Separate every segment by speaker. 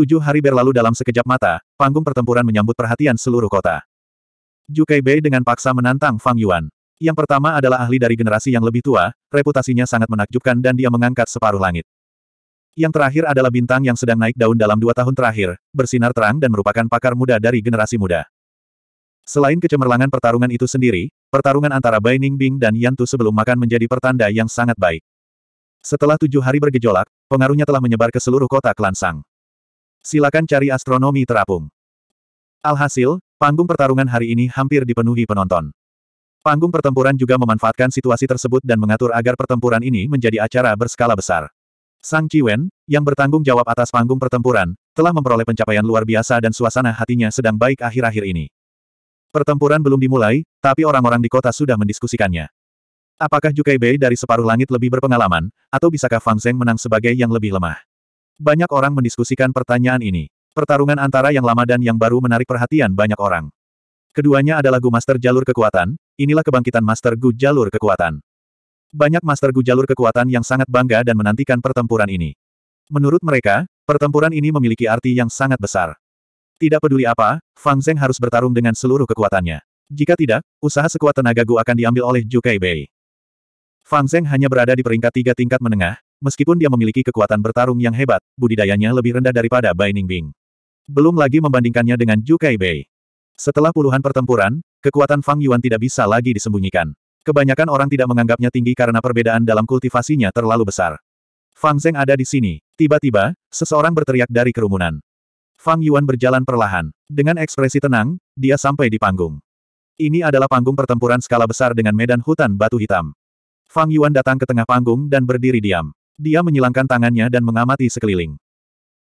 Speaker 1: Tujuh hari berlalu dalam sekejap mata, panggung pertempuran menyambut perhatian seluruh kota. Jukai Bei dengan paksa menantang Fang Yuan. Yang pertama adalah ahli dari generasi yang lebih tua, reputasinya sangat menakjubkan dan dia mengangkat separuh langit. Yang terakhir adalah bintang yang sedang naik daun dalam dua tahun terakhir, bersinar terang dan merupakan pakar muda dari generasi muda. Selain kecemerlangan pertarungan itu sendiri, pertarungan antara Bai Ningbing dan Yantu sebelum makan menjadi pertanda yang sangat baik. Setelah tujuh hari bergejolak, pengaruhnya telah menyebar ke seluruh kota Klansang. Silakan cari astronomi terapung. Alhasil, panggung pertarungan hari ini hampir dipenuhi penonton. Panggung pertempuran juga memanfaatkan situasi tersebut dan mengatur agar pertempuran ini menjadi acara berskala besar. Sang Ciwen, yang bertanggung jawab atas panggung pertempuran, telah memperoleh pencapaian luar biasa dan suasana hatinya sedang baik akhir-akhir ini. Pertempuran belum dimulai, tapi orang-orang di kota sudah mendiskusikannya. Apakah Jukai Bei dari separuh langit lebih berpengalaman, atau bisakah Fang Zeng menang sebagai yang lebih lemah? Banyak orang mendiskusikan pertanyaan ini. Pertarungan antara yang lama dan yang baru menarik perhatian banyak orang. Keduanya adalah Gu Master Jalur Kekuatan, inilah kebangkitan Master Gu Jalur Kekuatan. Banyak Master Gu Jalur Kekuatan yang sangat bangga dan menantikan pertempuran ini. Menurut mereka, pertempuran ini memiliki arti yang sangat besar. Tidak peduli apa, Fang Zeng harus bertarung dengan seluruh kekuatannya. Jika tidak, usaha sekuat tenaga Gu akan diambil oleh Zhu Bei. Fang Zeng hanya berada di peringkat tiga tingkat menengah, Meskipun dia memiliki kekuatan bertarung yang hebat, budidayanya lebih rendah daripada Bai Ningbing. Belum lagi membandingkannya dengan Kai Bei. Setelah puluhan pertempuran, kekuatan Fang Yuan tidak bisa lagi disembunyikan. Kebanyakan orang tidak menganggapnya tinggi karena perbedaan dalam kultivasinya terlalu besar. Fang Zeng ada di sini. Tiba-tiba, seseorang berteriak dari kerumunan. Fang Yuan berjalan perlahan. Dengan ekspresi tenang, dia sampai di panggung. Ini adalah panggung pertempuran skala besar dengan medan hutan batu hitam. Fang Yuan datang ke tengah panggung dan berdiri diam. Dia menyilangkan tangannya dan mengamati sekeliling.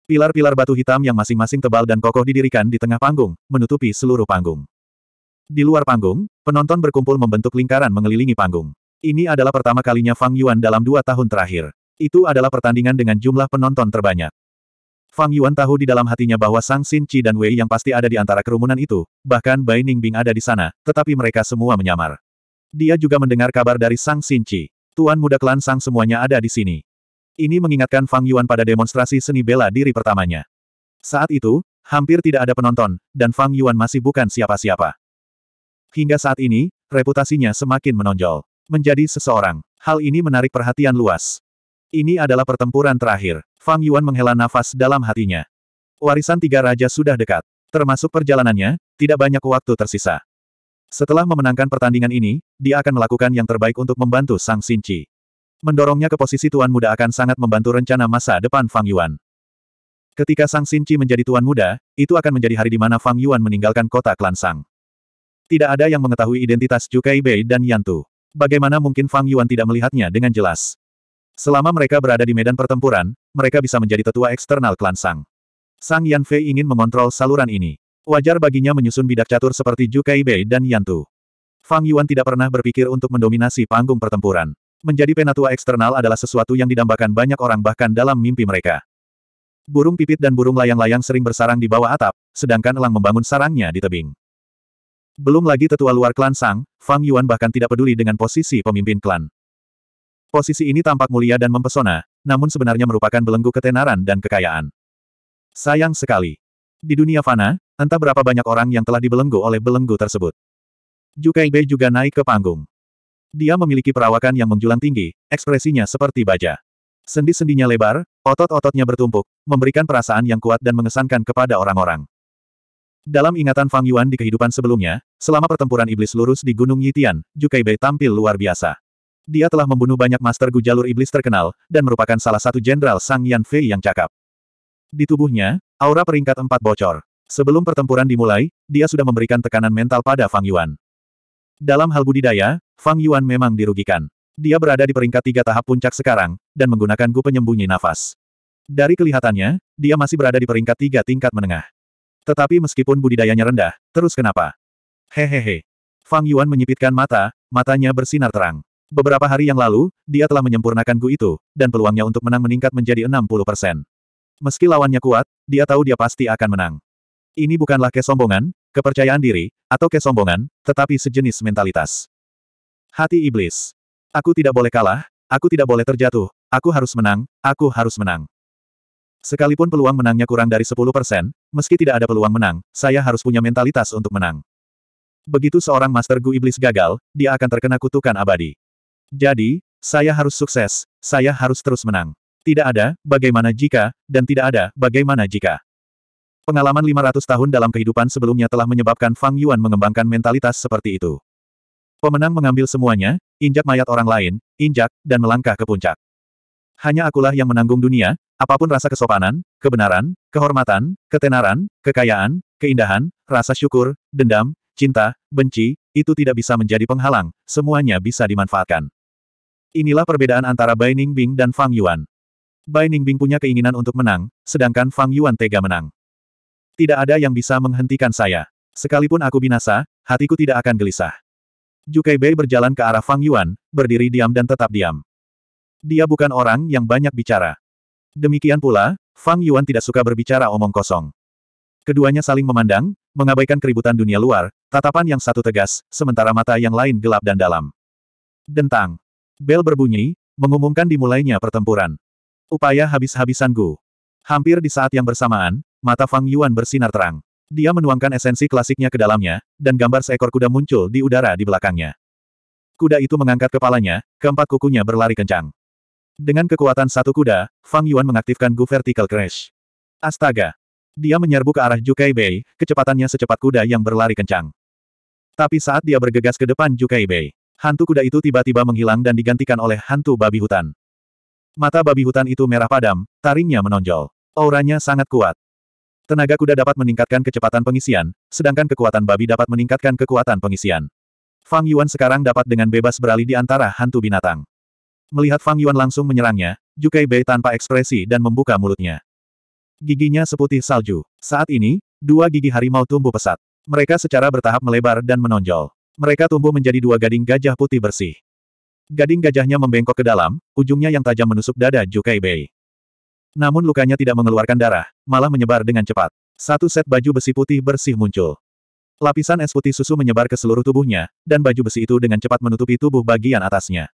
Speaker 1: Pilar-pilar batu hitam yang masing-masing tebal dan kokoh didirikan di tengah panggung, menutupi seluruh panggung. Di luar panggung, penonton berkumpul membentuk lingkaran mengelilingi panggung. Ini adalah pertama kalinya Fang Yuan dalam dua tahun terakhir. Itu adalah pertandingan dengan jumlah penonton terbanyak. Fang Yuan tahu di dalam hatinya bahwa Sang Xin Qi dan Wei yang pasti ada di antara kerumunan itu, bahkan Bai Ning Bing ada di sana, tetapi mereka semua menyamar. Dia juga mendengar kabar dari Sang Xin Qi. Tuan muda klan Sang semuanya ada di sini. Ini mengingatkan Fang Yuan pada demonstrasi seni bela diri pertamanya. Saat itu, hampir tidak ada penonton, dan Fang Yuan masih bukan siapa-siapa. Hingga saat ini, reputasinya semakin menonjol. Menjadi seseorang, hal ini menarik perhatian luas. Ini adalah pertempuran terakhir. Fang Yuan menghela nafas dalam hatinya. Warisan tiga raja sudah dekat. Termasuk perjalanannya, tidak banyak waktu tersisa. Setelah memenangkan pertandingan ini, dia akan melakukan yang terbaik untuk membantu Sang Sinci. Mendorongnya ke posisi tuan muda akan sangat membantu rencana masa depan Fang Yuan. Ketika Sang Sinci menjadi tuan muda, itu akan menjadi hari di mana Fang Yuan meninggalkan kota klan Sang. Tidak ada yang mengetahui identitas Cukai Bei dan Yantu. Bagaimana mungkin Fang Yuan tidak melihatnya dengan jelas? Selama mereka berada di medan pertempuran, mereka bisa menjadi tetua eksternal klan Sang. Sang Yan Fei ingin mengontrol saluran ini. Wajar baginya menyusun bidak catur seperti Jukai Bei dan Yantu. Fang Yuan tidak pernah berpikir untuk mendominasi panggung pertempuran. Menjadi penatua eksternal adalah sesuatu yang didambakan banyak orang bahkan dalam mimpi mereka. Burung pipit dan burung layang-layang sering bersarang di bawah atap, sedangkan elang membangun sarangnya di tebing. Belum lagi tetua luar klan Sang, Fang Yuan bahkan tidak peduli dengan posisi pemimpin klan. Posisi ini tampak mulia dan mempesona, namun sebenarnya merupakan belenggu ketenaran dan kekayaan. Sayang sekali. Di dunia fana, entah berapa banyak orang yang telah dibelenggu oleh belenggu tersebut. Bei juga naik ke panggung. Dia memiliki perawakan yang menjulang tinggi, ekspresinya seperti baja. Sendi-sendinya lebar, otot-ototnya bertumpuk, memberikan perasaan yang kuat dan mengesankan kepada orang-orang. Dalam ingatan Fang Yuan di kehidupan sebelumnya, selama pertempuran iblis lurus di Gunung Yitian, Jukai Bei tampil luar biasa. Dia telah membunuh banyak master Gu jalur iblis terkenal, dan merupakan salah satu jenderal Sang Yan Fei yang cakap. Di tubuhnya, aura peringkat empat bocor. Sebelum pertempuran dimulai, dia sudah memberikan tekanan mental pada Fang Yuan. Dalam hal budidaya, Fang Yuan memang dirugikan. Dia berada di peringkat tiga tahap puncak sekarang, dan menggunakan gu penyembunyi nafas. Dari kelihatannya, dia masih berada di peringkat tiga tingkat menengah. Tetapi meskipun budidayanya rendah, terus kenapa? Hehehe. Fang Yuan menyipitkan mata, matanya bersinar terang. Beberapa hari yang lalu, dia telah menyempurnakan gu itu, dan peluangnya untuk menang meningkat menjadi 60%. Meski lawannya kuat, dia tahu dia pasti akan menang. Ini bukanlah kesombongan, kepercayaan diri, atau kesombongan, tetapi sejenis mentalitas. Hati iblis. Aku tidak boleh kalah, aku tidak boleh terjatuh, aku harus menang, aku harus menang. Sekalipun peluang menangnya kurang dari 10 persen, meski tidak ada peluang menang, saya harus punya mentalitas untuk menang. Begitu seorang Master Gu Iblis gagal, dia akan terkena kutukan abadi. Jadi, saya harus sukses, saya harus terus menang. Tidak ada, bagaimana jika, dan tidak ada, bagaimana jika. Pengalaman 500 tahun dalam kehidupan sebelumnya telah menyebabkan Fang Yuan mengembangkan mentalitas seperti itu. Pemenang mengambil semuanya, injak mayat orang lain, injak, dan melangkah ke puncak. Hanya akulah yang menanggung dunia, apapun rasa kesopanan, kebenaran, kehormatan, ketenaran, kekayaan, keindahan, rasa syukur, dendam, cinta, benci, itu tidak bisa menjadi penghalang, semuanya bisa dimanfaatkan. Inilah perbedaan antara Bai Ningbing dan Fang Yuan. Bai Ningbing punya keinginan untuk menang, sedangkan Fang Yuan tega menang. Tidak ada yang bisa menghentikan saya. Sekalipun aku binasa, hatiku tidak akan gelisah. Jukai Bei berjalan ke arah Fang Yuan, berdiri diam dan tetap diam. Dia bukan orang yang banyak bicara. Demikian pula, Fang Yuan tidak suka berbicara omong kosong. Keduanya saling memandang, mengabaikan keributan dunia luar, tatapan yang satu tegas, sementara mata yang lain gelap dan dalam. Dentang. Bel berbunyi, mengumumkan dimulainya pertempuran. Upaya habis-habisan Gu. Hampir di saat yang bersamaan, mata Fang Yuan bersinar terang. Dia menuangkan esensi klasiknya ke dalamnya, dan gambar seekor kuda muncul di udara di belakangnya. Kuda itu mengangkat kepalanya, keempat kukunya berlari kencang. Dengan kekuatan satu kuda, Fang Yuan mengaktifkan Gu Vertical Crash. Astaga! Dia menyerbu ke arah Jukai Bei, kecepatannya secepat kuda yang berlari kencang. Tapi saat dia bergegas ke depan Jukai Bei, hantu kuda itu tiba-tiba menghilang dan digantikan oleh hantu babi hutan. Mata babi hutan itu merah padam, taringnya menonjol. Auranya sangat kuat. Tenaga kuda dapat meningkatkan kecepatan pengisian, sedangkan kekuatan babi dapat meningkatkan kekuatan pengisian. Fang Yuan sekarang dapat dengan bebas beralih di antara hantu binatang. Melihat Fang Yuan langsung menyerangnya, Jukei Bei tanpa ekspresi dan membuka mulutnya. Giginya seputih salju. Saat ini, dua gigi harimau tumbuh pesat. Mereka secara bertahap melebar dan menonjol. Mereka tumbuh menjadi dua gading gajah putih bersih. Gading gajahnya membengkok ke dalam, ujungnya yang tajam menusuk dada Jukei Bei. Namun lukanya tidak mengeluarkan darah, malah menyebar dengan cepat. Satu set baju besi putih bersih muncul. Lapisan es putih susu menyebar ke seluruh tubuhnya, dan baju besi itu dengan cepat menutupi tubuh bagian atasnya.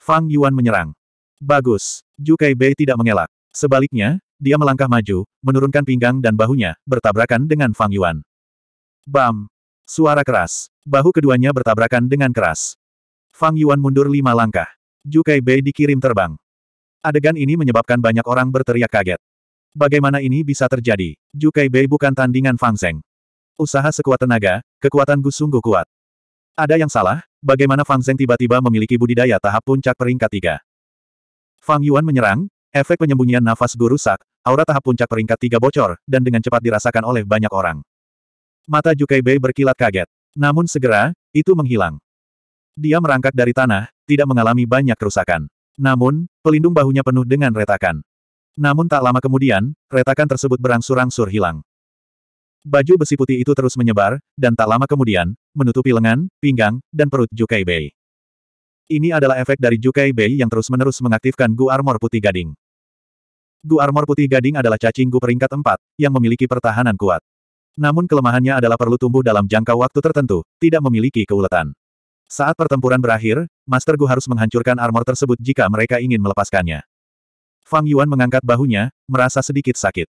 Speaker 1: Fang Yuan menyerang. Bagus. Ju Bei tidak mengelak. Sebaliknya, dia melangkah maju, menurunkan pinggang dan bahunya, bertabrakan dengan Fang Yuan. Bam! Suara keras. Bahu keduanya bertabrakan dengan keras. Fang Yuan mundur lima langkah. Ju Bei dikirim terbang. Adegan ini menyebabkan banyak orang berteriak kaget. Bagaimana ini bisa terjadi? Jukai Bei bukan tandingan Fang Zeng. Usaha sekuat tenaga, kekuatan Gu sungguh kuat. Ada yang salah, bagaimana Fang Zeng tiba-tiba memiliki budidaya tahap puncak peringkat tiga. Fang Yuan menyerang, efek penyembunyian nafas guru sak, aura tahap puncak peringkat tiga bocor, dan dengan cepat dirasakan oleh banyak orang. Mata Jukai Bei berkilat kaget. Namun segera, itu menghilang. Dia merangkak dari tanah, tidak mengalami banyak kerusakan. Namun, pelindung bahunya penuh dengan retakan. Namun tak lama kemudian, retakan tersebut berangsur-angsur hilang. Baju besi putih itu terus menyebar, dan tak lama kemudian, menutupi lengan, pinggang, dan perut Jukai Bei. Ini adalah efek dari Jukai Bei yang terus-menerus mengaktifkan Gu Armor Putih Gading. Gu Armor Putih Gading adalah cacing Gu peringkat 4, yang memiliki pertahanan kuat. Namun kelemahannya adalah perlu tumbuh dalam jangka waktu tertentu, tidak memiliki keuletan. Saat pertempuran berakhir, Master Gu harus menghancurkan armor tersebut jika mereka ingin melepaskannya. Fang Yuan mengangkat bahunya, merasa sedikit sakit.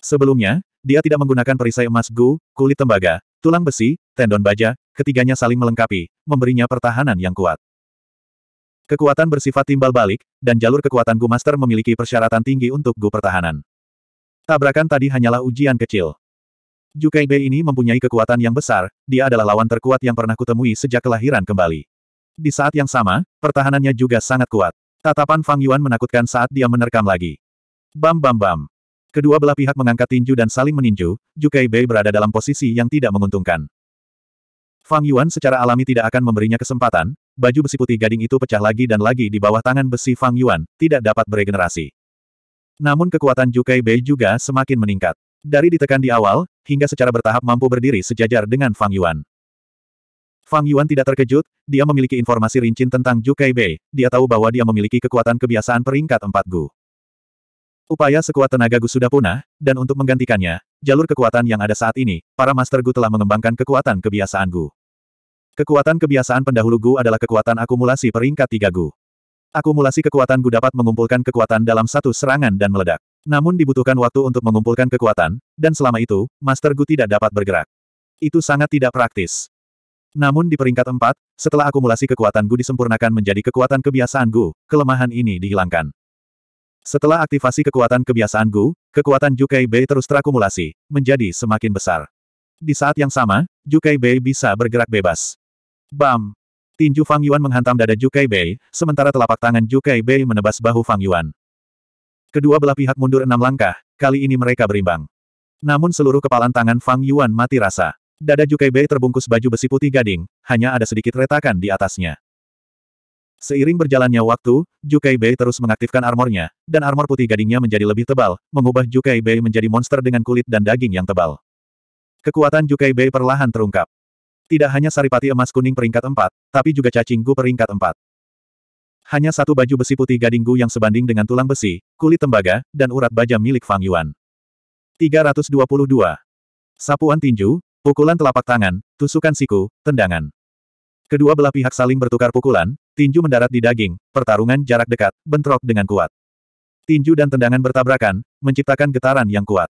Speaker 1: Sebelumnya, dia tidak menggunakan perisai emas Gu, kulit tembaga, tulang besi, tendon baja, ketiganya saling melengkapi, memberinya pertahanan yang kuat. Kekuatan bersifat timbal balik, dan jalur kekuatan Gu Master memiliki persyaratan tinggi untuk Gu pertahanan. Tabrakan tadi hanyalah ujian kecil. Jukai Bei ini mempunyai kekuatan yang besar, dia adalah lawan terkuat yang pernah kutemui sejak kelahiran kembali. Di saat yang sama, pertahanannya juga sangat kuat. Tatapan Fang Yuan menakutkan saat dia menerkam lagi. Bam bam bam. Kedua belah pihak mengangkat tinju dan saling meninju, Jukai Bei berada dalam posisi yang tidak menguntungkan. Fang Yuan secara alami tidak akan memberinya kesempatan, baju besi putih gading itu pecah lagi dan lagi di bawah tangan besi Fang Yuan, tidak dapat beregenerasi. Namun kekuatan Jukai Bei juga semakin meningkat. Dari ditekan di awal, hingga secara bertahap mampu berdiri sejajar dengan Fang Yuan. Fang Yuan tidak terkejut, dia memiliki informasi rincin tentang Ju Bei, dia tahu bahwa dia memiliki kekuatan kebiasaan peringkat empat Gu. Upaya sekuat tenaga Gu sudah punah, dan untuk menggantikannya, jalur kekuatan yang ada saat ini, para Master Gu telah mengembangkan kekuatan kebiasaan Gu. Kekuatan kebiasaan pendahulu Gu adalah kekuatan akumulasi peringkat tiga Gu. Akumulasi kekuatan Gu dapat mengumpulkan kekuatan dalam satu serangan dan meledak. Namun dibutuhkan waktu untuk mengumpulkan kekuatan, dan selama itu, Master Gu tidak dapat bergerak. Itu sangat tidak praktis. Namun di peringkat 4, setelah akumulasi kekuatan Gu disempurnakan menjadi kekuatan kebiasaan Gu, kelemahan ini dihilangkan. Setelah aktivasi kekuatan kebiasaan Gu, kekuatan Jukai Bei terus terakumulasi, menjadi semakin besar. Di saat yang sama, Jukai Bei bisa bergerak bebas. Bam! Tinju Fang Yuan menghantam dada Jukai Bei, sementara telapak tangan Jukai Bei menebas bahu Fang Yuan. Kedua belah pihak mundur enam langkah, kali ini mereka berimbang. Namun seluruh kepalan tangan Fang Yuan mati rasa. Dada Jukai Bei terbungkus baju besi putih gading, hanya ada sedikit retakan di atasnya. Seiring berjalannya waktu, Jukai Bei terus mengaktifkan armornya, dan armor putih gadingnya menjadi lebih tebal, mengubah Jukai Bei menjadi monster dengan kulit dan daging yang tebal. Kekuatan Jukai Bei perlahan terungkap. Tidak hanya saripati emas kuning peringkat 4, tapi juga cacing gu peringkat 4. Hanya satu baju besi putih gading yang sebanding dengan tulang besi, kulit tembaga, dan urat baja milik Fang Yuan. 322. Sapuan tinju, pukulan telapak tangan, tusukan siku, tendangan. Kedua belah pihak saling bertukar pukulan, tinju mendarat di daging, pertarungan jarak dekat, bentrok dengan kuat. Tinju dan tendangan bertabrakan, menciptakan getaran yang kuat.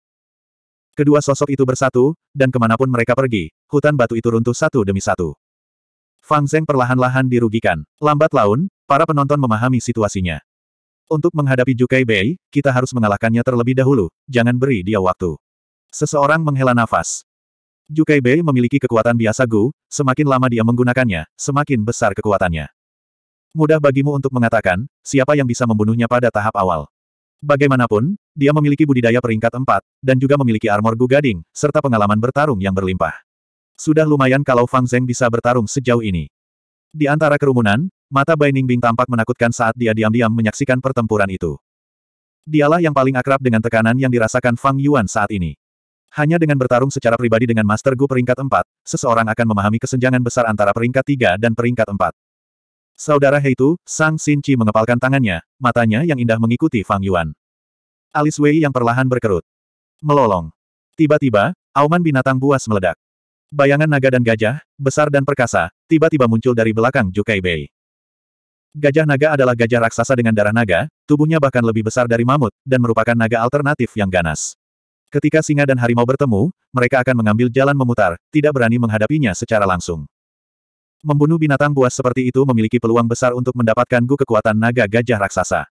Speaker 1: Kedua sosok itu bersatu, dan kemanapun mereka pergi, hutan batu itu runtuh satu demi satu. Fang Zeng perlahan-lahan dirugikan. Lambat laun, para penonton memahami situasinya. Untuk menghadapi Jukai Bei, kita harus mengalahkannya terlebih dahulu, jangan beri dia waktu. Seseorang menghela nafas. Jukai Bei memiliki kekuatan biasa Gu, semakin lama dia menggunakannya, semakin besar kekuatannya. Mudah bagimu untuk mengatakan, siapa yang bisa membunuhnya pada tahap awal. Bagaimanapun, dia memiliki budidaya peringkat 4, dan juga memiliki armor Gu Gading, serta pengalaman bertarung yang berlimpah. Sudah lumayan kalau Fang Zeng bisa bertarung sejauh ini. Di antara kerumunan, mata Bai Ningbing tampak menakutkan saat dia diam-diam menyaksikan pertempuran itu. Dialah yang paling akrab dengan tekanan yang dirasakan Fang Yuan saat ini. Hanya dengan bertarung secara pribadi dengan Master Gu peringkat 4, seseorang akan memahami kesenjangan besar antara peringkat 3 dan peringkat 4. Saudara Heitu, Sang Xin Chi mengepalkan tangannya, matanya yang indah mengikuti Fang Yuan. Alis Wei yang perlahan berkerut. Melolong. Tiba-tiba, auman binatang buas meledak. Bayangan naga dan gajah, besar dan perkasa, tiba-tiba muncul dari belakang Jukai Bei. Gajah naga adalah gajah raksasa dengan darah naga, tubuhnya bahkan lebih besar dari mamut, dan merupakan naga alternatif yang ganas. Ketika singa dan harimau bertemu, mereka akan mengambil jalan memutar, tidak berani menghadapinya secara langsung. Membunuh binatang buas seperti itu memiliki peluang besar untuk mendapatkan gu kekuatan naga gajah raksasa.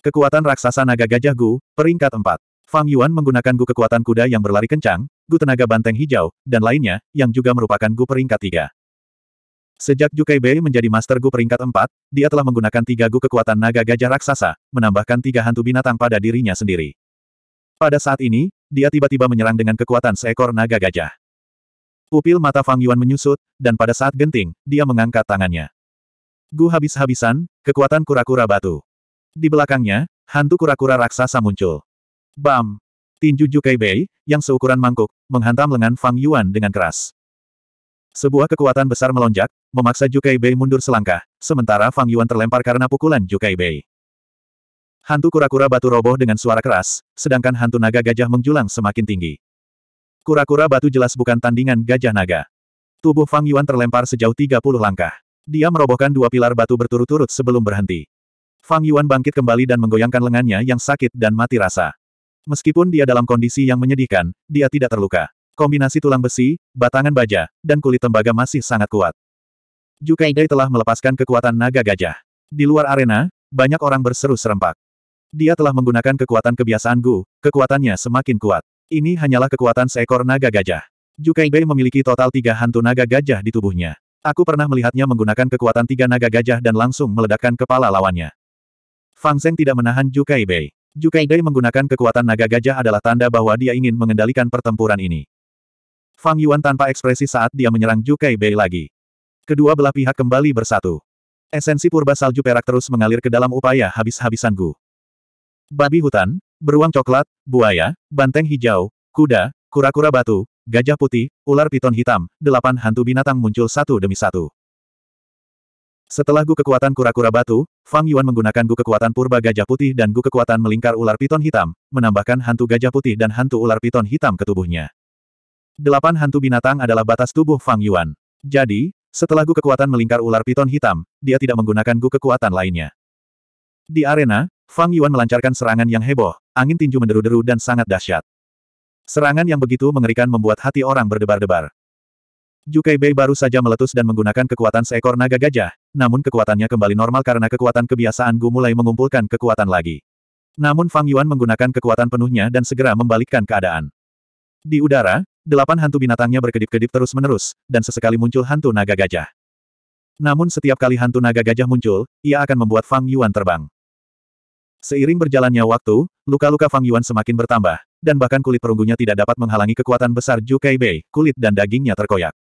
Speaker 1: Kekuatan raksasa naga gajah gu, peringkat 4. Fang Yuan menggunakan gu kekuatan kuda yang berlari kencang, gu tenaga banteng hijau, dan lainnya, yang juga merupakan gu peringkat tiga. Sejak Jukai Bei menjadi master gu peringkat empat, dia telah menggunakan tiga gu kekuatan naga gajah raksasa, menambahkan tiga hantu binatang pada dirinya sendiri. Pada saat ini, dia tiba-tiba menyerang dengan kekuatan seekor naga gajah. Pupil mata Fang Yuan menyusut, dan pada saat genting, dia mengangkat tangannya. Gu habis-habisan, kekuatan kura-kura batu. Di belakangnya, hantu kura-kura raksasa muncul. Bam! Tinju Jukai Bei, yang seukuran mangkuk, menghantam lengan Fang Yuan dengan keras. Sebuah kekuatan besar melonjak, memaksa Jukai Bei mundur selangkah, sementara Fang Yuan terlempar karena pukulan Jukai Bei. Hantu kura-kura batu roboh dengan suara keras, sedangkan hantu naga gajah menjulang semakin tinggi. Kura-kura batu jelas bukan tandingan gajah naga. Tubuh Fang Yuan terlempar sejauh 30 langkah. Dia merobohkan dua pilar batu berturut-turut sebelum berhenti. Fang Yuan bangkit kembali dan menggoyangkan lengannya yang sakit dan mati rasa. Meskipun dia dalam kondisi yang menyedihkan, dia tidak terluka. Kombinasi tulang besi, batangan baja, dan kulit tembaga masih sangat kuat. Jukaidai telah melepaskan kekuatan naga gajah. Di luar arena, banyak orang berseru serempak. Dia telah menggunakan kekuatan kebiasaan Gu, kekuatannya semakin kuat. Ini hanyalah kekuatan seekor naga gajah. Jukaidai memiliki total tiga hantu naga gajah di tubuhnya. Aku pernah melihatnya menggunakan kekuatan tiga naga gajah dan langsung meledakkan kepala lawannya. Fang Zeng tidak menahan Bei. Jukaidei menggunakan kekuatan naga gajah adalah tanda bahwa dia ingin mengendalikan pertempuran ini. Fang Yuan tanpa ekspresi saat dia menyerang Bei lagi. Kedua belah pihak kembali bersatu. Esensi purba salju perak terus mengalir ke dalam upaya habis-habisan Gu. Babi hutan, beruang coklat, buaya, banteng hijau, kuda, kura-kura batu, gajah putih, ular piton hitam, delapan hantu binatang muncul satu demi satu. Setelah gu kekuatan kura-kura batu, Fang Yuan menggunakan gu kekuatan purba gajah putih dan gu kekuatan melingkar ular piton hitam, menambahkan hantu gajah putih dan hantu ular piton hitam ke tubuhnya. Delapan hantu binatang adalah batas tubuh Fang Yuan. Jadi, setelah gu kekuatan melingkar ular piton hitam, dia tidak menggunakan gu kekuatan lainnya. Di arena, Fang Yuan melancarkan serangan yang heboh, angin tinju menderu-deru dan sangat dahsyat. Serangan yang begitu mengerikan membuat hati orang berdebar-debar. Jukai Bei baru saja meletus dan menggunakan kekuatan seekor naga gajah, namun kekuatannya kembali normal karena kekuatan kebiasaan Gu mulai mengumpulkan kekuatan lagi. Namun Fang Yuan menggunakan kekuatan penuhnya dan segera membalikkan keadaan. Di udara, delapan hantu binatangnya berkedip-kedip terus-menerus, dan sesekali muncul hantu naga gajah. Namun setiap kali hantu naga gajah muncul, ia akan membuat Fang Yuan terbang. Seiring berjalannya waktu, luka-luka Fang Yuan semakin bertambah, dan bahkan kulit perunggunya tidak dapat menghalangi kekuatan besar Ju Bei, kulit dan dagingnya terkoyak.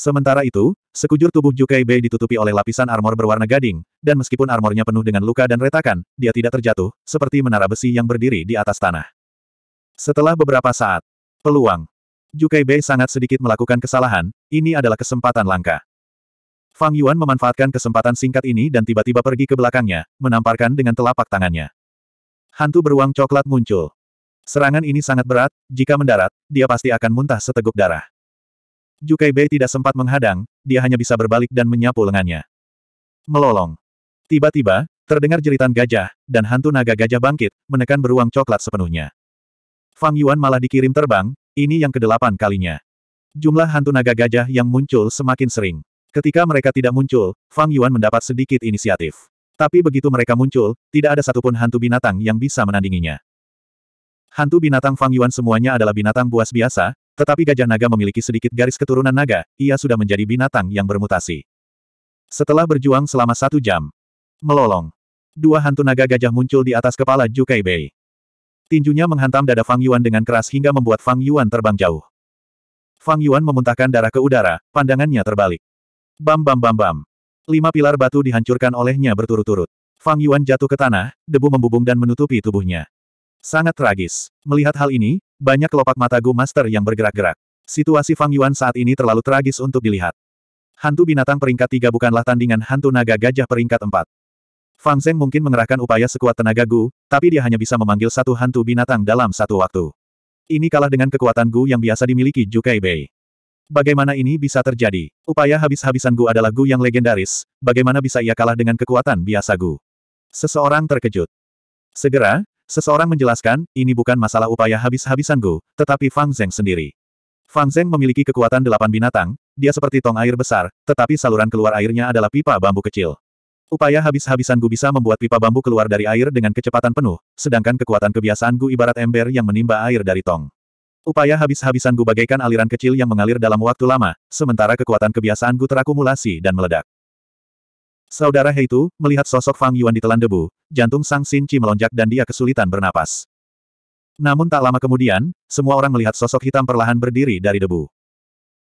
Speaker 1: Sementara itu, sekujur tubuh Jukai Bei ditutupi oleh lapisan armor berwarna gading, dan meskipun armornya penuh dengan luka dan retakan, dia tidak terjatuh, seperti menara besi yang berdiri di atas tanah. Setelah beberapa saat, peluang. Jukai Bei sangat sedikit melakukan kesalahan, ini adalah kesempatan langka. Fang Yuan memanfaatkan kesempatan singkat ini dan tiba-tiba pergi ke belakangnya, menamparkan dengan telapak tangannya. Hantu beruang coklat muncul. Serangan ini sangat berat, jika mendarat, dia pasti akan muntah seteguk darah. Jukai Bei tidak sempat menghadang, dia hanya bisa berbalik dan menyapu lengannya. Melolong. Tiba-tiba, terdengar jeritan gajah, dan hantu naga gajah bangkit, menekan beruang coklat sepenuhnya. Fang Yuan malah dikirim terbang, ini yang kedelapan kalinya. Jumlah hantu naga gajah yang muncul semakin sering. Ketika mereka tidak muncul, Fang Yuan mendapat sedikit inisiatif. Tapi begitu mereka muncul, tidak ada satupun hantu binatang yang bisa menandinginya. Hantu binatang Fang Yuan semuanya adalah binatang buas biasa, tetapi gajah naga memiliki sedikit garis keturunan naga, ia sudah menjadi binatang yang bermutasi. Setelah berjuang selama satu jam, melolong, dua hantu naga gajah muncul di atas kepala Ju Bei. Tinjunya menghantam dada Fang Yuan dengan keras hingga membuat Fang Yuan terbang jauh. Fang Yuan memuntahkan darah ke udara, pandangannya terbalik. Bam bam bam bam. Lima pilar batu dihancurkan olehnya berturut-turut. Fang Yuan jatuh ke tanah, debu membubung dan menutupi tubuhnya. Sangat tragis. Melihat hal ini, banyak kelopak mata Gu Master yang bergerak-gerak. Situasi Fang Yuan saat ini terlalu tragis untuk dilihat. Hantu binatang peringkat tiga bukanlah tandingan hantu naga gajah peringkat empat. Fang Zeng mungkin mengerahkan upaya sekuat tenaga Gu, tapi dia hanya bisa memanggil satu hantu binatang dalam satu waktu. Ini kalah dengan kekuatan Gu yang biasa dimiliki Jukai Bei. Bagaimana ini bisa terjadi? Upaya habis-habisan Gu adalah Gu yang legendaris, bagaimana bisa ia kalah dengan kekuatan biasa Gu? Seseorang terkejut. Segera, Seseorang menjelaskan, ini bukan masalah upaya habis-habisan Gu, tetapi Fang Zeng sendiri. Fang Zeng memiliki kekuatan delapan binatang, dia seperti tong air besar, tetapi saluran keluar airnya adalah pipa bambu kecil. Upaya habis-habisan Gu bisa membuat pipa bambu keluar dari air dengan kecepatan penuh, sedangkan kekuatan kebiasaan Gu ibarat ember yang menimba air dari tong. Upaya habis-habisan Gu bagaikan aliran kecil yang mengalir dalam waktu lama, sementara kekuatan kebiasaan Gu terakumulasi dan meledak. Saudara Heitu, melihat sosok Fang Yuan ditelan debu, jantung Sang Xin Chi melonjak dan dia kesulitan bernapas. Namun tak lama kemudian, semua orang melihat sosok hitam perlahan berdiri dari debu.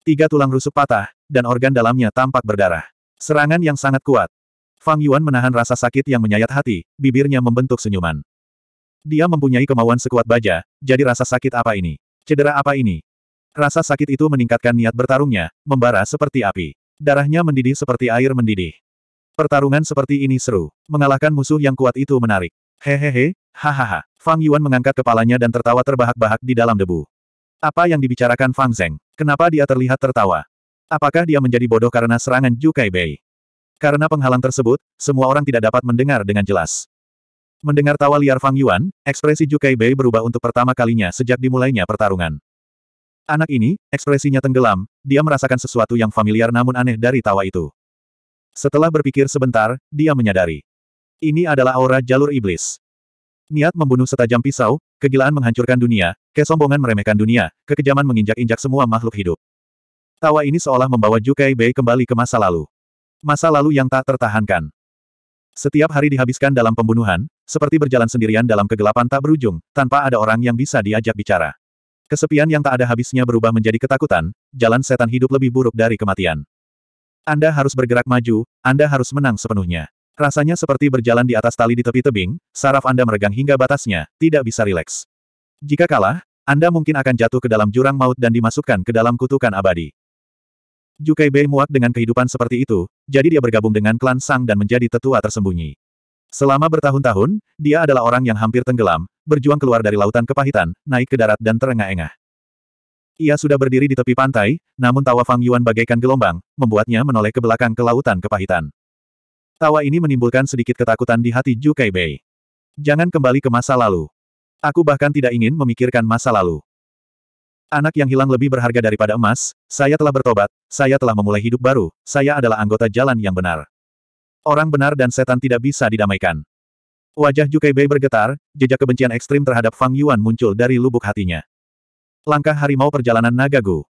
Speaker 1: Tiga tulang rusuk patah, dan organ dalamnya tampak berdarah. Serangan yang sangat kuat. Fang Yuan menahan rasa sakit yang menyayat hati, bibirnya membentuk senyuman. Dia mempunyai kemauan sekuat baja, jadi rasa sakit apa ini? Cedera apa ini? Rasa sakit itu meningkatkan niat bertarungnya, membara seperti api. Darahnya mendidih seperti air mendidih. Pertarungan seperti ini seru. Mengalahkan musuh yang kuat itu menarik. Hehehe, hahaha. Fang Yuan mengangkat kepalanya dan tertawa terbahak-bahak di dalam debu. Apa yang dibicarakan Fang Zeng? Kenapa dia terlihat tertawa? Apakah dia menjadi bodoh karena serangan Ju Bei? Karena penghalang tersebut, semua orang tidak dapat mendengar dengan jelas. Mendengar tawa liar Fang Yuan, ekspresi Ju Bei berubah untuk pertama kalinya sejak dimulainya pertarungan. Anak ini, ekspresinya tenggelam, dia merasakan sesuatu yang familiar namun aneh dari tawa itu. Setelah berpikir sebentar, dia menyadari. Ini adalah aura jalur iblis. Niat membunuh setajam pisau, kegilaan menghancurkan dunia, kesombongan meremehkan dunia, kekejaman menginjak-injak semua makhluk hidup. Tawa ini seolah membawa Jukai Bei kembali ke masa lalu. Masa lalu yang tak tertahankan. Setiap hari dihabiskan dalam pembunuhan, seperti berjalan sendirian dalam kegelapan tak berujung, tanpa ada orang yang bisa diajak bicara. Kesepian yang tak ada habisnya berubah menjadi ketakutan, jalan setan hidup lebih buruk dari kematian. Anda harus bergerak maju, Anda harus menang sepenuhnya. Rasanya seperti berjalan di atas tali di tepi tebing, saraf Anda meregang hingga batasnya, tidak bisa rileks. Jika kalah, Anda mungkin akan jatuh ke dalam jurang maut dan dimasukkan ke dalam kutukan abadi. Jukai Bei muak dengan kehidupan seperti itu, jadi dia bergabung dengan klan Sang dan menjadi tetua tersembunyi. Selama bertahun-tahun, dia adalah orang yang hampir tenggelam, berjuang keluar dari lautan kepahitan, naik ke darat dan terengah-engah. Ia sudah berdiri di tepi pantai, namun tawa Fang Yuan bagaikan gelombang, membuatnya menoleh ke belakang ke lautan kepahitan. Tawa ini menimbulkan sedikit ketakutan di hati Ju Bei. Jangan kembali ke masa lalu. Aku bahkan tidak ingin memikirkan masa lalu. Anak yang hilang lebih berharga daripada emas, saya telah bertobat, saya telah memulai hidup baru, saya adalah anggota jalan yang benar. Orang benar dan setan tidak bisa didamaikan. Wajah Ju Bei bergetar, jejak kebencian ekstrim terhadap Fang Yuan muncul dari lubuk hatinya. Langkah harimau perjalanan naga Gu.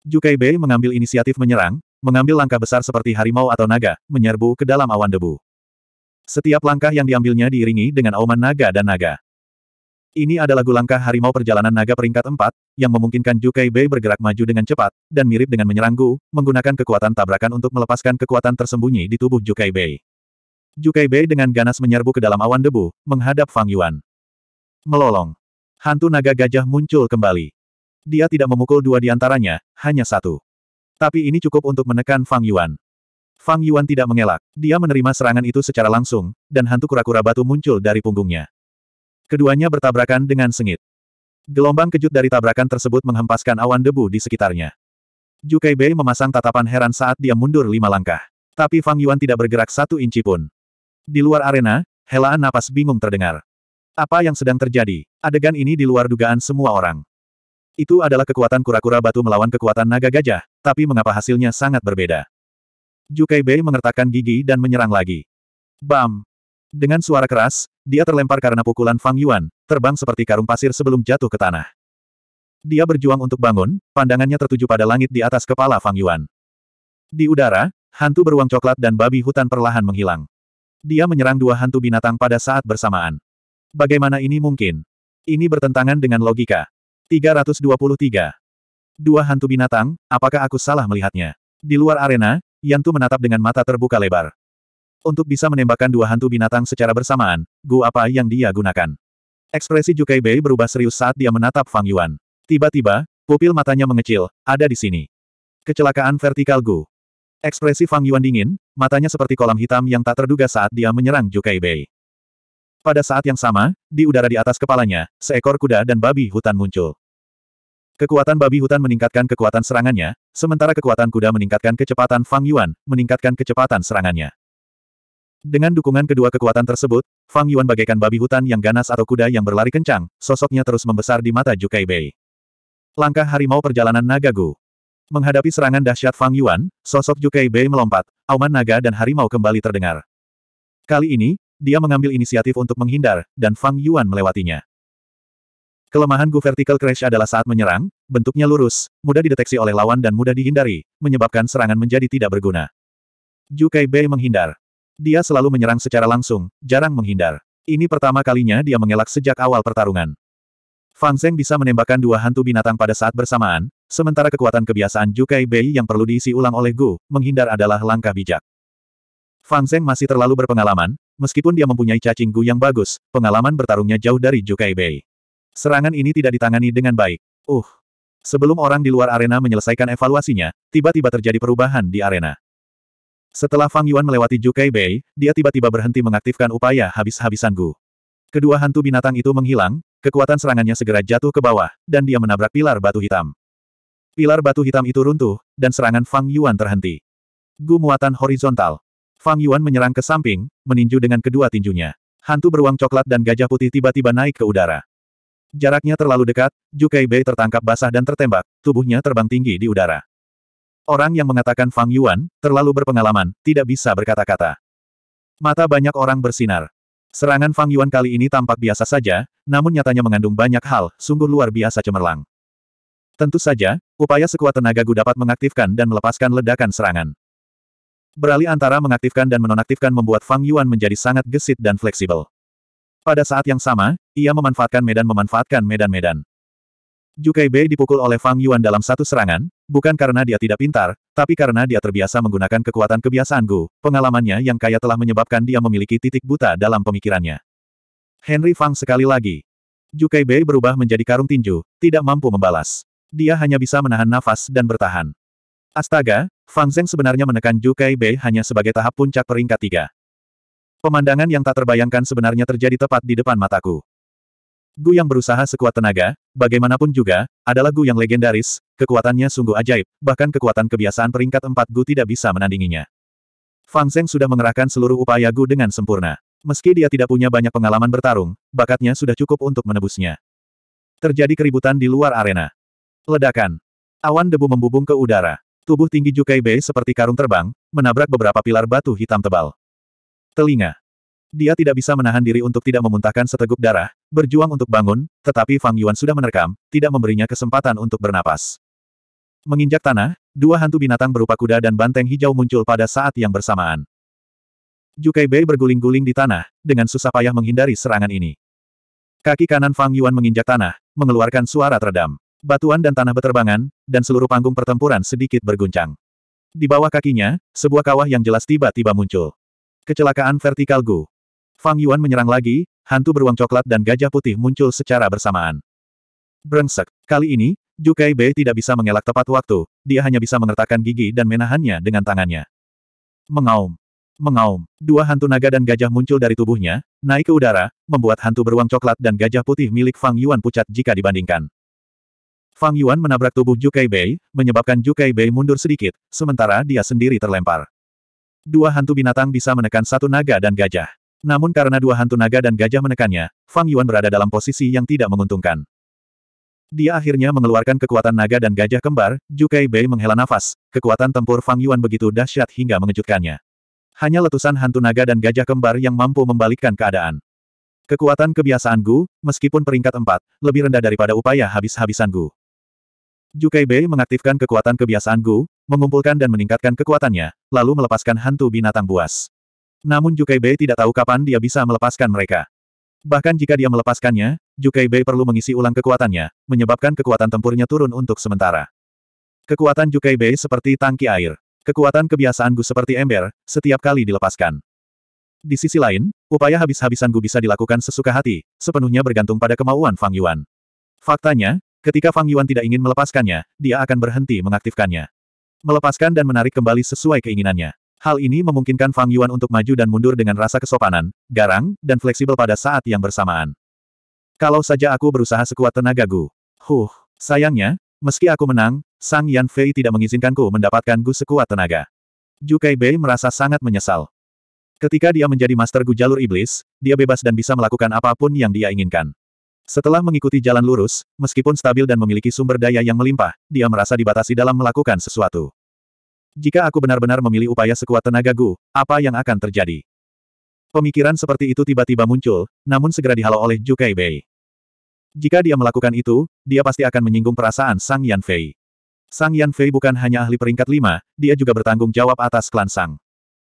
Speaker 1: Jukai Bei mengambil inisiatif menyerang, mengambil langkah besar seperti harimau atau naga, menyerbu ke dalam awan debu. Setiap langkah yang diambilnya diiringi dengan auman naga dan naga. Ini adalah lagu langkah harimau perjalanan naga peringkat 4, yang memungkinkan Jukai Bei bergerak maju dengan cepat, dan mirip dengan menyerang Gu, menggunakan kekuatan tabrakan untuk melepaskan kekuatan tersembunyi di tubuh Jukai Bei. Jukai Bei dengan ganas menyerbu ke dalam awan debu, menghadap Fang Yuan. Melolong. Hantu naga gajah muncul kembali. Dia tidak memukul dua di antaranya, hanya satu. Tapi ini cukup untuk menekan Fang Yuan. Fang Yuan tidak mengelak. Dia menerima serangan itu secara langsung, dan hantu kura-kura batu muncul dari punggungnya. Keduanya bertabrakan dengan sengit. Gelombang kejut dari tabrakan tersebut menghempaskan awan debu di sekitarnya. Jukai Bei memasang tatapan heran saat dia mundur lima langkah. Tapi Fang Yuan tidak bergerak satu inci pun. Di luar arena, helaan napas bingung terdengar. Apa yang sedang terjadi? Adegan ini di luar dugaan semua orang. Itu adalah kekuatan kura-kura batu melawan kekuatan naga gajah, tapi mengapa hasilnya sangat berbeda? Jukai Bei mengertakkan gigi dan menyerang lagi. Bam! Dengan suara keras, dia terlempar karena pukulan Fang Yuan, terbang seperti karung pasir sebelum jatuh ke tanah. Dia berjuang untuk bangun, pandangannya tertuju pada langit di atas kepala Fang Yuan. Di udara, hantu beruang coklat dan babi hutan perlahan menghilang. Dia menyerang dua hantu binatang pada saat bersamaan. Bagaimana ini mungkin? Ini bertentangan dengan logika. 323. Dua hantu binatang, apakah aku salah melihatnya? Di luar arena, Yantu menatap dengan mata terbuka lebar. Untuk bisa menembakkan dua hantu binatang secara bersamaan, gu apa yang dia gunakan? Ekspresi Jukai Bei berubah serius saat dia menatap Fang Yuan. Tiba-tiba, pupil matanya mengecil, ada di sini. Kecelakaan vertikal gu. Ekspresi Fang Yuan dingin, matanya seperti kolam hitam yang tak terduga saat dia menyerang Jukai Bei. Pada saat yang sama, di udara di atas kepalanya, seekor kuda dan babi hutan muncul. Kekuatan babi hutan meningkatkan kekuatan serangannya, sementara kekuatan kuda meningkatkan kecepatan Fang Yuan, meningkatkan kecepatan serangannya. Dengan dukungan kedua kekuatan tersebut, Fang Yuan bagaikan babi hutan yang ganas atau kuda yang berlari kencang, sosoknya terus membesar di mata Jukai Bei. Langkah harimau perjalanan naga Gu. Menghadapi serangan dahsyat Fang Yuan, sosok Jukai Bei melompat, auman naga dan harimau kembali terdengar. Kali ini, dia mengambil inisiatif untuk menghindar, dan Fang Yuan melewatinya. Kelemahan Gu Vertical Crash adalah saat menyerang, bentuknya lurus, mudah dideteksi oleh lawan dan mudah dihindari, menyebabkan serangan menjadi tidak berguna. Ju Bei menghindar. Dia selalu menyerang secara langsung, jarang menghindar. Ini pertama kalinya dia mengelak sejak awal pertarungan. Fang Zeng bisa menembakkan dua hantu binatang pada saat bersamaan, sementara kekuatan kebiasaan Jukai Bei yang perlu diisi ulang oleh Gu, menghindar adalah langkah bijak. Fang Zeng masih terlalu berpengalaman, Meskipun dia mempunyai cacing gu yang bagus, pengalaman bertarungnya jauh dari Jukai Bei. Serangan ini tidak ditangani dengan baik. Uh. Sebelum orang di luar arena menyelesaikan evaluasinya, tiba-tiba terjadi perubahan di arena. Setelah Fang Yuan melewati Jukai Bei, dia tiba-tiba berhenti mengaktifkan upaya habis-habisan Gu. Kedua hantu binatang itu menghilang, kekuatan serangannya segera jatuh ke bawah, dan dia menabrak pilar batu hitam. Pilar batu hitam itu runtuh, dan serangan Fang Yuan terhenti. Gu muatan horizontal. Fang Yuan menyerang ke samping, meninju dengan kedua tinjunya. Hantu beruang coklat dan gajah putih tiba-tiba naik ke udara. Jaraknya terlalu dekat, Jukai Bei tertangkap basah dan tertembak, tubuhnya terbang tinggi di udara. Orang yang mengatakan Fang Yuan, terlalu berpengalaman, tidak bisa berkata-kata. Mata banyak orang bersinar. Serangan Fang Yuan kali ini tampak biasa saja, namun nyatanya mengandung banyak hal, sungguh luar biasa cemerlang. Tentu saja, upaya sekuat tenaga Gu dapat mengaktifkan dan melepaskan ledakan serangan. Beralih antara mengaktifkan dan menonaktifkan membuat Fang Yuan menjadi sangat gesit dan fleksibel. Pada saat yang sama, ia memanfaatkan medan memanfaatkan medan-medan. Jukai Bei dipukul oleh Fang Yuan dalam satu serangan, bukan karena dia tidak pintar, tapi karena dia terbiasa menggunakan kekuatan kebiasaan Gu, pengalamannya yang kaya telah menyebabkan dia memiliki titik buta dalam pemikirannya. Henry Fang sekali lagi. Jukai Bei berubah menjadi karung tinju, tidak mampu membalas. Dia hanya bisa menahan nafas dan bertahan. Astaga, Fang Zeng sebenarnya menekan Zhu Bei hanya sebagai tahap puncak peringkat tiga. Pemandangan yang tak terbayangkan sebenarnya terjadi tepat di depan mataku. Gu yang berusaha sekuat tenaga, bagaimanapun juga, adalah Gu yang legendaris, kekuatannya sungguh ajaib, bahkan kekuatan kebiasaan peringkat empat Gu tidak bisa menandinginya. Fang Zeng sudah mengerahkan seluruh upaya Gu dengan sempurna. Meski dia tidak punya banyak pengalaman bertarung, bakatnya sudah cukup untuk menebusnya. Terjadi keributan di luar arena. Ledakan. Awan debu membubung ke udara. Tubuh tinggi Jukai Bei seperti karung terbang, menabrak beberapa pilar batu hitam tebal. Telinga. Dia tidak bisa menahan diri untuk tidak memuntahkan seteguk darah, berjuang untuk bangun, tetapi Fang Yuan sudah menerkam, tidak memberinya kesempatan untuk bernapas. Menginjak tanah, dua hantu binatang berupa kuda dan banteng hijau muncul pada saat yang bersamaan. Jukai Bei berguling-guling di tanah, dengan susah payah menghindari serangan ini. Kaki kanan Fang Yuan menginjak tanah, mengeluarkan suara teredam. Batuan dan tanah beterbangan, dan seluruh panggung pertempuran sedikit berguncang. Di bawah kakinya, sebuah kawah yang jelas tiba-tiba muncul. Kecelakaan vertikal Gu. Fang Yuan menyerang lagi, hantu beruang coklat dan gajah putih muncul secara bersamaan. Brengsek. Kali ini, Jukai Bei tidak bisa mengelak tepat waktu, dia hanya bisa mengertakkan gigi dan menahannya dengan tangannya. Mengaum. Mengaum. Dua hantu naga dan gajah muncul dari tubuhnya, naik ke udara, membuat hantu beruang coklat dan gajah putih milik Fang Yuan pucat jika dibandingkan. Fang Yuan menabrak tubuh Kai Bei, menyebabkan Kai Bei mundur sedikit, sementara dia sendiri terlempar. Dua hantu binatang bisa menekan satu naga dan gajah. Namun karena dua hantu naga dan gajah menekannya, Fang Yuan berada dalam posisi yang tidak menguntungkan. Dia akhirnya mengeluarkan kekuatan naga dan gajah kembar, Kai Bei menghela nafas, kekuatan tempur Fang Yuan begitu dahsyat hingga mengejutkannya. Hanya letusan hantu naga dan gajah kembar yang mampu membalikkan keadaan. Kekuatan kebiasaan Gu, meskipun peringkat empat, lebih rendah daripada upaya habis-habisan Gu. Jukai Bei mengaktifkan kekuatan kebiasaan Gu, mengumpulkan dan meningkatkan kekuatannya, lalu melepaskan hantu binatang buas. Namun Jukai Bei tidak tahu kapan dia bisa melepaskan mereka. Bahkan jika dia melepaskannya, Jukai Bei perlu mengisi ulang kekuatannya, menyebabkan kekuatan tempurnya turun untuk sementara. Kekuatan Jukai Bei seperti tangki air. Kekuatan kebiasaan Gu seperti ember, setiap kali dilepaskan. Di sisi lain, upaya habis-habisan Gu bisa dilakukan sesuka hati, sepenuhnya bergantung pada kemauan Fang Yuan. Faktanya, Ketika Fang Yuan tidak ingin melepaskannya, dia akan berhenti mengaktifkannya. Melepaskan dan menarik kembali sesuai keinginannya. Hal ini memungkinkan Fang Yuan untuk maju dan mundur dengan rasa kesopanan, garang, dan fleksibel pada saat yang bersamaan. Kalau saja aku berusaha sekuat tenagaku. Huh, sayangnya, meski aku menang, Sang Yan Fei tidak mengizinkanku mendapatkan Gu sekuat tenaga. Ju Kai Bei merasa sangat menyesal. Ketika dia menjadi master Gu jalur iblis, dia bebas dan bisa melakukan apapun yang dia inginkan. Setelah mengikuti jalan lurus, meskipun stabil dan memiliki sumber daya yang melimpah, dia merasa dibatasi dalam melakukan sesuatu. Jika aku benar-benar memilih upaya sekuat tenaga Gu, apa yang akan terjadi? Pemikiran seperti itu tiba-tiba muncul, namun segera dihalau oleh Zhu Bei. Jika dia melakukan itu, dia pasti akan menyinggung perasaan Sang Yan Fei. Sang Yan Fei bukan hanya ahli peringkat lima, dia juga bertanggung jawab atas klan Sang.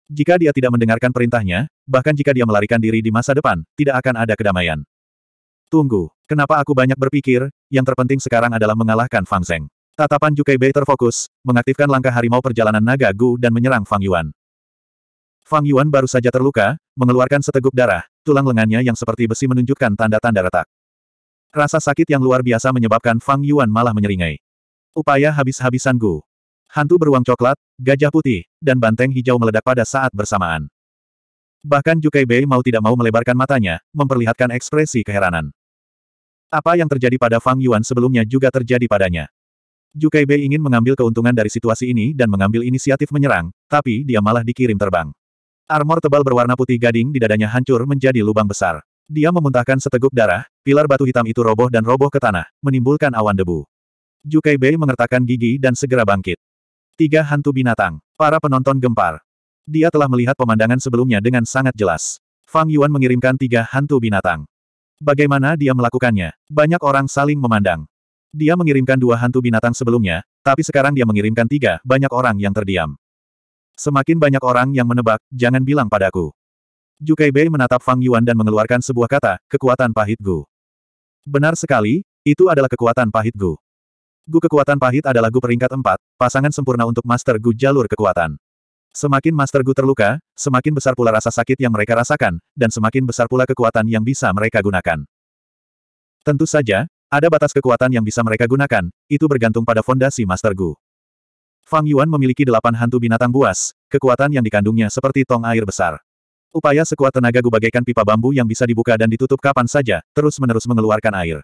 Speaker 1: Jika dia tidak mendengarkan perintahnya, bahkan jika dia melarikan diri di masa depan, tidak akan ada kedamaian. Tunggu, kenapa aku banyak berpikir, yang terpenting sekarang adalah mengalahkan Fang Zeng. Tatapan Jukai Bei terfokus, mengaktifkan langkah harimau perjalanan naga Gu dan menyerang Fang Yuan. Fang Yuan baru saja terluka, mengeluarkan seteguk darah, tulang lengannya yang seperti besi menunjukkan tanda-tanda retak. Rasa sakit yang luar biasa menyebabkan Fang Yuan malah menyeringai. Upaya habis-habisan Gu. Hantu beruang coklat, gajah putih, dan banteng hijau meledak pada saat bersamaan. Bahkan Jukai Bei mau tidak mau melebarkan matanya, memperlihatkan ekspresi keheranan. Apa yang terjadi pada Fang Yuan sebelumnya juga terjadi padanya. Jukai Bei ingin mengambil keuntungan dari situasi ini dan mengambil inisiatif menyerang, tapi dia malah dikirim terbang. Armor tebal berwarna putih gading di dadanya hancur menjadi lubang besar. Dia memuntahkan seteguk darah, pilar batu hitam itu roboh dan roboh ke tanah, menimbulkan awan debu. Jukai Bei mengertakkan gigi dan segera bangkit. Tiga hantu binatang. Para penonton gempar. Dia telah melihat pemandangan sebelumnya dengan sangat jelas. Fang Yuan mengirimkan tiga hantu binatang. Bagaimana dia melakukannya? Banyak orang saling memandang. Dia mengirimkan dua hantu binatang sebelumnya, tapi sekarang dia mengirimkan tiga, banyak orang yang terdiam. Semakin banyak orang yang menebak, jangan bilang padaku. Jukai Bei menatap Fang Yuan dan mengeluarkan sebuah kata, kekuatan pahit Gu. Benar sekali, itu adalah kekuatan pahit Gu. Gu kekuatan pahit adalah Gu peringkat empat. pasangan sempurna untuk Master Gu jalur kekuatan. Semakin Master Gu terluka, semakin besar pula rasa sakit yang mereka rasakan, dan semakin besar pula kekuatan yang bisa mereka gunakan. Tentu saja, ada batas kekuatan yang bisa mereka gunakan, itu bergantung pada fondasi Master Gu. Fang Yuan memiliki delapan hantu binatang buas, kekuatan yang dikandungnya seperti tong air besar. Upaya sekuat tenaga Gu bagaikan pipa bambu yang bisa dibuka dan ditutup kapan saja, terus-menerus mengeluarkan air.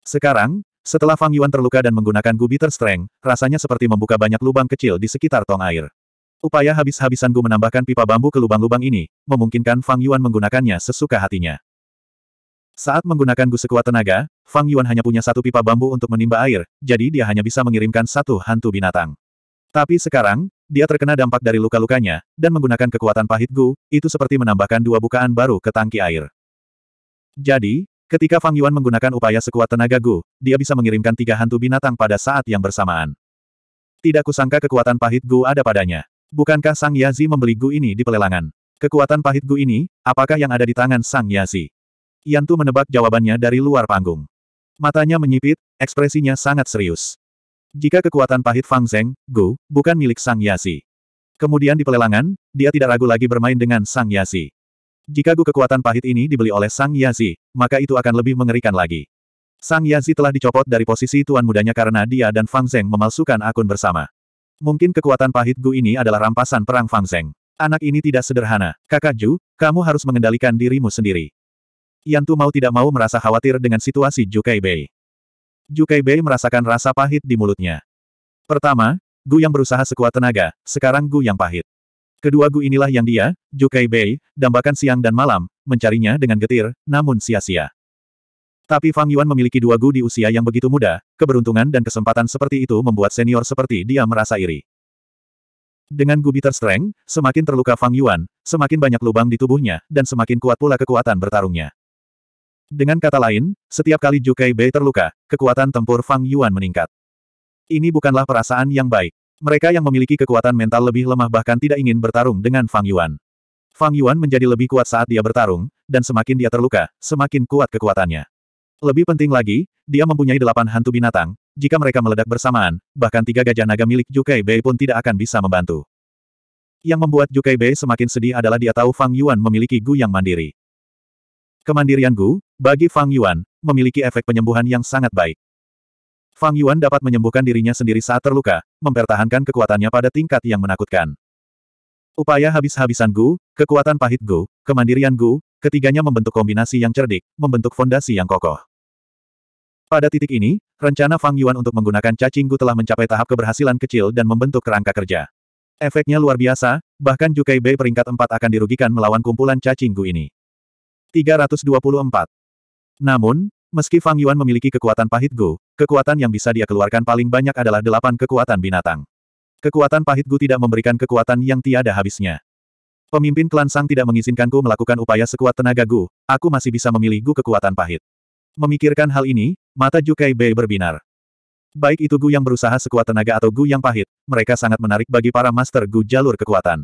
Speaker 1: Sekarang, setelah Fang Yuan terluka dan menggunakan Gu Bitter Strength, rasanya seperti membuka banyak lubang kecil di sekitar tong air. Upaya habis-habisan Gu menambahkan pipa bambu ke lubang-lubang ini, memungkinkan Fang Yuan menggunakannya sesuka hatinya. Saat menggunakan Gu sekuat tenaga, Fang Yuan hanya punya satu pipa bambu untuk menimba air, jadi dia hanya bisa mengirimkan satu hantu binatang. Tapi sekarang, dia terkena dampak dari luka-lukanya, dan menggunakan kekuatan pahit Gu, itu seperti menambahkan dua bukaan baru ke tangki air. Jadi, ketika Fang Yuan menggunakan upaya sekuat tenaga Gu, dia bisa mengirimkan tiga hantu binatang pada saat yang bersamaan. Tidak kusangka kekuatan pahit Gu ada padanya. Bukankah Sang Yazi membeli Gu ini di pelelangan? Kekuatan pahit Gu ini, apakah yang ada di tangan Sang Yazi? Yantu menebak jawabannya dari luar panggung. Matanya menyipit, ekspresinya sangat serius. Jika kekuatan pahit Fang Zeng, Gu, bukan milik Sang Yazi. Kemudian di pelelangan, dia tidak ragu lagi bermain dengan Sang Yazi. Jika Gu kekuatan pahit ini dibeli oleh Sang Yazi, maka itu akan lebih mengerikan lagi. Sang Yazi telah dicopot dari posisi tuan mudanya karena dia dan Fang Zeng memalsukan akun bersama. Mungkin kekuatan pahit Gu ini adalah rampasan perang Fang Zeng. Anak ini tidak sederhana. Kakak Ju, kamu harus mengendalikan dirimu sendiri. Yan Tu mau tidak mau merasa khawatir dengan situasi Ju Kaibei. Ju Bei merasakan rasa pahit di mulutnya. Pertama, Gu yang berusaha sekuat tenaga, sekarang Gu yang pahit. Kedua Gu inilah yang dia, Ju Bei, dambakan siang dan malam, mencarinya dengan getir, namun sia-sia. Tapi Fang Yuan memiliki dua gu di usia yang begitu muda, keberuntungan dan kesempatan seperti itu membuat senior seperti dia merasa iri. Dengan gu bitter strength, semakin terluka Fang Yuan, semakin banyak lubang di tubuhnya, dan semakin kuat pula kekuatan bertarungnya. Dengan kata lain, setiap kali Jukai Bei terluka, kekuatan tempur Fang Yuan meningkat. Ini bukanlah perasaan yang baik. Mereka yang memiliki kekuatan mental lebih lemah bahkan tidak ingin bertarung dengan Fang Yuan. Fang Yuan menjadi lebih kuat saat dia bertarung, dan semakin dia terluka, semakin kuat kekuatannya. Lebih penting lagi, dia mempunyai delapan hantu binatang, jika mereka meledak bersamaan, bahkan tiga gajah naga milik Jukai Bei pun tidak akan bisa membantu. Yang membuat Jukai Bei semakin sedih adalah dia tahu Fang Yuan memiliki Gu yang mandiri. Kemandirian Gu, bagi Fang Yuan, memiliki efek penyembuhan yang sangat baik. Fang Yuan dapat menyembuhkan dirinya sendiri saat terluka, mempertahankan kekuatannya pada tingkat yang menakutkan. Upaya habis-habisan Gu, kekuatan pahit Gu, kemandirian Gu, ketiganya membentuk kombinasi yang cerdik, membentuk fondasi yang kokoh. Pada titik ini, rencana Fang Yuan untuk menggunakan cacinggu telah mencapai tahap keberhasilan kecil dan membentuk kerangka kerja. Efeknya luar biasa, bahkan Jukai Bei peringkat 4 akan dirugikan melawan kumpulan cacinggu ini. 324. Namun, meski Fang Yuan memiliki kekuatan pahit Gu, kekuatan yang bisa dia keluarkan paling banyak adalah delapan kekuatan binatang. Kekuatan pahit Gu tidak memberikan kekuatan yang tiada habisnya. Pemimpin klan Sang tidak mengizinkanku melakukan upaya sekuat tenaga Gu, aku masih bisa memilih Gu kekuatan pahit. Memikirkan hal ini, Mata Jukai Bei berbinar. Baik itu Gu yang berusaha sekuat tenaga atau Gu yang pahit, mereka sangat menarik bagi para Master Gu jalur kekuatan.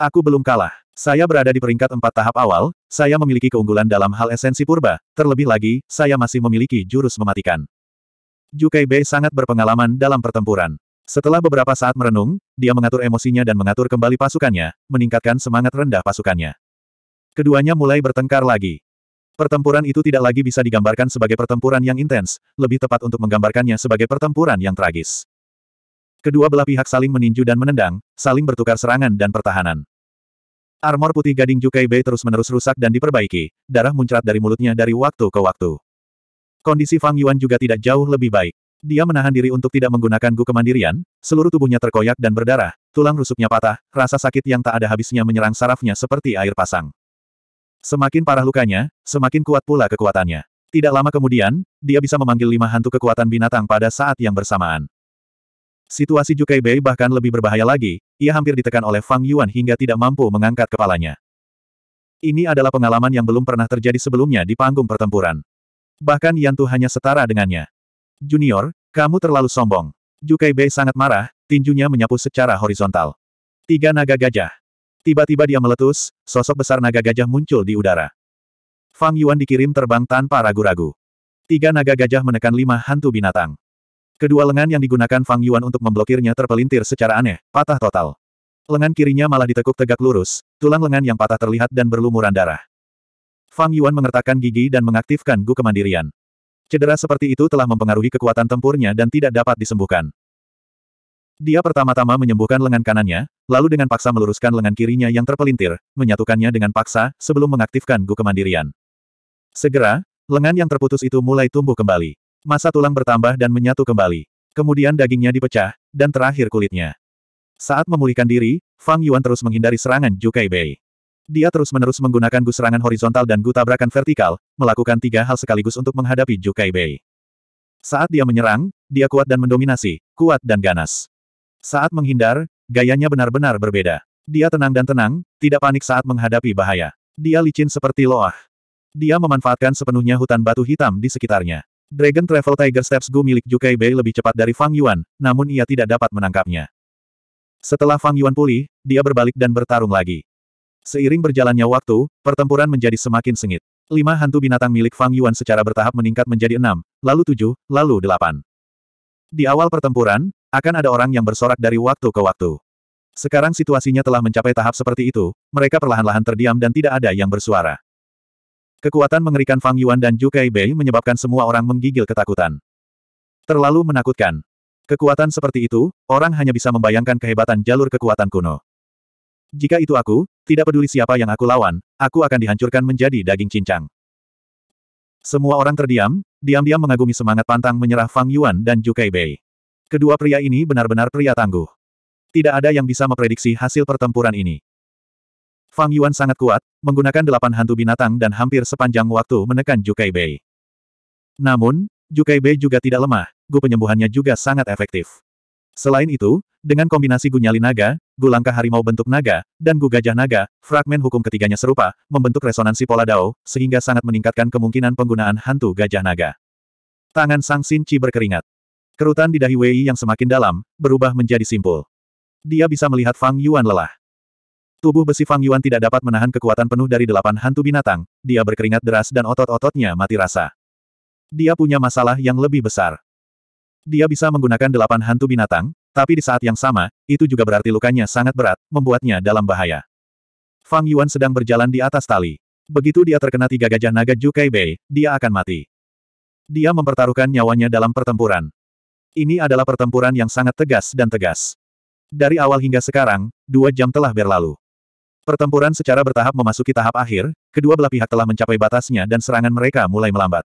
Speaker 1: Aku belum kalah. Saya berada di peringkat empat tahap awal, saya memiliki keunggulan dalam hal esensi purba, terlebih lagi, saya masih memiliki jurus mematikan. Jukai Bei sangat berpengalaman dalam pertempuran. Setelah beberapa saat merenung, dia mengatur emosinya dan mengatur kembali pasukannya, meningkatkan semangat rendah pasukannya. Keduanya mulai bertengkar lagi. Pertempuran itu tidak lagi bisa digambarkan sebagai pertempuran yang intens, lebih tepat untuk menggambarkannya sebagai pertempuran yang tragis. Kedua belah pihak saling meninju dan menendang, saling bertukar serangan dan pertahanan. Armor putih gading Jukai Bei terus-menerus rusak dan diperbaiki, darah muncrat dari mulutnya dari waktu ke waktu. Kondisi Fang Yuan juga tidak jauh lebih baik. Dia menahan diri untuk tidak menggunakan gu kemandirian, seluruh tubuhnya terkoyak dan berdarah, tulang rusuknya patah, rasa sakit yang tak ada habisnya menyerang sarafnya seperti air pasang. Semakin parah lukanya, semakin kuat pula kekuatannya. Tidak lama kemudian, dia bisa memanggil lima hantu kekuatan binatang pada saat yang bersamaan. Situasi Jukai Bei bahkan lebih berbahaya lagi, ia hampir ditekan oleh Fang Yuan hingga tidak mampu mengangkat kepalanya. Ini adalah pengalaman yang belum pernah terjadi sebelumnya di panggung pertempuran. Bahkan Yan Tu hanya setara dengannya. Junior, kamu terlalu sombong. Jukai Bei sangat marah, tinjunya menyapu secara horizontal. Tiga naga gajah. Tiba-tiba dia meletus, sosok besar naga gajah muncul di udara. Fang Yuan dikirim terbang tanpa ragu-ragu. Tiga naga gajah menekan lima hantu binatang. Kedua lengan yang digunakan Fang Yuan untuk memblokirnya terpelintir secara aneh, patah total. Lengan kirinya malah ditekuk tegak lurus, tulang lengan yang patah terlihat dan berlumuran darah. Fang Yuan mengertakkan gigi dan mengaktifkan gu kemandirian. Cedera seperti itu telah mempengaruhi kekuatan tempurnya dan tidak dapat disembuhkan. Dia pertama-tama menyembuhkan lengan kanannya, lalu dengan paksa meluruskan lengan kirinya yang terpelintir, menyatukannya dengan paksa, sebelum mengaktifkan gu kemandirian. Segera, lengan yang terputus itu mulai tumbuh kembali. Masa tulang bertambah dan menyatu kembali. Kemudian dagingnya dipecah, dan terakhir kulitnya. Saat memulihkan diri, Fang Yuan terus menghindari serangan Kai Bei. Dia terus-menerus menggunakan gu serangan horizontal dan gu tabrakan vertikal, melakukan tiga hal sekaligus untuk menghadapi Kai Bei. Saat dia menyerang, dia kuat dan mendominasi, kuat dan ganas. Saat menghindar, gayanya benar-benar berbeda. Dia tenang dan tenang, tidak panik saat menghadapi bahaya. Dia licin seperti loah. Dia memanfaatkan sepenuhnya hutan batu hitam di sekitarnya. Dragon Travel Tiger Steps Gu milik Jukai Bei lebih cepat dari Fang Yuan, namun ia tidak dapat menangkapnya. Setelah Fang Yuan pulih, dia berbalik dan bertarung lagi. Seiring berjalannya waktu, pertempuran menjadi semakin sengit. Lima hantu binatang milik Fang Yuan secara bertahap meningkat menjadi enam, lalu tujuh, lalu delapan. Di awal pertempuran, akan ada orang yang bersorak dari waktu ke waktu. Sekarang situasinya telah mencapai tahap seperti itu, mereka perlahan-lahan terdiam dan tidak ada yang bersuara. Kekuatan mengerikan Fang Yuan dan Ju Bei menyebabkan semua orang menggigil ketakutan. Terlalu menakutkan. Kekuatan seperti itu, orang hanya bisa membayangkan kehebatan jalur kekuatan kuno. Jika itu aku, tidak peduli siapa yang aku lawan, aku akan dihancurkan menjadi daging cincang. Semua orang terdiam, diam-diam mengagumi semangat pantang menyerah Fang Yuan dan Ju Bei. Kedua pria ini benar-benar pria tangguh. Tidak ada yang bisa memprediksi hasil pertempuran ini. Fang Yuan sangat kuat, menggunakan delapan hantu binatang dan hampir sepanjang waktu menekan Jukai Bei. Namun, Jukai Bei juga tidak lemah, gu penyembuhannya juga sangat efektif. Selain itu, dengan kombinasi gu nyali naga, gu langkah harimau bentuk naga, dan gu gajah naga, fragmen hukum ketiganya serupa, membentuk resonansi pola dao, sehingga sangat meningkatkan kemungkinan penggunaan hantu gajah naga. Tangan Sang Sin Chi berkeringat. Kerutan di dahi Wei yang semakin dalam, berubah menjadi simpul. Dia bisa melihat Fang Yuan lelah. Tubuh besi Fang Yuan tidak dapat menahan kekuatan penuh dari delapan hantu binatang, dia berkeringat deras dan otot-ototnya mati rasa. Dia punya masalah yang lebih besar. Dia bisa menggunakan delapan hantu binatang, tapi di saat yang sama, itu juga berarti lukanya sangat berat, membuatnya dalam bahaya. Fang Yuan sedang berjalan di atas tali. Begitu dia terkena tiga gajah naga Jukai Bei, dia akan mati. Dia mempertaruhkan nyawanya dalam pertempuran. Ini adalah pertempuran yang sangat tegas dan tegas. Dari awal hingga sekarang, dua jam telah berlalu. Pertempuran secara bertahap memasuki tahap akhir, kedua belah pihak telah mencapai batasnya dan serangan mereka mulai melambat.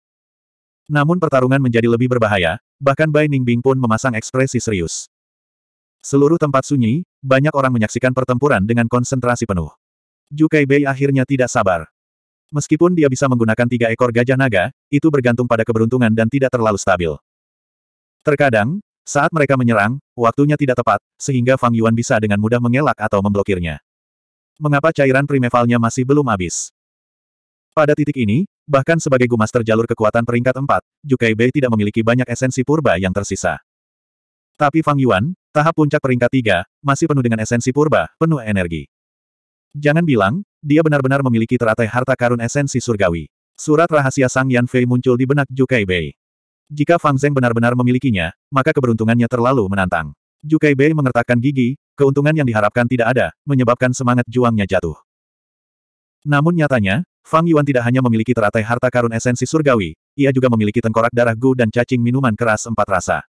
Speaker 1: Namun pertarungan menjadi lebih berbahaya, bahkan Bai Ningbing pun memasang ekspresi serius. Seluruh tempat sunyi, banyak orang menyaksikan pertempuran dengan konsentrasi penuh. Jukai Bei akhirnya tidak sabar. Meskipun dia bisa menggunakan tiga ekor gajah naga, itu bergantung pada keberuntungan dan tidak terlalu stabil. Terkadang, saat mereka menyerang, waktunya tidak tepat, sehingga Fang Yuan bisa dengan mudah mengelak atau memblokirnya. Mengapa cairan primevalnya masih belum habis? Pada titik ini, bahkan sebagai gumaster jalur kekuatan peringkat 4, Jukai Bei tidak memiliki banyak esensi purba yang tersisa. Tapi Fang Yuan, tahap puncak peringkat 3, masih penuh dengan esensi purba, penuh energi. Jangan bilang, dia benar-benar memiliki teratai harta karun esensi surgawi. Surat rahasia Sang Yan Fei muncul di benak Jukai Bei. Jika Fang Zeng benar-benar memilikinya, maka keberuntungannya terlalu menantang. Jukai Bei mengertakkan gigi, keuntungan yang diharapkan tidak ada, menyebabkan semangat juangnya jatuh. Namun nyatanya, Fang Yuan tidak hanya memiliki teratai harta karun esensi surgawi, ia juga memiliki tengkorak darah gu dan cacing minuman keras empat rasa.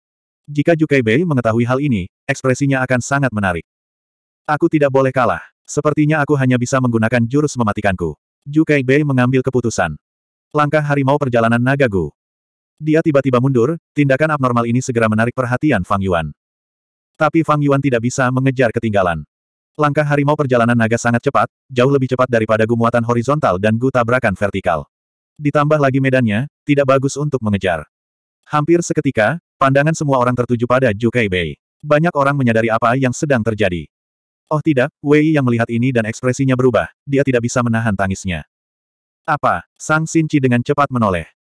Speaker 1: Jika Jukai Bei mengetahui hal ini, ekspresinya akan sangat menarik. Aku tidak boleh kalah. Sepertinya aku hanya bisa menggunakan jurus mematikanku. Jukai Bei mengambil keputusan. Langkah harimau perjalanan naga Gu. Dia tiba-tiba mundur, tindakan abnormal ini segera menarik perhatian Fang Yuan. Tapi Fang Yuan tidak bisa mengejar ketinggalan. Langkah harimau perjalanan naga sangat cepat, jauh lebih cepat daripada gumuatan horizontal dan gu tabrakan vertikal. Ditambah lagi medannya, tidak bagus untuk mengejar. Hampir seketika, pandangan semua orang tertuju pada Zhu Bei. Banyak orang menyadari apa yang sedang terjadi. Oh tidak, Wei yang melihat ini dan ekspresinya berubah, dia tidak bisa menahan tangisnya. Apa? Sang Sinci dengan cepat menoleh.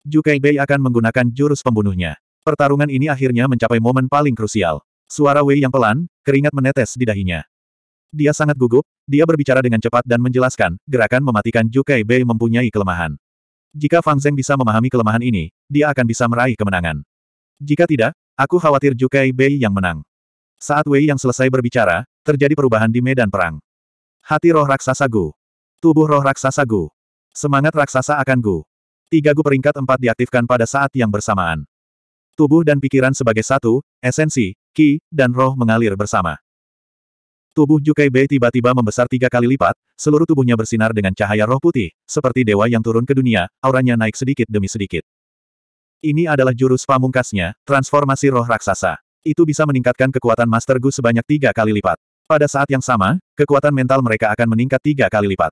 Speaker 1: Jukai Bei akan menggunakan jurus pembunuhnya. Pertarungan ini akhirnya mencapai momen paling krusial. Suara Wei yang pelan, keringat menetes di dahinya. Dia sangat gugup, dia berbicara dengan cepat dan menjelaskan, gerakan mematikan Jukai Bei mempunyai kelemahan. Jika Fang Zeng bisa memahami kelemahan ini, dia akan bisa meraih kemenangan. Jika tidak, aku khawatir Jukai Bei yang menang. Saat Wei yang selesai berbicara, terjadi perubahan di medan perang. Hati roh raksasa Gu. Tubuh roh raksasa Gu. Semangat raksasa akan Gu. Tiga gu peringkat empat diaktifkan pada saat yang bersamaan. Tubuh dan pikiran sebagai satu, esensi, ki, dan roh mengalir bersama. Tubuh Jukai B tiba-tiba membesar tiga kali lipat, seluruh tubuhnya bersinar dengan cahaya roh putih, seperti dewa yang turun ke dunia, auranya naik sedikit demi sedikit. Ini adalah jurus pamungkasnya, transformasi roh raksasa. Itu bisa meningkatkan kekuatan Master Gu sebanyak tiga kali lipat. Pada saat yang sama, kekuatan mental mereka akan meningkat tiga kali lipat.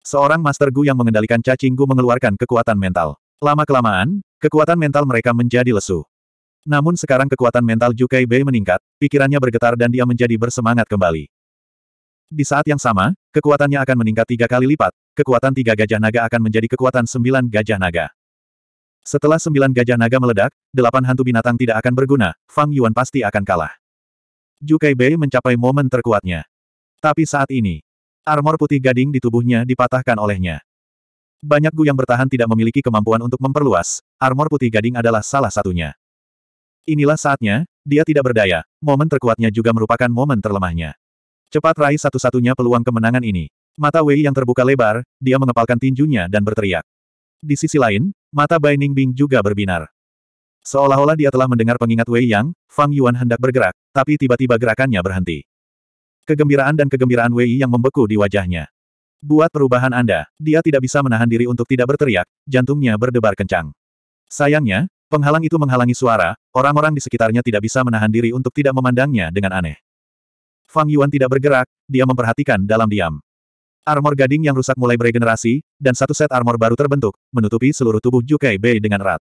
Speaker 1: Seorang Master Gu yang mengendalikan cacing Gu mengeluarkan kekuatan mental. Lama-kelamaan, kekuatan mental mereka menjadi lesu. Namun sekarang kekuatan mental Jukai Bei meningkat, pikirannya bergetar dan dia menjadi bersemangat kembali. Di saat yang sama, kekuatannya akan meningkat tiga kali lipat, kekuatan tiga gajah naga akan menjadi kekuatan sembilan gajah naga. Setelah sembilan gajah naga meledak, delapan hantu binatang tidak akan berguna, Fang Yuan pasti akan kalah. Jukai Bei mencapai momen terkuatnya. Tapi saat ini, Armor putih gading di tubuhnya dipatahkan olehnya. Banyak Gu yang bertahan tidak memiliki kemampuan untuk memperluas, armor putih gading adalah salah satunya. Inilah saatnya, dia tidak berdaya, momen terkuatnya juga merupakan momen terlemahnya. Cepat raih satu-satunya peluang kemenangan ini. Mata Wei yang terbuka lebar, dia mengepalkan tinjunya dan berteriak. Di sisi lain, mata Bai Bing juga berbinar. Seolah-olah dia telah mendengar pengingat Wei Yang, Fang Yuan hendak bergerak, tapi tiba-tiba gerakannya berhenti. Kegembiraan dan kegembiraan Wei yang membeku di wajahnya. Buat perubahan Anda, dia tidak bisa menahan diri untuk tidak berteriak, jantungnya berdebar kencang. Sayangnya, penghalang itu menghalangi suara, orang-orang di sekitarnya tidak bisa menahan diri untuk tidak memandangnya dengan aneh. Fang Yuan tidak bergerak, dia memperhatikan dalam diam. Armor gading yang rusak mulai beregenerasi, dan satu set armor baru terbentuk, menutupi seluruh tubuh Jukai Bei dengan erat.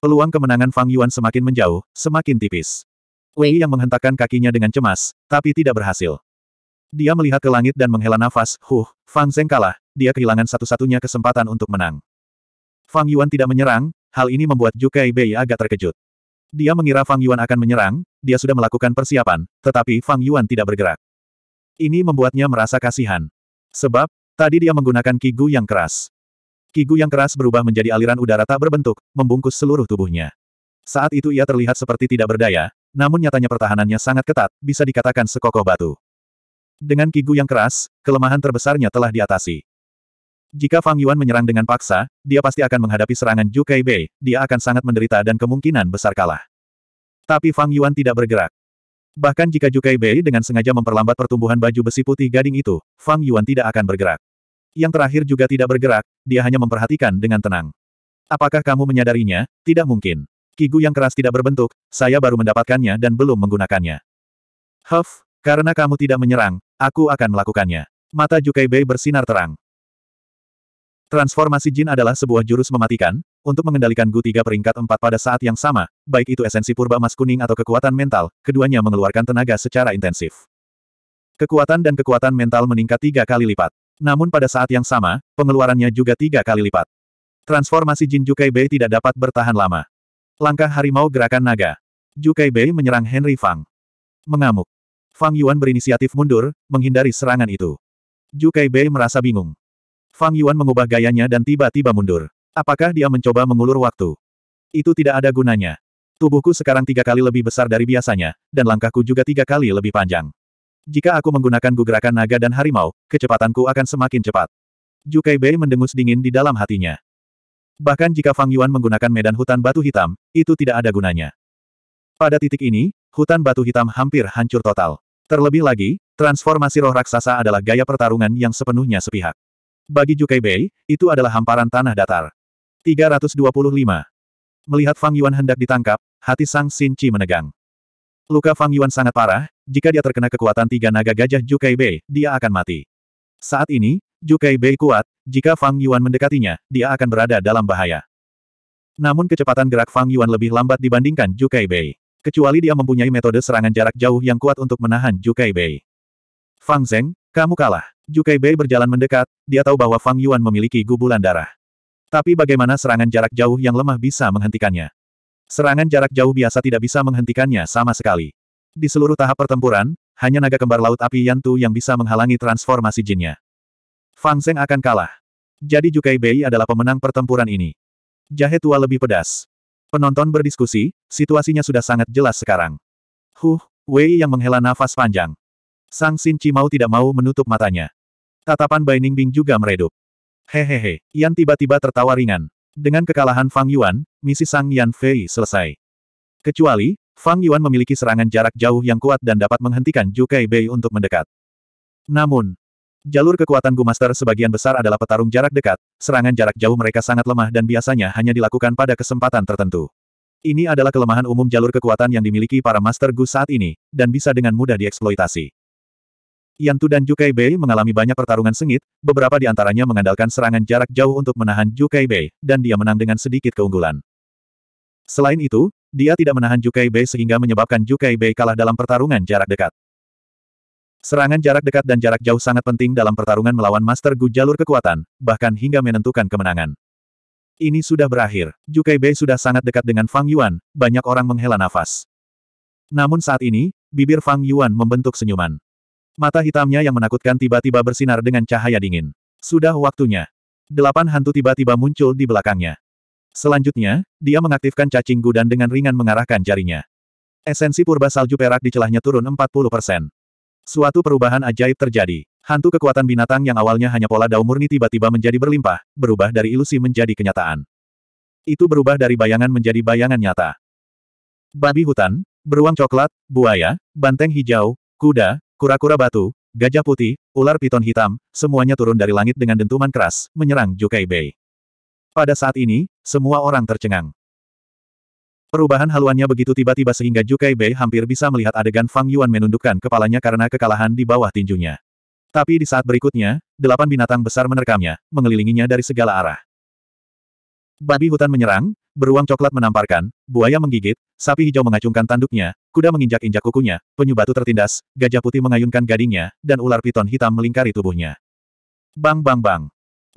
Speaker 1: Peluang kemenangan Fang Yuan semakin menjauh, semakin tipis. Wei yang menghentakkan kakinya dengan cemas, tapi tidak berhasil. Dia melihat ke langit dan menghela nafas, huh, Fang Zeng kalah, dia kehilangan satu-satunya kesempatan untuk menang. Fang Yuan tidak menyerang, hal ini membuat Jukai Bei agak terkejut. Dia mengira Fang Yuan akan menyerang, dia sudah melakukan persiapan, tetapi Fang Yuan tidak bergerak. Ini membuatnya merasa kasihan. Sebab, tadi dia menggunakan kigu yang keras. Kigu yang keras berubah menjadi aliran udara tak berbentuk, membungkus seluruh tubuhnya. Saat itu ia terlihat seperti tidak berdaya, namun nyatanya pertahanannya sangat ketat, bisa dikatakan sekokoh batu. Dengan kigu yang keras, kelemahan terbesarnya telah diatasi. Jika Fang Yuan menyerang dengan paksa, dia pasti akan menghadapi serangan Zhu Bei, dia akan sangat menderita dan kemungkinan besar kalah. Tapi Fang Yuan tidak bergerak. Bahkan jika Kai Bei dengan sengaja memperlambat pertumbuhan baju besi putih gading itu, Fang Yuan tidak akan bergerak. Yang terakhir juga tidak bergerak, dia hanya memperhatikan dengan tenang. Apakah kamu menyadarinya? Tidak mungkin. Kigu yang keras tidak berbentuk, saya baru mendapatkannya dan belum menggunakannya. Huff, karena kamu tidak menyerang, aku akan melakukannya. Mata Jukai Bei bersinar terang. Transformasi jin adalah sebuah jurus mematikan, untuk mengendalikan Gu tiga peringkat empat pada saat yang sama, baik itu esensi purba emas kuning atau kekuatan mental, keduanya mengeluarkan tenaga secara intensif. Kekuatan dan kekuatan mental meningkat tiga kali lipat. Namun pada saat yang sama, pengeluarannya juga tiga kali lipat. Transformasi Jin Jukai Bei tidak dapat bertahan lama. Langkah harimau gerakan naga. Jukai Bei menyerang Henry Fang. Mengamuk. Fang Yuan berinisiatif mundur, menghindari serangan itu. Jukai Bei merasa bingung. Fang Yuan mengubah gayanya dan tiba-tiba mundur. Apakah dia mencoba mengulur waktu? Itu tidak ada gunanya. Tubuhku sekarang tiga kali lebih besar dari biasanya, dan langkahku juga tiga kali lebih panjang. Jika aku menggunakan gugerakan naga dan harimau, kecepatanku akan semakin cepat. Jukai Bei mendengus dingin di dalam hatinya. Bahkan jika Fang Yuan menggunakan medan hutan batu hitam, itu tidak ada gunanya. Pada titik ini, hutan batu hitam hampir hancur total. Terlebih lagi, transformasi roh raksasa adalah gaya pertarungan yang sepenuhnya sepihak. Bagi Jukai Bei, itu adalah hamparan tanah datar. 325. Melihat Fang Yuan hendak ditangkap, hati Sang Xin Chi menegang. Luka Fang Yuan sangat parah, jika dia terkena kekuatan tiga naga gajah Jukai Bei, dia akan mati. Saat ini, Jukai Bei kuat, jika Fang Yuan mendekatinya, dia akan berada dalam bahaya. Namun kecepatan gerak Fang Yuan lebih lambat dibandingkan Jukai Bei. Kecuali dia mempunyai metode serangan jarak jauh yang kuat untuk menahan Jukai Bei. Fang Zeng, kamu kalah. Jukai Bei berjalan mendekat, dia tahu bahwa Fang Yuan memiliki gubulan darah. Tapi bagaimana serangan jarak jauh yang lemah bisa menghentikannya? Serangan jarak jauh biasa tidak bisa menghentikannya sama sekali. Di seluruh tahap pertempuran, hanya naga kembar laut api Yantu yang bisa menghalangi transformasi jinnya. Fang Zeng akan kalah. Jadi Jukai Bei adalah pemenang pertempuran ini. Jahe tua lebih pedas. Penonton berdiskusi, situasinya sudah sangat jelas sekarang. Huh, Wei yang menghela nafas panjang. Sang Sin Chi mau tidak mau menutup matanya. Tatapan Bai Ningbing juga meredup. Hehehe, Yan tiba-tiba tertawa ringan. Dengan kekalahan Fang Yuan, misi Sang Yan Fei selesai. Kecuali, Fang Yuan memiliki serangan jarak jauh yang kuat dan dapat menghentikan Jukai Bei untuk mendekat. Namun, Jalur kekuatan Gumaster sebagian besar adalah petarung jarak dekat, serangan jarak jauh mereka sangat lemah dan biasanya hanya dilakukan pada kesempatan tertentu. Ini adalah kelemahan umum jalur kekuatan yang dimiliki para Master Gu saat ini, dan bisa dengan mudah dieksploitasi. Yantu dan Jukai Bei mengalami banyak pertarungan sengit, beberapa di antaranya mengandalkan serangan jarak jauh untuk menahan Jukai Bei, dan dia menang dengan sedikit keunggulan. Selain itu, dia tidak menahan Jukai Bei sehingga menyebabkan Jukai Bei kalah dalam pertarungan jarak dekat. Serangan jarak dekat dan jarak jauh sangat penting dalam pertarungan melawan Master Gu jalur kekuatan, bahkan hingga menentukan kemenangan. Ini sudah berakhir. Jukai Bei sudah sangat dekat dengan Fang Yuan, banyak orang menghela nafas. Namun saat ini, bibir Fang Yuan membentuk senyuman. Mata hitamnya yang menakutkan tiba-tiba bersinar dengan cahaya dingin. Sudah waktunya. Delapan hantu tiba-tiba muncul di belakangnya. Selanjutnya, dia mengaktifkan cacing gudan dengan ringan mengarahkan jarinya. Esensi purba salju perak di celahnya turun 40 persen. Suatu perubahan ajaib terjadi. Hantu kekuatan binatang yang awalnya hanya pola dao murni tiba-tiba menjadi berlimpah, berubah dari ilusi menjadi kenyataan. Itu berubah dari bayangan menjadi bayangan nyata. Babi hutan, beruang coklat, buaya, banteng hijau, kuda, kura-kura batu, gajah putih, ular piton hitam, semuanya turun dari langit dengan dentuman keras, menyerang Jukai Bay. Pada saat ini, semua orang tercengang. Perubahan haluannya begitu tiba-tiba sehingga Jukai Bei hampir bisa melihat adegan Fang Yuan menundukkan kepalanya karena kekalahan di bawah tinjunya. Tapi di saat berikutnya, delapan binatang besar menerkamnya, mengelilinginya dari segala arah. Babi hutan menyerang, beruang coklat menamparkan, buaya menggigit, sapi hijau mengacungkan tanduknya, kuda menginjak-injak kukunya, penyu batu tertindas, gajah putih mengayunkan gadingnya, dan ular piton hitam melingkari tubuhnya. Bang bang bang.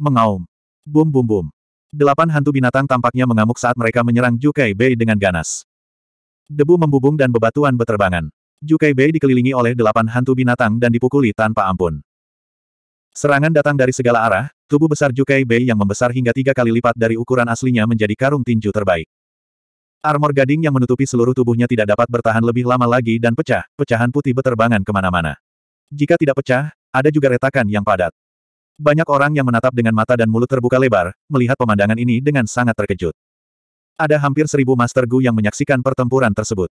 Speaker 1: Mengaum. Bum bum bum. Delapan hantu binatang tampaknya mengamuk saat mereka menyerang Jukai Bei dengan ganas. Debu membubung dan bebatuan beterbangan. Jukai Bei dikelilingi oleh delapan hantu binatang dan dipukuli tanpa ampun. Serangan datang dari segala arah, tubuh besar Jukai Bei yang membesar hingga tiga kali lipat dari ukuran aslinya menjadi karung tinju terbaik. Armor gading yang menutupi seluruh tubuhnya tidak dapat bertahan lebih lama lagi dan pecah, pecahan putih berterbangan kemana-mana. Jika tidak pecah, ada juga retakan yang padat. Banyak orang yang menatap dengan mata dan mulut terbuka lebar, melihat pemandangan ini dengan sangat terkejut. Ada hampir seribu Master Gu yang menyaksikan pertempuran tersebut.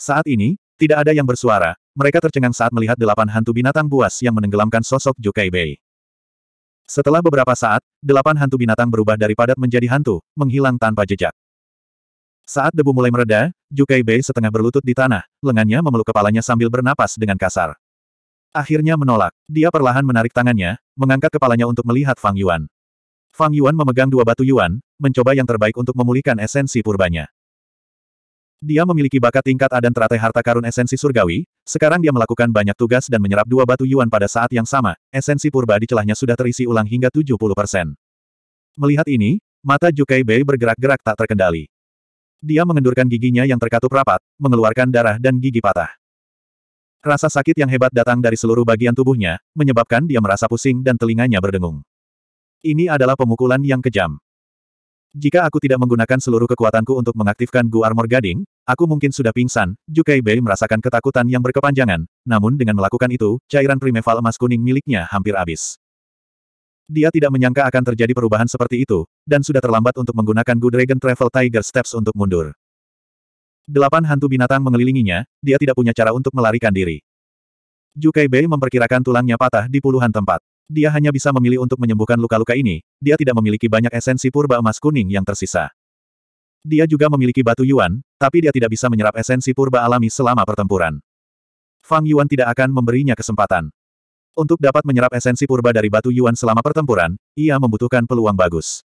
Speaker 1: Saat ini, tidak ada yang bersuara, mereka tercengang saat melihat delapan hantu binatang buas yang menenggelamkan sosok Jukai Bei. Setelah beberapa saat, delapan hantu binatang berubah dari padat menjadi hantu, menghilang tanpa jejak. Saat debu mulai mereda, Jukai Bei setengah berlutut di tanah, lengannya memeluk kepalanya sambil bernapas dengan kasar. Akhirnya menolak. Dia perlahan menarik tangannya, mengangkat kepalanya untuk melihat Fang Yuan. Fang Yuan memegang dua batu Yuan, mencoba yang terbaik untuk memulihkan esensi purbanya. Dia memiliki bakat tingkat A dan teratai harta karun esensi surgawi, sekarang dia melakukan banyak tugas dan menyerap dua batu Yuan pada saat yang sama, esensi purba di celahnya sudah terisi ulang hingga 70 persen. Melihat ini, mata Jukai Bei bergerak-gerak tak terkendali. Dia mengendurkan giginya yang terkatup rapat, mengeluarkan darah dan gigi patah. Rasa sakit yang hebat datang dari seluruh bagian tubuhnya, menyebabkan dia merasa pusing dan telinganya berdengung. Ini adalah pemukulan yang kejam. Jika aku tidak menggunakan seluruh kekuatanku untuk mengaktifkan Gu Armor Gading, aku mungkin sudah pingsan. Jukai Bei merasakan ketakutan yang berkepanjangan, namun dengan melakukan itu, cairan primeval emas kuning miliknya hampir habis. Dia tidak menyangka akan terjadi perubahan seperti itu, dan sudah terlambat untuk menggunakan Gu Dragon Travel Tiger Steps untuk mundur. Delapan hantu binatang mengelilinginya, dia tidak punya cara untuk melarikan diri. Jukai Bei memperkirakan tulangnya patah di puluhan tempat. Dia hanya bisa memilih untuk menyembuhkan luka-luka ini, dia tidak memiliki banyak esensi purba emas kuning yang tersisa. Dia juga memiliki batu yuan, tapi dia tidak bisa menyerap esensi purba alami selama pertempuran. Fang Yuan tidak akan memberinya kesempatan. Untuk dapat menyerap esensi purba dari batu yuan selama pertempuran, ia membutuhkan peluang bagus.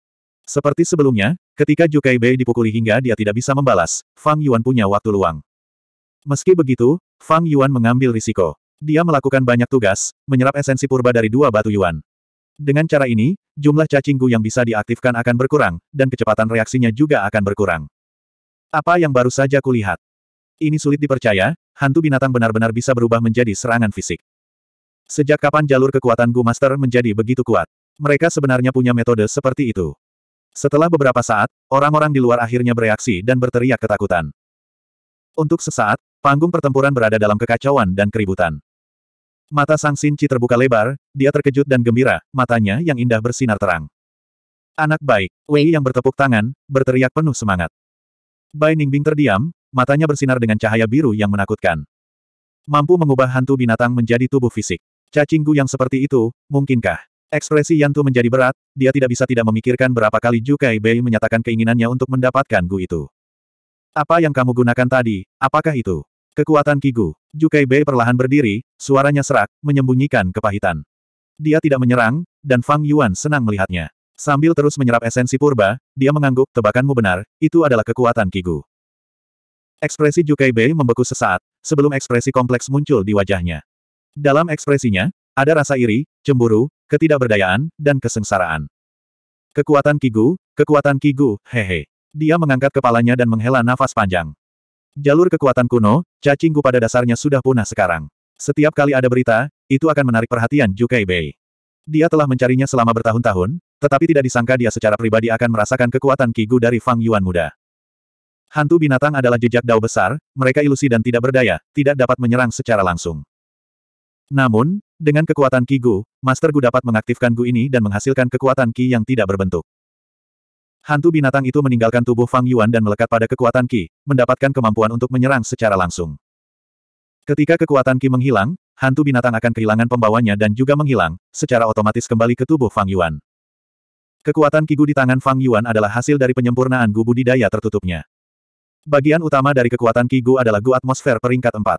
Speaker 1: Seperti sebelumnya, Ketika Jukai Bei dipukuli hingga dia tidak bisa membalas, Fang Yuan punya waktu luang. Meski begitu, Fang Yuan mengambil risiko. Dia melakukan banyak tugas, menyerap esensi purba dari dua batu Yuan. Dengan cara ini, jumlah cacinggu yang bisa diaktifkan akan berkurang, dan kecepatan reaksinya juga akan berkurang. Apa yang baru saja kulihat? Ini sulit dipercaya, hantu binatang benar-benar bisa berubah menjadi serangan fisik. Sejak kapan jalur kekuatan Gu Master menjadi begitu kuat? Mereka sebenarnya punya metode seperti itu. Setelah beberapa saat, orang-orang di luar akhirnya bereaksi dan berteriak ketakutan. Untuk sesaat, panggung pertempuran berada dalam kekacauan dan keributan. Mata Sang Sinci terbuka lebar, dia terkejut dan gembira, matanya yang indah bersinar terang. Anak baik, Wei yang bertepuk tangan, berteriak penuh semangat. Bai Ningbing terdiam, matanya bersinar dengan cahaya biru yang menakutkan. Mampu mengubah hantu binatang menjadi tubuh fisik. Cacinggu yang seperti itu, mungkinkah? Ekspresi Yantu menjadi berat, dia tidak bisa tidak memikirkan berapa kali Jukai Bei menyatakan keinginannya untuk mendapatkan Gu itu. Apa yang kamu gunakan tadi, apakah itu? Kekuatan Kigu. Jukai Bei perlahan berdiri, suaranya serak, menyembunyikan kepahitan. Dia tidak menyerang, dan Fang Yuan senang melihatnya. Sambil terus menyerap esensi purba, dia mengangguk, tebakanmu benar, itu adalah kekuatan Kigu. Ekspresi Jukai Bei membeku sesaat, sebelum ekspresi kompleks muncul di wajahnya. Dalam ekspresinya, ada rasa iri, cemburu, ketidakberdayaan, dan kesengsaraan. Kekuatan Kigu, kekuatan Kigu, hehe. Dia mengangkat kepalanya dan menghela nafas panjang. Jalur kekuatan kuno, cacingku pada dasarnya sudah punah sekarang. Setiap kali ada berita, itu akan menarik perhatian Jukai Bei. Dia telah mencarinya selama bertahun-tahun, tetapi tidak disangka dia secara pribadi akan merasakan kekuatan Kigu dari Fang Yuan muda. Hantu binatang adalah jejak dao besar, mereka ilusi dan tidak berdaya, tidak dapat menyerang secara langsung. Namun, dengan kekuatan Ki Gu, Master Gu dapat mengaktifkan Gu ini dan menghasilkan kekuatan Ki yang tidak berbentuk. Hantu binatang itu meninggalkan tubuh Fang Yuan dan melekat pada kekuatan Ki, mendapatkan kemampuan untuk menyerang secara langsung. Ketika kekuatan Ki menghilang, hantu binatang akan kehilangan pembawanya dan juga menghilang, secara otomatis kembali ke tubuh Fang Yuan. Kekuatan Kigu di tangan Fang Yuan adalah hasil dari penyempurnaan Gu budidaya tertutupnya. Bagian utama dari kekuatan Kigu adalah Gu atmosfer peringkat 4.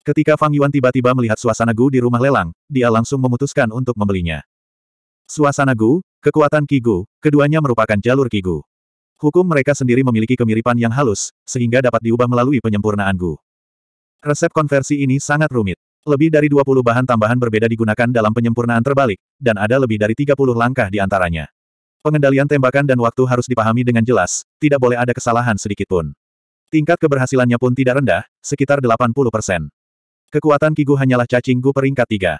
Speaker 1: Ketika Fang Yuan tiba-tiba melihat suasana Gu di rumah lelang, dia langsung memutuskan untuk membelinya. Suasana Gu, kekuatan Ki Gu, keduanya merupakan jalur Ki Gu. Hukum mereka sendiri memiliki kemiripan yang halus, sehingga dapat diubah melalui penyempurnaan Gu. Resep konversi ini sangat rumit. Lebih dari 20 bahan tambahan berbeda digunakan dalam penyempurnaan terbalik, dan ada lebih dari 30 langkah di antaranya. Pengendalian tembakan dan waktu harus dipahami dengan jelas, tidak boleh ada kesalahan sedikitpun. Tingkat keberhasilannya pun tidak rendah, sekitar 80 persen. Kekuatan Kigu hanyalah cacing Gu peringkat tiga.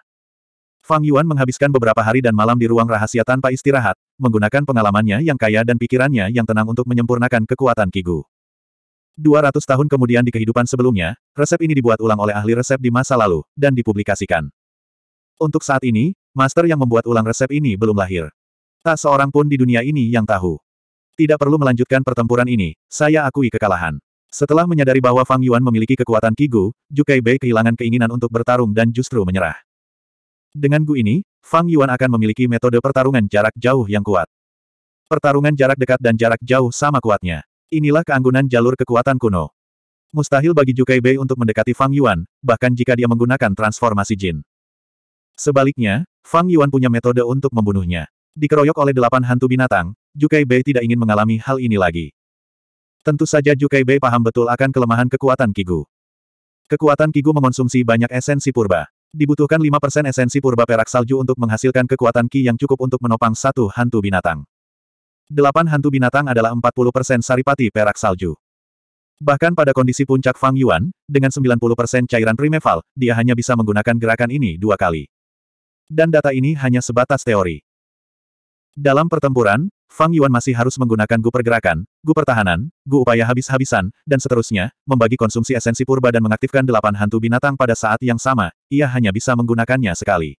Speaker 1: Fang Yuan menghabiskan beberapa hari dan malam di ruang rahasia tanpa istirahat, menggunakan pengalamannya yang kaya dan pikirannya yang tenang untuk menyempurnakan kekuatan Kigu. 200 tahun kemudian di kehidupan sebelumnya, resep ini dibuat ulang oleh ahli resep di masa lalu, dan dipublikasikan. Untuk saat ini, master yang membuat ulang resep ini belum lahir. Tak seorang pun di dunia ini yang tahu. Tidak perlu melanjutkan pertempuran ini, saya akui kekalahan. Setelah menyadari bahwa Fang Yuan memiliki kekuatan Kigu, Jukai Bei kehilangan keinginan untuk bertarung dan justru menyerah. Dengan Gu ini, Fang Yuan akan memiliki metode pertarungan jarak jauh yang kuat. Pertarungan jarak dekat dan jarak jauh sama kuatnya. Inilah keanggunan jalur kekuatan kuno. Mustahil bagi Jukai Bei untuk mendekati Fang Yuan, bahkan jika dia menggunakan transformasi jin. Sebaliknya, Fang Yuan punya metode untuk membunuhnya. Dikeroyok oleh delapan hantu binatang, Jukai Bei tidak ingin mengalami hal ini lagi. Tentu saja Bei paham betul akan kelemahan kekuatan Kigu. Kekuatan Kigu mengonsumsi banyak esensi purba. Dibutuhkan 5% esensi purba perak salju untuk menghasilkan kekuatan Ki yang cukup untuk menopang satu hantu binatang. Delapan hantu binatang adalah 40% saripati perak salju. Bahkan pada kondisi puncak Fang Yuan, dengan 90% cairan primeval, dia hanya bisa menggunakan gerakan ini dua kali. Dan data ini hanya sebatas teori. Dalam pertempuran, Fang Yuan masih harus menggunakan gu pergerakan, gu pertahanan, gu upaya habis-habisan, dan seterusnya, membagi konsumsi esensi purba dan mengaktifkan delapan hantu binatang pada saat yang sama, ia hanya bisa menggunakannya sekali.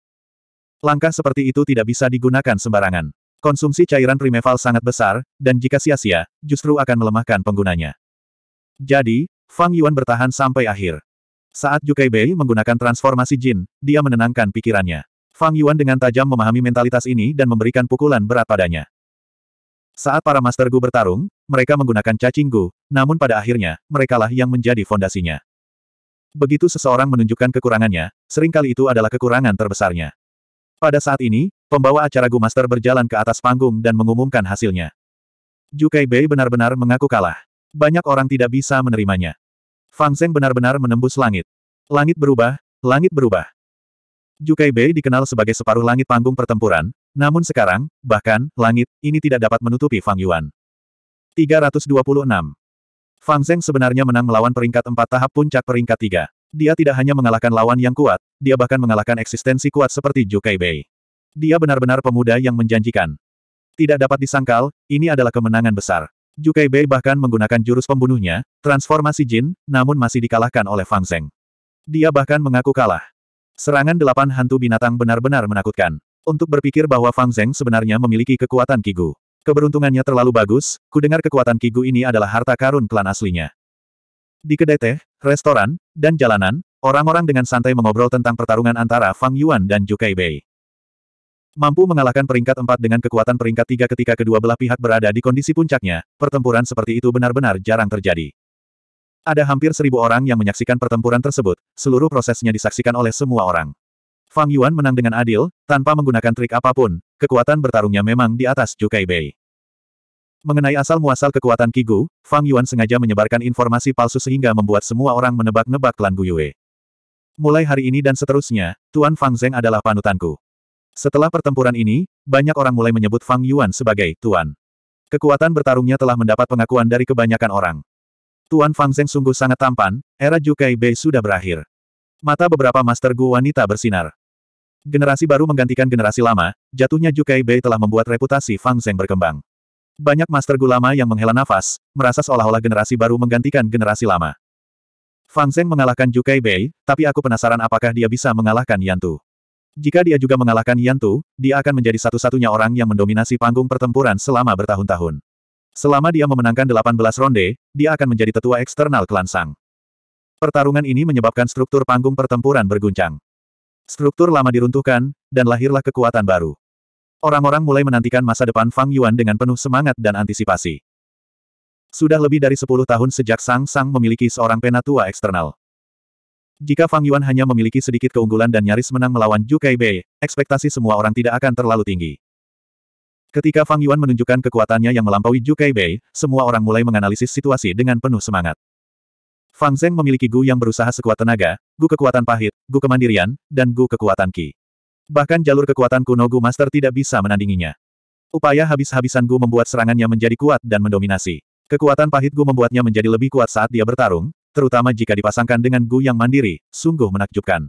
Speaker 1: Langkah seperti itu tidak bisa digunakan sembarangan. Konsumsi cairan primeval sangat besar, dan jika sia-sia, justru akan melemahkan penggunanya. Jadi, Fang Yuan bertahan sampai akhir. Saat Jukai Bei menggunakan transformasi jin, dia menenangkan pikirannya. Fang Yuan dengan tajam memahami mentalitas ini dan memberikan pukulan berat padanya. Saat para Master Gu bertarung, mereka menggunakan cacing Gu, namun pada akhirnya, merekalah yang menjadi fondasinya. Begitu seseorang menunjukkan kekurangannya, seringkali itu adalah kekurangan terbesarnya. Pada saat ini, pembawa acara Gu Master berjalan ke atas panggung dan mengumumkan hasilnya. Jukai Bei benar-benar mengaku kalah. Banyak orang tidak bisa menerimanya. Fang Zeng benar-benar menembus langit. Langit berubah, langit berubah. Jukai Bei dikenal sebagai separuh langit panggung pertempuran, namun sekarang, bahkan, langit, ini tidak dapat menutupi Fang Yuan. 326. Fang Zheng sebenarnya menang melawan peringkat 4 tahap puncak peringkat 3. Dia tidak hanya mengalahkan lawan yang kuat, dia bahkan mengalahkan eksistensi kuat seperti Zhu Bei. Dia benar-benar pemuda yang menjanjikan. Tidak dapat disangkal, ini adalah kemenangan besar. Zhu Bei bahkan menggunakan jurus pembunuhnya, transformasi jin, namun masih dikalahkan oleh Fang Zheng. Dia bahkan mengaku kalah. Serangan delapan hantu binatang benar-benar menakutkan. Untuk berpikir bahwa Fang Zeng sebenarnya memiliki kekuatan Kigu. Keberuntungannya terlalu bagus, Kudengar kekuatan Kigu ini adalah harta karun klan aslinya. Di kedai teh, restoran, dan jalanan, orang-orang dengan santai mengobrol tentang pertarungan antara Fang Yuan dan Jukai Bei. Mampu mengalahkan peringkat 4 dengan kekuatan peringkat 3 ketika kedua belah pihak berada di kondisi puncaknya, pertempuran seperti itu benar-benar jarang terjadi. Ada hampir seribu orang yang menyaksikan pertempuran tersebut, seluruh prosesnya disaksikan oleh semua orang. Fang Yuan menang dengan adil, tanpa menggunakan trik apapun, kekuatan bertarungnya memang di atas Jukai Bei. Mengenai asal-muasal kekuatan Kigu, Fang Yuan sengaja menyebarkan informasi palsu sehingga membuat semua orang menebak-nebak klan Guyue. Mulai hari ini dan seterusnya, Tuan Fang Zeng adalah panutanku. Setelah pertempuran ini, banyak orang mulai menyebut Fang Yuan sebagai Tuan. Kekuatan bertarungnya telah mendapat pengakuan dari kebanyakan orang. Tuan Fang Zeng sungguh sangat tampan, era Jukai Bei sudah berakhir. Mata beberapa Master Gu wanita bersinar. Generasi baru menggantikan generasi lama, jatuhnya Jukai Bei telah membuat reputasi Fang Zeng berkembang. Banyak master gulama yang menghela nafas, merasa seolah-olah generasi baru menggantikan generasi lama. Fang Zeng mengalahkan Jukai Bei, tapi aku penasaran apakah dia bisa mengalahkan Yantu. Jika dia juga mengalahkan Yantu, dia akan menjadi satu-satunya orang yang mendominasi panggung pertempuran selama bertahun-tahun. Selama dia memenangkan 18 ronde, dia akan menjadi tetua eksternal klan Sang. Pertarungan ini menyebabkan struktur panggung pertempuran berguncang. Struktur lama diruntuhkan, dan lahirlah kekuatan baru. Orang-orang mulai menantikan masa depan Fang Yuan dengan penuh semangat dan antisipasi. Sudah lebih dari 10 tahun sejak Sang Sang memiliki seorang penatua eksternal. Jika Fang Yuan hanya memiliki sedikit keunggulan dan nyaris menang melawan Zhu Bei, ekspektasi semua orang tidak akan terlalu tinggi. Ketika Fang Yuan menunjukkan kekuatannya yang melampaui Zhu Bei, semua orang mulai menganalisis situasi dengan penuh semangat. Fang Zheng memiliki Gu yang berusaha sekuat tenaga, Gu kekuatan pahit, Gu kemandirian, dan Gu kekuatan Ki. Bahkan jalur kekuatan kuno Gu Master tidak bisa menandinginya. Upaya habis-habisan Gu membuat serangannya menjadi kuat dan mendominasi. Kekuatan pahit Gu membuatnya menjadi lebih kuat saat dia bertarung, terutama jika dipasangkan dengan Gu yang mandiri, sungguh menakjubkan.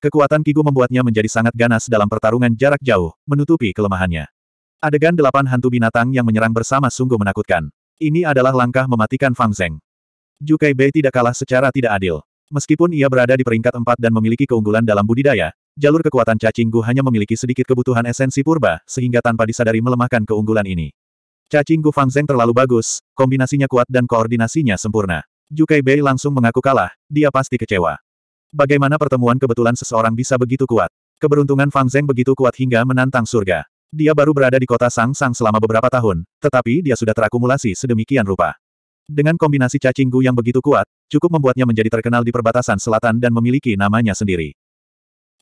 Speaker 1: Kekuatan Gu membuatnya menjadi sangat ganas dalam pertarungan jarak jauh, menutupi kelemahannya. Adegan delapan hantu binatang yang menyerang bersama sungguh menakutkan. Ini adalah langkah mematikan Fang Zheng. Jukai Bei tidak kalah secara tidak adil. Meskipun ia berada di peringkat empat dan memiliki keunggulan dalam budidaya, jalur kekuatan cacing Gu hanya memiliki sedikit kebutuhan esensi purba, sehingga tanpa disadari melemahkan keunggulan ini. Cacing Cacinggu Fangzeng terlalu bagus, kombinasinya kuat dan koordinasinya sempurna. Jukai Bei langsung mengaku kalah, dia pasti kecewa. Bagaimana pertemuan kebetulan seseorang bisa begitu kuat? Keberuntungan Fangzeng begitu kuat hingga menantang surga. Dia baru berada di kota Sang Sang selama beberapa tahun, tetapi dia sudah terakumulasi sedemikian rupa. Dengan kombinasi cacing gu yang begitu kuat, cukup membuatnya menjadi terkenal di perbatasan selatan dan memiliki namanya sendiri.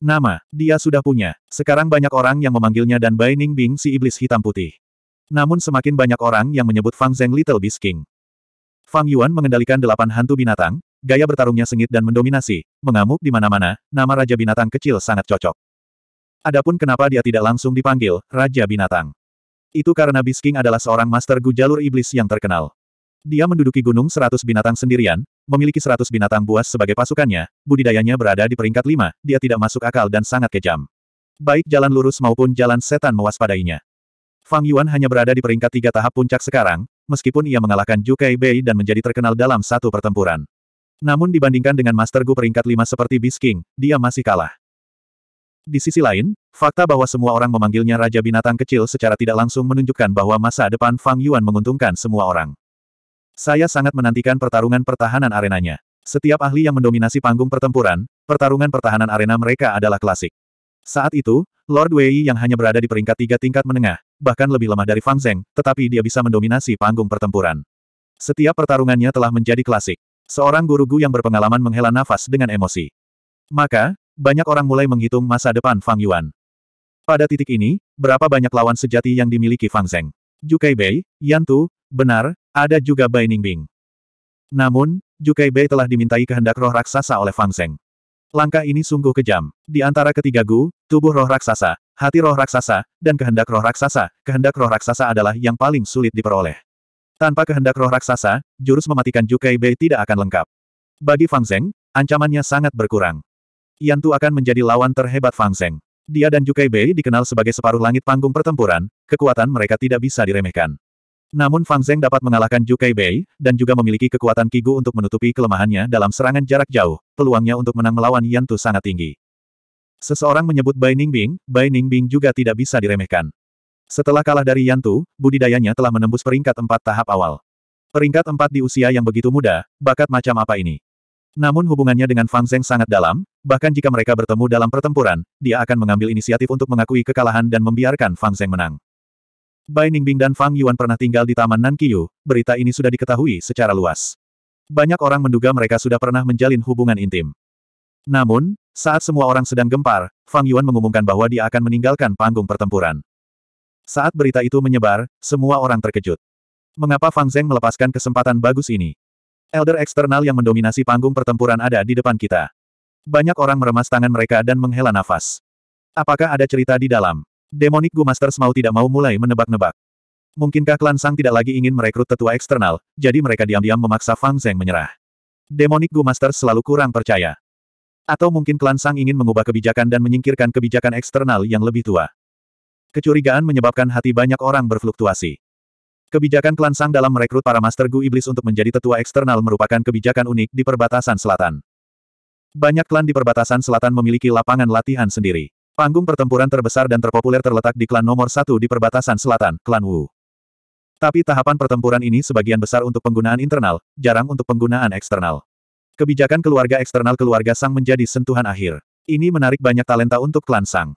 Speaker 1: Nama, dia sudah punya. Sekarang banyak orang yang memanggilnya dan Bai Bing, si iblis hitam putih. Namun semakin banyak orang yang menyebut Fang Zeng Little Beast King. Fang Yuan mengendalikan delapan hantu binatang, gaya bertarungnya sengit dan mendominasi, mengamuk di mana-mana, nama Raja Binatang kecil sangat cocok. Adapun kenapa dia tidak langsung dipanggil, Raja Binatang. Itu karena Bisking adalah seorang master gu jalur iblis yang terkenal. Dia menduduki gunung seratus binatang sendirian, memiliki seratus binatang buas sebagai pasukannya, budidayanya berada di peringkat lima, dia tidak masuk akal dan sangat kejam. Baik jalan lurus maupun jalan setan mewaspadainya. Fang Yuan hanya berada di peringkat tiga tahap puncak sekarang, meskipun ia mengalahkan Zhu Bei dan menjadi terkenal dalam satu pertempuran. Namun dibandingkan dengan Master Gu peringkat lima seperti Beast King, dia masih kalah. Di sisi lain, fakta bahwa semua orang memanggilnya Raja Binatang Kecil secara tidak langsung menunjukkan bahwa masa depan Fang Yuan menguntungkan semua orang. Saya sangat menantikan pertarungan pertahanan arenanya. Setiap ahli yang mendominasi panggung pertempuran, pertarungan pertahanan arena mereka adalah klasik. Saat itu, Lord Wei yang hanya berada di peringkat tiga tingkat menengah, bahkan lebih lemah dari Fang Zheng, tetapi dia bisa mendominasi panggung pertempuran. Setiap pertarungannya telah menjadi klasik. Seorang guru Gu yang berpengalaman menghela nafas dengan emosi. Maka, banyak orang mulai menghitung masa depan Fang Yuan. Pada titik ini, berapa banyak lawan sejati yang dimiliki Fang Zheng? Jukai Bei, Yan Tu, benar, ada juga Bai Ningbing. Namun, Jukai Bei telah dimintai kehendak roh raksasa oleh Fang Zeng. Langkah ini sungguh kejam. Di antara ketiga Gu, tubuh roh raksasa, hati roh raksasa, dan kehendak roh raksasa, kehendak roh raksasa adalah yang paling sulit diperoleh. Tanpa kehendak roh raksasa, jurus mematikan Jukai Bei tidak akan lengkap. Bagi Fang Zeng, ancamannya sangat berkurang. Yantu akan menjadi lawan terhebat Fang Zeng. Dia dan Jukai Bei dikenal sebagai separuh langit panggung pertempuran, kekuatan mereka tidak bisa diremehkan. Namun Fang Zeng dapat mengalahkan Zhu Bei, dan juga memiliki kekuatan Kigu untuk menutupi kelemahannya dalam serangan jarak jauh, peluangnya untuk menang melawan Tu sangat tinggi. Seseorang menyebut Bai Ningbing, Bai Ningbing juga tidak bisa diremehkan. Setelah kalah dari Tu, budidayanya telah menembus peringkat empat tahap awal. Peringkat empat di usia yang begitu muda, bakat macam apa ini? Namun hubungannya dengan Fang Zeng sangat dalam, bahkan jika mereka bertemu dalam pertempuran, dia akan mengambil inisiatif untuk mengakui kekalahan dan membiarkan Fang Zeng menang. Bai Ningbing dan Fang Yuan pernah tinggal di Taman Nankiyu, berita ini sudah diketahui secara luas. Banyak orang menduga mereka sudah pernah menjalin hubungan intim. Namun, saat semua orang sedang gempar, Fang Yuan mengumumkan bahwa dia akan meninggalkan panggung pertempuran. Saat berita itu menyebar, semua orang terkejut. Mengapa Fang Zeng melepaskan kesempatan bagus ini? Elder eksternal yang mendominasi panggung pertempuran ada di depan kita. Banyak orang meremas tangan mereka dan menghela nafas. Apakah ada cerita di dalam? Demonic Gu Masters mau tidak mau mulai menebak-nebak. Mungkinkah klan Sang tidak lagi ingin merekrut tetua eksternal, jadi mereka diam-diam memaksa Fang Zeng menyerah. Demonic Gu Masters selalu kurang percaya. Atau mungkin klan Sang ingin mengubah kebijakan dan menyingkirkan kebijakan eksternal yang lebih tua. Kecurigaan menyebabkan hati banyak orang berfluktuasi. Kebijakan klan Sang dalam merekrut para Master Gu Iblis untuk menjadi tetua eksternal merupakan kebijakan unik di perbatasan selatan. Banyak klan di perbatasan selatan memiliki lapangan latihan sendiri. Panggung pertempuran terbesar dan terpopuler terletak di klan nomor satu di perbatasan selatan, klan Wu. Tapi tahapan pertempuran ini sebagian besar untuk penggunaan internal, jarang untuk penggunaan eksternal. Kebijakan keluarga eksternal keluarga Sang menjadi sentuhan akhir. Ini menarik banyak talenta untuk klan Sang.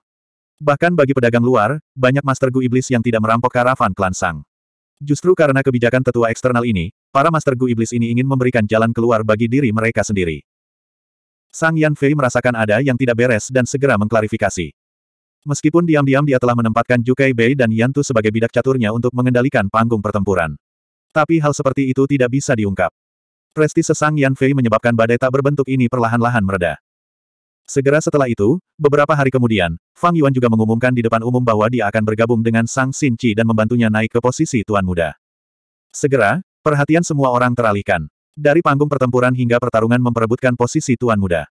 Speaker 1: Bahkan bagi pedagang luar, banyak master Gu Iblis yang tidak merampok karavan klan Sang. Justru karena kebijakan tetua eksternal ini, para master Gu Iblis ini ingin memberikan jalan keluar bagi diri mereka sendiri. Sang Yan Fei merasakan ada yang tidak beres dan segera mengklarifikasi. Meskipun diam-diam dia telah menempatkan Jukai Bei dan Yantu sebagai bidak caturnya untuk mengendalikan panggung pertempuran. Tapi hal seperti itu tidak bisa diungkap. Prestise Sang Yan Fei menyebabkan badai tak berbentuk ini perlahan-lahan mereda. Segera setelah itu, beberapa hari kemudian, Fang Yuan juga mengumumkan di depan umum bahwa dia akan bergabung dengan Sang Xin Qi dan membantunya naik ke posisi Tuan Muda. Segera, perhatian semua orang teralihkan. Dari panggung pertempuran hingga pertarungan memperebutkan posisi Tuan Muda.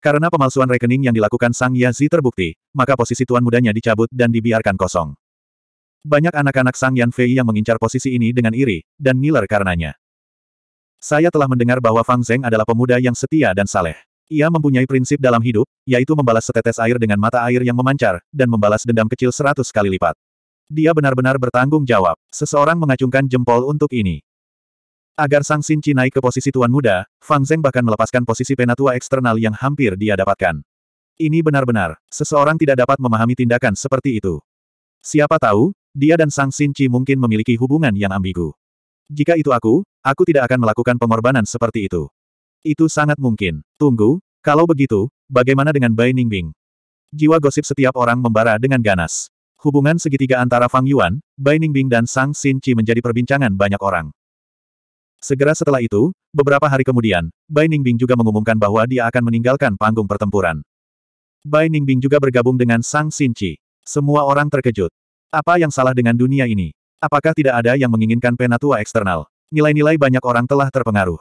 Speaker 1: Karena pemalsuan rekening yang dilakukan Sang Yazi terbukti, maka posisi Tuan Mudanya dicabut dan dibiarkan kosong. Banyak anak-anak Sang Yan Fei yang mengincar posisi ini dengan iri, dan ngiler karenanya. Saya telah mendengar bahwa Fang Zeng adalah pemuda yang setia dan saleh. Ia mempunyai prinsip dalam hidup, yaitu membalas setetes air dengan mata air yang memancar, dan membalas dendam kecil seratus kali lipat. Dia benar-benar bertanggung jawab. Seseorang mengacungkan jempol untuk ini. Agar Sang Xin naik ke posisi tuan muda, Fang Zeng bahkan melepaskan posisi penatua eksternal yang hampir dia dapatkan. Ini benar-benar, seseorang tidak dapat memahami tindakan seperti itu. Siapa tahu, dia dan Sang Xin mungkin memiliki hubungan yang ambigu. Jika itu aku, aku tidak akan melakukan pengorbanan seperti itu. Itu sangat mungkin. Tunggu, kalau begitu, bagaimana dengan Bai Ningbing? Jiwa gosip setiap orang membara dengan ganas. Hubungan segitiga antara Fang Yuan, Bai Ningbing dan Sang Xin menjadi perbincangan banyak orang. Segera setelah itu, beberapa hari kemudian, Bai Ningbing juga mengumumkan bahwa dia akan meninggalkan panggung pertempuran. Bai Ningbing juga bergabung dengan Sang Sinci. Semua orang terkejut. Apa yang salah dengan dunia ini? Apakah tidak ada yang menginginkan penatua eksternal? Nilai-nilai banyak orang telah terpengaruh.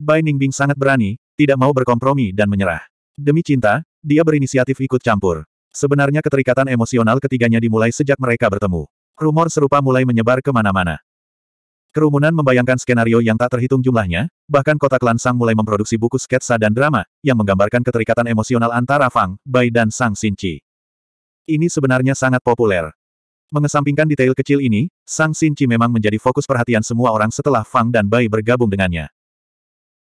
Speaker 1: Bai Ningbing sangat berani, tidak mau berkompromi dan menyerah. Demi cinta, dia berinisiatif ikut campur. Sebenarnya keterikatan emosional ketiganya dimulai sejak mereka bertemu. Rumor serupa mulai menyebar kemana-mana. Kerumunan membayangkan skenario yang tak terhitung jumlahnya, bahkan kota klan Sang mulai memproduksi buku sketsa dan drama, yang menggambarkan keterikatan emosional antara Fang, Bai dan Sang Sinci. Ini sebenarnya sangat populer. Mengesampingkan detail kecil ini, Sang Sinci memang menjadi fokus perhatian semua orang setelah Fang dan Bai bergabung dengannya.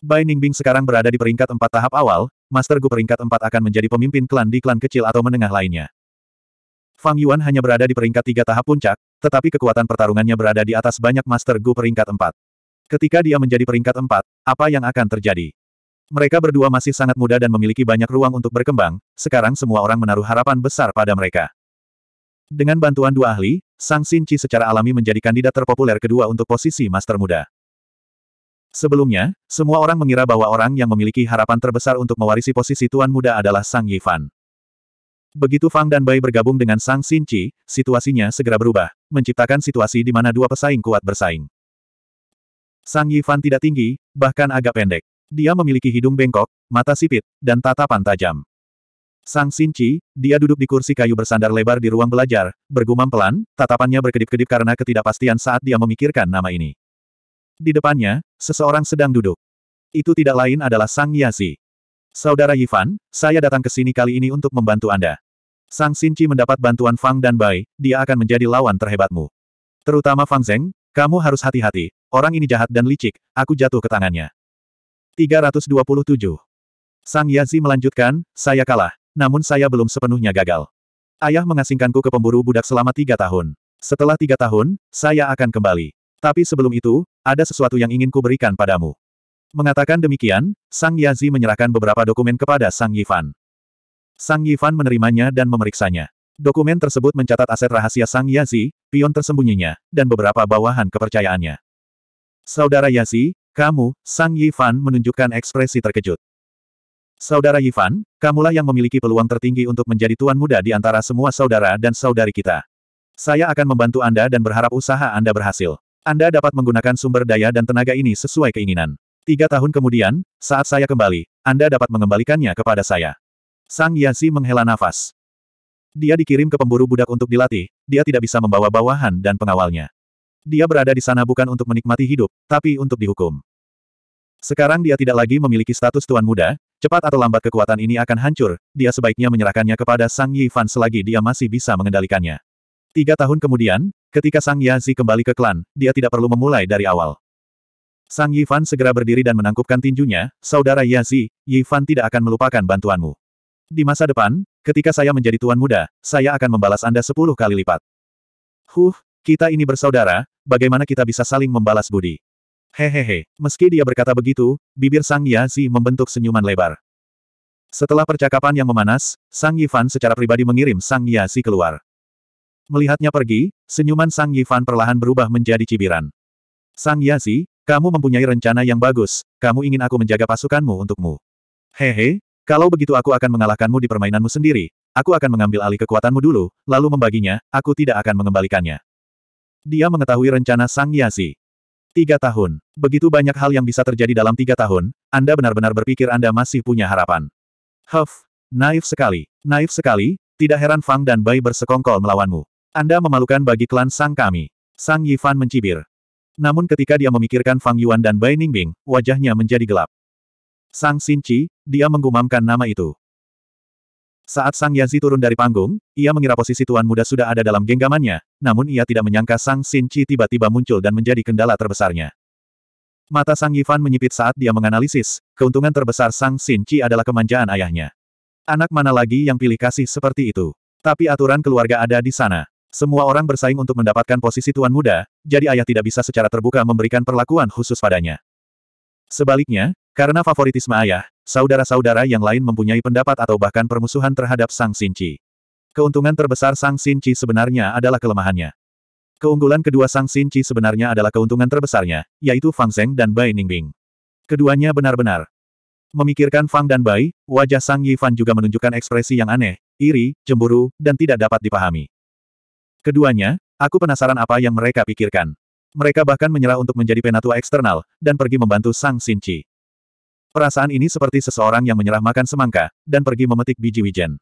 Speaker 1: Bai Ningbing sekarang berada di peringkat empat tahap awal, Master Gu peringkat empat akan menjadi pemimpin klan di klan kecil atau menengah lainnya. Fang Yuan hanya berada di peringkat tiga tahap puncak, tetapi kekuatan pertarungannya berada di atas banyak Master Gu peringkat empat. Ketika dia menjadi peringkat empat, apa yang akan terjadi? Mereka berdua masih sangat muda dan memiliki banyak ruang untuk berkembang, sekarang semua orang menaruh harapan besar pada mereka. Dengan bantuan dua ahli, Sang Xin Qi secara alami menjadi kandidat terpopuler kedua untuk posisi Master Muda. Sebelumnya, semua orang mengira bahwa orang yang memiliki harapan terbesar untuk mewarisi posisi Tuan Muda adalah Sang Yifan. Begitu Fang dan Bai bergabung dengan Sang Xin Qi, situasinya segera berubah, menciptakan situasi di mana dua pesaing kuat bersaing. Sang Yifan tidak tinggi, bahkan agak pendek. Dia memiliki hidung bengkok, mata sipit, dan tatapan tajam. Sang Xin Qi, dia duduk di kursi kayu bersandar lebar di ruang belajar, bergumam pelan, tatapannya berkedip-kedip karena ketidakpastian saat dia memikirkan nama ini. Di depannya, seseorang sedang duduk. Itu tidak lain adalah Sang Yasi. Saudara Yifan, saya datang ke sini kali ini untuk membantu Anda. Sang Sinci mendapat bantuan Fang dan Bai, dia akan menjadi lawan terhebatmu. Terutama Fang Zeng, kamu harus hati-hati, orang ini jahat dan licik, aku jatuh ke tangannya. 327. Sang Yazi melanjutkan, saya kalah, namun saya belum sepenuhnya gagal. Ayah mengasingkanku ke pemburu budak selama tiga tahun. Setelah tiga tahun, saya akan kembali. Tapi sebelum itu, ada sesuatu yang ingin kuberikan padamu. Mengatakan demikian, Sang Yazi menyerahkan beberapa dokumen kepada Sang Yifan. Sang Yifan menerimanya dan memeriksanya. Dokumen tersebut mencatat aset rahasia Sang Yazi, pion tersembunyinya, dan beberapa bawahan kepercayaannya. Saudara Yazi, kamu, Sang Yifan menunjukkan ekspresi terkejut. Saudara Yifan, kamulah yang memiliki peluang tertinggi untuk menjadi tuan muda di antara semua saudara dan saudari kita. Saya akan membantu Anda dan berharap usaha Anda berhasil. Anda dapat menggunakan sumber daya dan tenaga ini sesuai keinginan. Tiga tahun kemudian, saat saya kembali, Anda dapat mengembalikannya kepada saya. Sang Yasi menghela nafas. Dia dikirim ke pemburu budak untuk dilatih, dia tidak bisa membawa bawahan dan pengawalnya. Dia berada di sana bukan untuk menikmati hidup, tapi untuk dihukum. Sekarang dia tidak lagi memiliki status tuan muda, cepat atau lambat kekuatan ini akan hancur, dia sebaiknya menyerahkannya kepada Sang Yi Fan selagi dia masih bisa mengendalikannya. Tiga tahun kemudian, ketika Sang Yazi kembali ke klan, dia tidak perlu memulai dari awal. Sang Yifan segera berdiri dan menangkupkan tinjunya, Saudara Yazi, Yifan tidak akan melupakan bantuanmu. Di masa depan, ketika saya menjadi tuan muda, saya akan membalas Anda sepuluh kali lipat. Huh, kita ini bersaudara, bagaimana kita bisa saling membalas budi? Hehehe, meski dia berkata begitu, bibir Sang Yazi membentuk senyuman lebar. Setelah percakapan yang memanas, Sang Yifan secara pribadi mengirim Sang Yazi keluar. Melihatnya pergi, senyuman Sang Yifan perlahan berubah menjadi cibiran. Sang Yazi, kamu mempunyai rencana yang bagus, kamu ingin aku menjaga pasukanmu untukmu. Hehe, kalau begitu aku akan mengalahkanmu di permainanmu sendiri, aku akan mengambil alih kekuatanmu dulu, lalu membaginya, aku tidak akan mengembalikannya. Dia mengetahui rencana Sang Yasi. Tiga tahun. Begitu banyak hal yang bisa terjadi dalam tiga tahun, Anda benar-benar berpikir Anda masih punya harapan. Huff, naif sekali, naif sekali, tidak heran Fang dan Bai bersekongkol melawanmu. Anda memalukan bagi klan Sang kami. Sang Yifan mencibir. Namun ketika dia memikirkan Fang Yuan dan Bai Ningbing, wajahnya menjadi gelap. Sang Sinci, dia menggumamkan nama itu. Saat Sang Yazi turun dari panggung, ia mengira posisi Tuan Muda sudah ada dalam genggamannya, namun ia tidak menyangka Sang Sinci tiba-tiba muncul dan menjadi kendala terbesarnya. Mata Sang Yifan menyipit saat dia menganalisis, keuntungan terbesar Sang Sinci adalah kemanjaan ayahnya. Anak mana lagi yang pilih kasih seperti itu? Tapi aturan keluarga ada di sana. Semua orang bersaing untuk mendapatkan posisi tuan muda, jadi ayah tidak bisa secara terbuka memberikan perlakuan khusus padanya. Sebaliknya, karena favoritisme ayah, saudara-saudara yang lain mempunyai pendapat atau bahkan permusuhan terhadap Sang Sinci. Keuntungan terbesar Sang Sinci sebenarnya adalah kelemahannya. Keunggulan kedua Sang Sinci sebenarnya adalah keuntungan terbesarnya, yaitu Fang Zeng dan Bai Ningbing. Keduanya benar-benar. Memikirkan Fang dan Bai, wajah Sang Yifan juga menunjukkan ekspresi yang aneh, iri, cemburu, dan tidak dapat dipahami. Keduanya, aku penasaran apa yang mereka pikirkan. Mereka bahkan menyerah untuk menjadi penatua eksternal, dan pergi membantu Sang Sinci. Perasaan ini seperti seseorang yang menyerah makan semangka, dan pergi memetik biji wijen.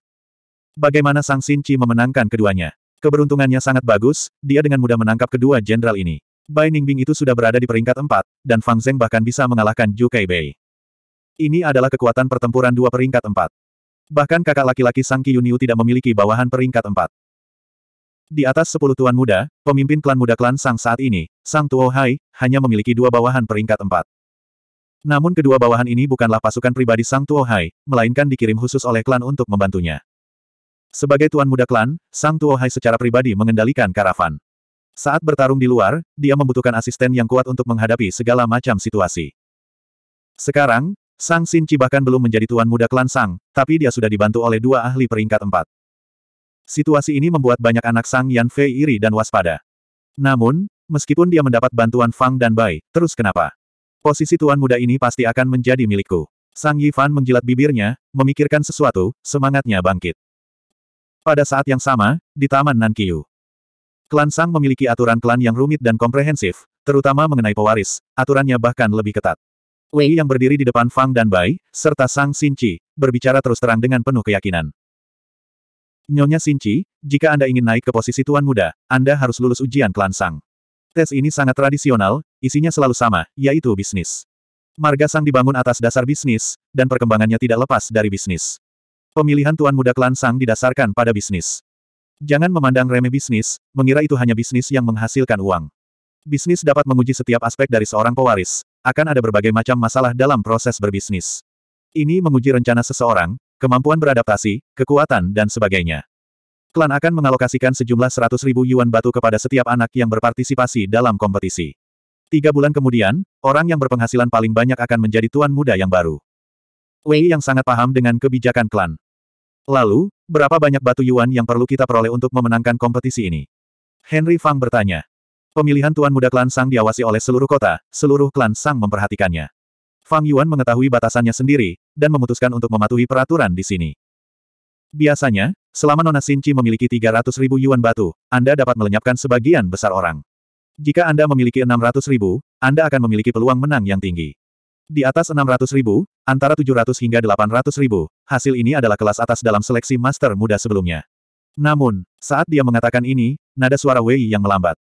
Speaker 1: Bagaimana Sang Sinci memenangkan keduanya? Keberuntungannya sangat bagus, dia dengan mudah menangkap kedua jenderal ini. Bai Ningbing itu sudah berada di peringkat 4, dan Fang Zeng bahkan bisa mengalahkan Zhu Bei. Ini adalah kekuatan pertempuran dua peringkat 4. Bahkan kakak laki-laki Sang Qiyunyu tidak memiliki bawahan peringkat 4. Di atas sepuluh tuan muda, pemimpin klan muda klan Sang saat ini, Sang Tuo Hai, hanya memiliki dua bawahan peringkat empat. Namun kedua bawahan ini bukanlah pasukan pribadi Sang Tuo Hai, melainkan dikirim khusus oleh klan untuk membantunya. Sebagai tuan muda klan, Sang Tuo Hai secara pribadi mengendalikan karavan. Saat bertarung di luar, dia membutuhkan asisten yang kuat untuk menghadapi segala macam situasi. Sekarang, Sang Xin cibakan bahkan belum menjadi tuan muda klan Sang, tapi dia sudah dibantu oleh dua ahli peringkat empat. Situasi ini membuat banyak anak Sang Yan Fei iri dan waspada. Namun, meskipun dia mendapat bantuan Fang dan Bai, terus kenapa? Posisi tuan muda ini pasti akan menjadi milikku. Sang Yifan menjilat bibirnya, memikirkan sesuatu, semangatnya bangkit. Pada saat yang sama, di Taman Nankiu. Klan Sang memiliki aturan klan yang rumit dan komprehensif, terutama mengenai pewaris, aturannya bahkan lebih ketat. Wei yang berdiri di depan Fang dan Bai, serta Sang Xinqi, berbicara terus terang dengan penuh keyakinan. Nyonya Sinci, jika Anda ingin naik ke posisi tuan muda, Anda harus lulus ujian klan Sang. Tes ini sangat tradisional, isinya selalu sama, yaitu bisnis. Marga Sang dibangun atas dasar bisnis, dan perkembangannya tidak lepas dari bisnis. Pemilihan tuan muda klan Sang didasarkan pada bisnis. Jangan memandang remeh bisnis, mengira itu hanya bisnis yang menghasilkan uang. Bisnis dapat menguji setiap aspek dari seorang pewaris, akan ada berbagai macam masalah dalam proses berbisnis. Ini menguji rencana seseorang, kemampuan beradaptasi, kekuatan dan sebagainya. Klan akan mengalokasikan sejumlah 100 ribu yuan batu kepada setiap anak yang berpartisipasi dalam kompetisi. Tiga bulan kemudian, orang yang berpenghasilan paling banyak akan menjadi tuan muda yang baru. Wei yang sangat paham dengan kebijakan klan. Lalu, berapa banyak batu yuan yang perlu kita peroleh untuk memenangkan kompetisi ini? Henry Fang bertanya. Pemilihan tuan muda klan Sang diawasi oleh seluruh kota, seluruh klan Sang memperhatikannya. Fang Yuan mengetahui batasannya sendiri, dan memutuskan untuk mematuhi peraturan di sini. Biasanya, selama Nona Sinci memiliki 300 ribu yuan batu, Anda dapat melenyapkan sebagian besar orang. Jika Anda memiliki 600 ribu, Anda akan memiliki peluang menang yang tinggi. Di atas 600 ribu, antara 700 hingga 800 ribu, hasil ini adalah kelas atas dalam seleksi master muda sebelumnya. Namun, saat dia mengatakan ini, nada suara Wei yang melambat.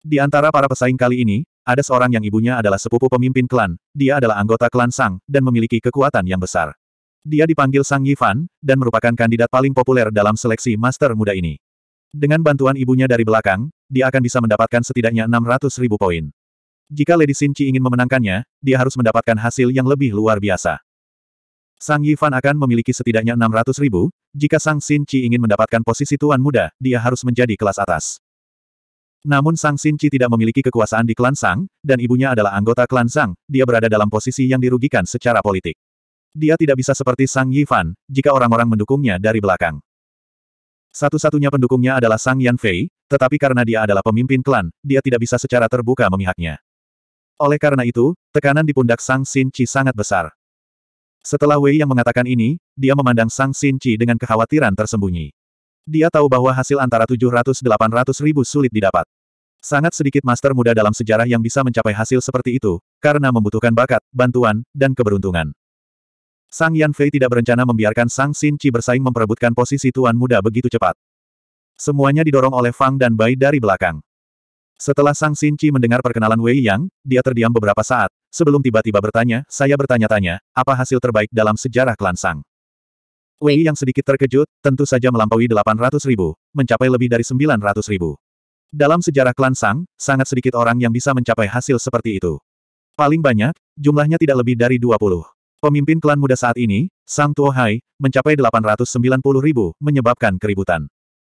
Speaker 1: Di antara para pesaing kali ini, ada seorang yang ibunya adalah sepupu pemimpin klan, dia adalah anggota klan Sang, dan memiliki kekuatan yang besar. Dia dipanggil Sang Yifan, dan merupakan kandidat paling populer dalam seleksi master muda ini. Dengan bantuan ibunya dari belakang, dia akan bisa mendapatkan setidaknya 600 ribu poin. Jika Lady Xin Qi ingin memenangkannya, dia harus mendapatkan hasil yang lebih luar biasa. Sang Yifan akan memiliki setidaknya 600 ribu, jika Sang Xin Qi ingin mendapatkan posisi tuan muda, dia harus menjadi kelas atas. Namun Sang Sinci tidak memiliki kekuasaan di klan Sang, dan ibunya adalah anggota klan Sang, dia berada dalam posisi yang dirugikan secara politik. Dia tidak bisa seperti Sang Yifan, jika orang-orang mendukungnya dari belakang. Satu-satunya pendukungnya adalah Sang Yan Fei, tetapi karena dia adalah pemimpin klan, dia tidak bisa secara terbuka memihaknya. Oleh karena itu, tekanan di pundak Sang Chi sangat besar. Setelah Wei yang mengatakan ini, dia memandang Sang Chi dengan kekhawatiran tersembunyi. Dia tahu bahwa hasil antara 700-800 ribu sulit didapat. Sangat sedikit master muda dalam sejarah yang bisa mencapai hasil seperti itu, karena membutuhkan bakat, bantuan, dan keberuntungan. Sang Yan Fei tidak berencana membiarkan Sang Xin Qi bersaing memperebutkan posisi tuan muda begitu cepat. Semuanya didorong oleh Fang dan Bai dari belakang. Setelah Sang Xin Qi mendengar perkenalan Wei Yang, dia terdiam beberapa saat, sebelum tiba-tiba bertanya, saya bertanya-tanya, apa hasil terbaik dalam sejarah klan Sang? Wei yang sedikit terkejut, tentu saja melampaui 800 ribu, mencapai lebih dari 900 ribu. Dalam sejarah klan Sang, sangat sedikit orang yang bisa mencapai hasil seperti itu. Paling banyak, jumlahnya tidak lebih dari 20. Pemimpin klan muda saat ini, Sang Tuo Hai, mencapai 890 ribu, menyebabkan keributan.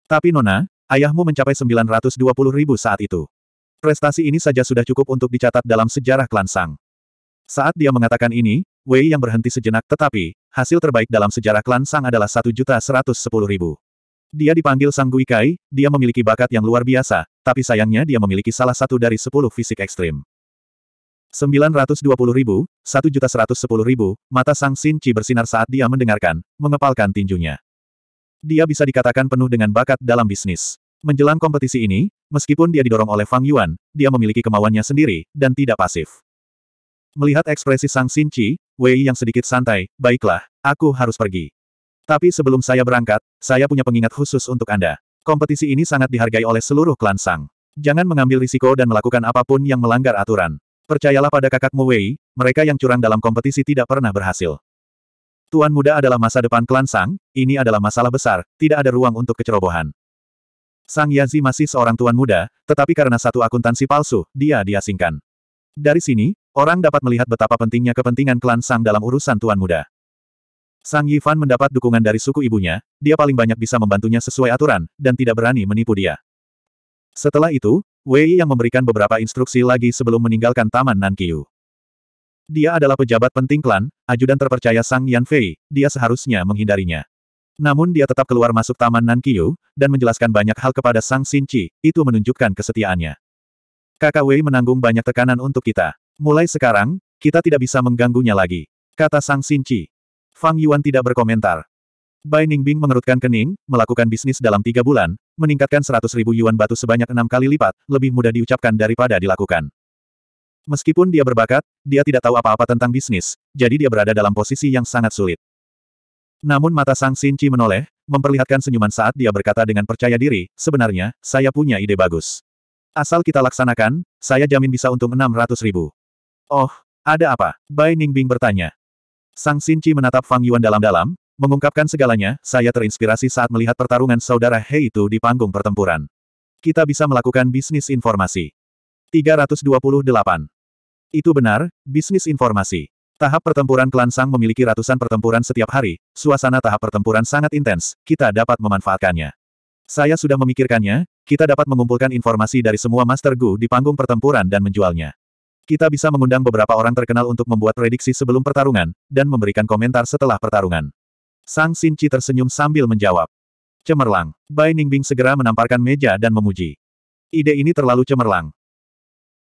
Speaker 1: Tapi Nona, ayahmu mencapai 920 ribu saat itu. Prestasi ini saja sudah cukup untuk dicatat dalam sejarah klan Sang. Saat dia mengatakan ini, Wei yang berhenti sejenak tetapi, hasil terbaik dalam sejarah klan Sang adalah 1.110.000. Dia dipanggil Sang Guikai, dia memiliki bakat yang luar biasa, tapi sayangnya dia memiliki salah satu dari 10 fisik ekstrim. 920.000, 1.110.000, mata Sang Sinci bersinar saat dia mendengarkan, mengepalkan tinjunya. Dia bisa dikatakan penuh dengan bakat dalam bisnis. Menjelang kompetisi ini, meskipun dia didorong oleh Fang Yuan, dia memiliki kemauannya sendiri, dan tidak pasif. Melihat ekspresi Sang Sinci, Wei yang sedikit santai, baiklah, aku harus pergi. Tapi sebelum saya berangkat, saya punya pengingat khusus untuk Anda. Kompetisi ini sangat dihargai oleh seluruh klan Sang. Jangan mengambil risiko dan melakukan apapun yang melanggar aturan. Percayalah pada kakakmu Wei, mereka yang curang dalam kompetisi tidak pernah berhasil. Tuan muda adalah masa depan klan Sang, ini adalah masalah besar, tidak ada ruang untuk kecerobohan. Sang Yazi masih seorang tuan muda, tetapi karena satu akuntansi palsu, dia diasingkan. Dari sini, Orang dapat melihat betapa pentingnya kepentingan klan Sang dalam urusan Tuan Muda. Sang Yifan mendapat dukungan dari suku ibunya, dia paling banyak bisa membantunya sesuai aturan, dan tidak berani menipu dia. Setelah itu, Wei yang memberikan beberapa instruksi lagi sebelum meninggalkan Taman Nankiu. Dia adalah pejabat penting klan, ajudan terpercaya Sang Yan Fei, dia seharusnya menghindarinya. Namun dia tetap keluar masuk Taman Nankiu, dan menjelaskan banyak hal kepada Sang Xinci. itu menunjukkan kesetiaannya. Kakak Wei menanggung banyak tekanan untuk kita. Mulai sekarang, kita tidak bisa mengganggunya lagi. Kata Sang Sinci. Fang Yuan tidak berkomentar. Bai Ningbing mengerutkan kening, melakukan bisnis dalam tiga bulan, meningkatkan 100 ribu yuan batu sebanyak enam kali lipat, lebih mudah diucapkan daripada dilakukan. Meskipun dia berbakat, dia tidak tahu apa-apa tentang bisnis, jadi dia berada dalam posisi yang sangat sulit. Namun mata Sang Sinci menoleh, memperlihatkan senyuman saat dia berkata dengan percaya diri, sebenarnya, saya punya ide bagus. Asal kita laksanakan, saya jamin bisa untung 600 ribu. Oh, ada apa? Bai Ningbing bertanya. Sang Sinci menatap Fang Yuan dalam-dalam, mengungkapkan segalanya, saya terinspirasi saat melihat pertarungan saudara He itu di panggung pertempuran. Kita bisa melakukan bisnis informasi. 328. Itu benar, bisnis informasi. Tahap pertempuran klan Sang memiliki ratusan pertempuran setiap hari, suasana tahap pertempuran sangat intens, kita dapat memanfaatkannya. Saya sudah memikirkannya, kita dapat mengumpulkan informasi dari semua Master Gu di panggung pertempuran dan menjualnya. Kita bisa mengundang beberapa orang terkenal untuk membuat prediksi sebelum pertarungan, dan memberikan komentar setelah pertarungan. Sang Sinci tersenyum sambil menjawab. Cemerlang. Bai Ningbing segera menamparkan meja dan memuji. Ide ini terlalu cemerlang.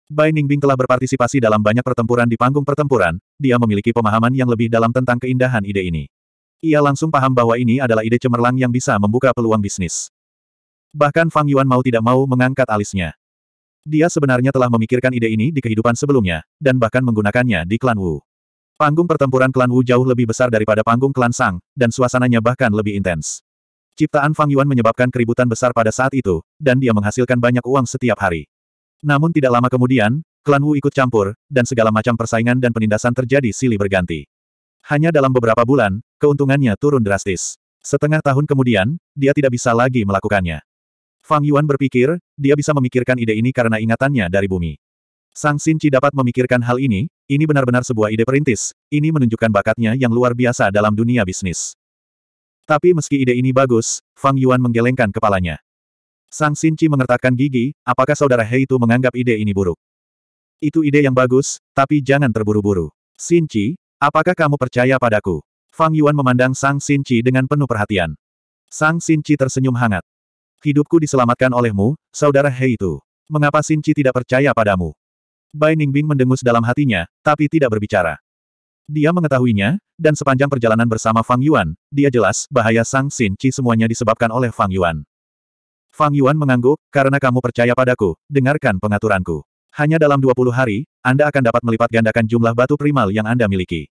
Speaker 1: Bai Ningbing telah berpartisipasi dalam banyak pertempuran di panggung pertempuran, dia memiliki pemahaman yang lebih dalam tentang keindahan ide ini. Ia langsung paham bahwa ini adalah ide cemerlang yang bisa membuka peluang bisnis. Bahkan Fang Yuan mau tidak mau mengangkat alisnya. Dia sebenarnya telah memikirkan ide ini di kehidupan sebelumnya, dan bahkan menggunakannya di klan Wu. Panggung pertempuran klan Wu jauh lebih besar daripada panggung klan Sang, dan suasananya bahkan lebih intens. Ciptaan Fang Yuan menyebabkan keributan besar pada saat itu, dan dia menghasilkan banyak uang setiap hari. Namun tidak lama kemudian, klan Wu ikut campur, dan segala macam persaingan dan penindasan terjadi silih berganti. Hanya dalam beberapa bulan, keuntungannya turun drastis. Setengah tahun kemudian, dia tidak bisa lagi melakukannya. Fang Yuan berpikir, dia bisa memikirkan ide ini karena ingatannya dari bumi. Sang Sinci dapat memikirkan hal ini, ini benar-benar sebuah ide perintis, ini menunjukkan bakatnya yang luar biasa dalam dunia bisnis. Tapi meski ide ini bagus, Fang Yuan menggelengkan kepalanya. Sang Sinci mengertakkan gigi, apakah saudara He itu menganggap ide ini buruk? Itu ide yang bagus, tapi jangan terburu-buru. Sinci, apakah kamu percaya padaku? Fang Yuan memandang Sang Sinci dengan penuh perhatian. Sang Sinci tersenyum hangat hidupku diselamatkan olehmu, saudara Hei itu. Mengapa Sinci tidak percaya padamu? Bai Ningbing mendengus dalam hatinya, tapi tidak berbicara. Dia mengetahuinya, dan sepanjang perjalanan bersama Fang Yuan, dia jelas bahaya Sang Sinci semuanya disebabkan oleh Fang Yuan. Fang Yuan mengangguk, karena kamu percaya padaku, dengarkan pengaturanku. Hanya dalam 20 hari, Anda akan dapat melipat gandakan jumlah batu primal yang Anda miliki.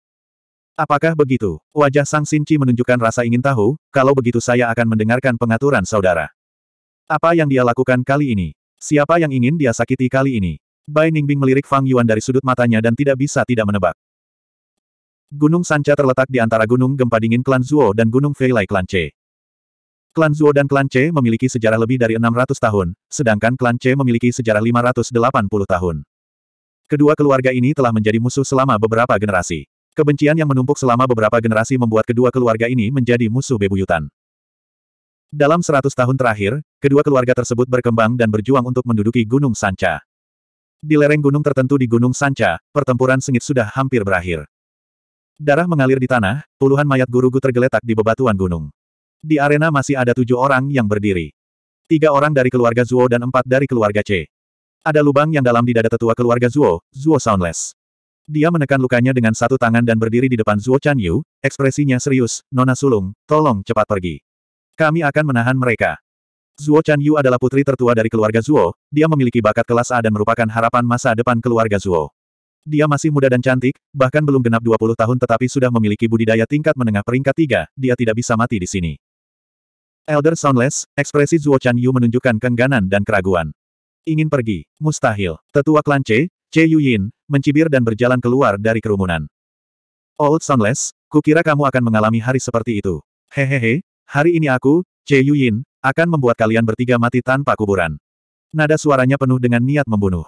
Speaker 1: Apakah begitu? Wajah Sang Sinci menunjukkan rasa ingin tahu, kalau begitu saya akan mendengarkan pengaturan saudara. Apa yang dia lakukan kali ini? Siapa yang ingin dia sakiti kali ini? Bai Ningbing melirik Fang Yuan dari sudut matanya dan tidak bisa tidak menebak. Gunung Sanca terletak di antara Gunung Gempa Dingin Klan Zuo dan Gunung Feilai Klan C. Klan Zuo dan Klan C memiliki sejarah lebih dari 600 tahun, sedangkan Klan C memiliki sejarah 580 tahun. Kedua keluarga ini telah menjadi musuh selama beberapa generasi. Kebencian yang menumpuk selama beberapa generasi membuat kedua keluarga ini menjadi musuh bebuyutan. Dalam seratus tahun terakhir, kedua keluarga tersebut berkembang dan berjuang untuk menduduki Gunung Sanca. Di lereng gunung tertentu di Gunung Sanca, pertempuran sengit sudah hampir berakhir. Darah mengalir di tanah, puluhan mayat guru-guru tergeletak di bebatuan gunung. Di arena masih ada tujuh orang yang berdiri. Tiga orang dari keluarga Zuo dan empat dari keluarga C. Ada lubang yang dalam di dada tetua keluarga Zuo, Zuo Soundless. Dia menekan lukanya dengan satu tangan dan berdiri di depan Zuo Chan Yu, ekspresinya serius, Nona Sulung, tolong cepat pergi. Kami akan menahan mereka. Zuo Chan Yu adalah putri tertua dari keluarga Zuo, dia memiliki bakat kelas A dan merupakan harapan masa depan keluarga Zuo. Dia masih muda dan cantik, bahkan belum genap 20 tahun tetapi sudah memiliki budidaya tingkat menengah peringkat tiga. dia tidak bisa mati di sini. Elder Soundless, ekspresi Zuo Chan Yu menunjukkan kengganan dan keraguan. Ingin pergi, mustahil. Tetua klan C, C Yin, mencibir dan berjalan keluar dari kerumunan. Old Soundless, kukira kamu akan mengalami hari seperti itu. Hehehe, Hari ini aku, Che Yuyin, akan membuat kalian bertiga mati tanpa kuburan. Nada suaranya penuh dengan niat membunuh.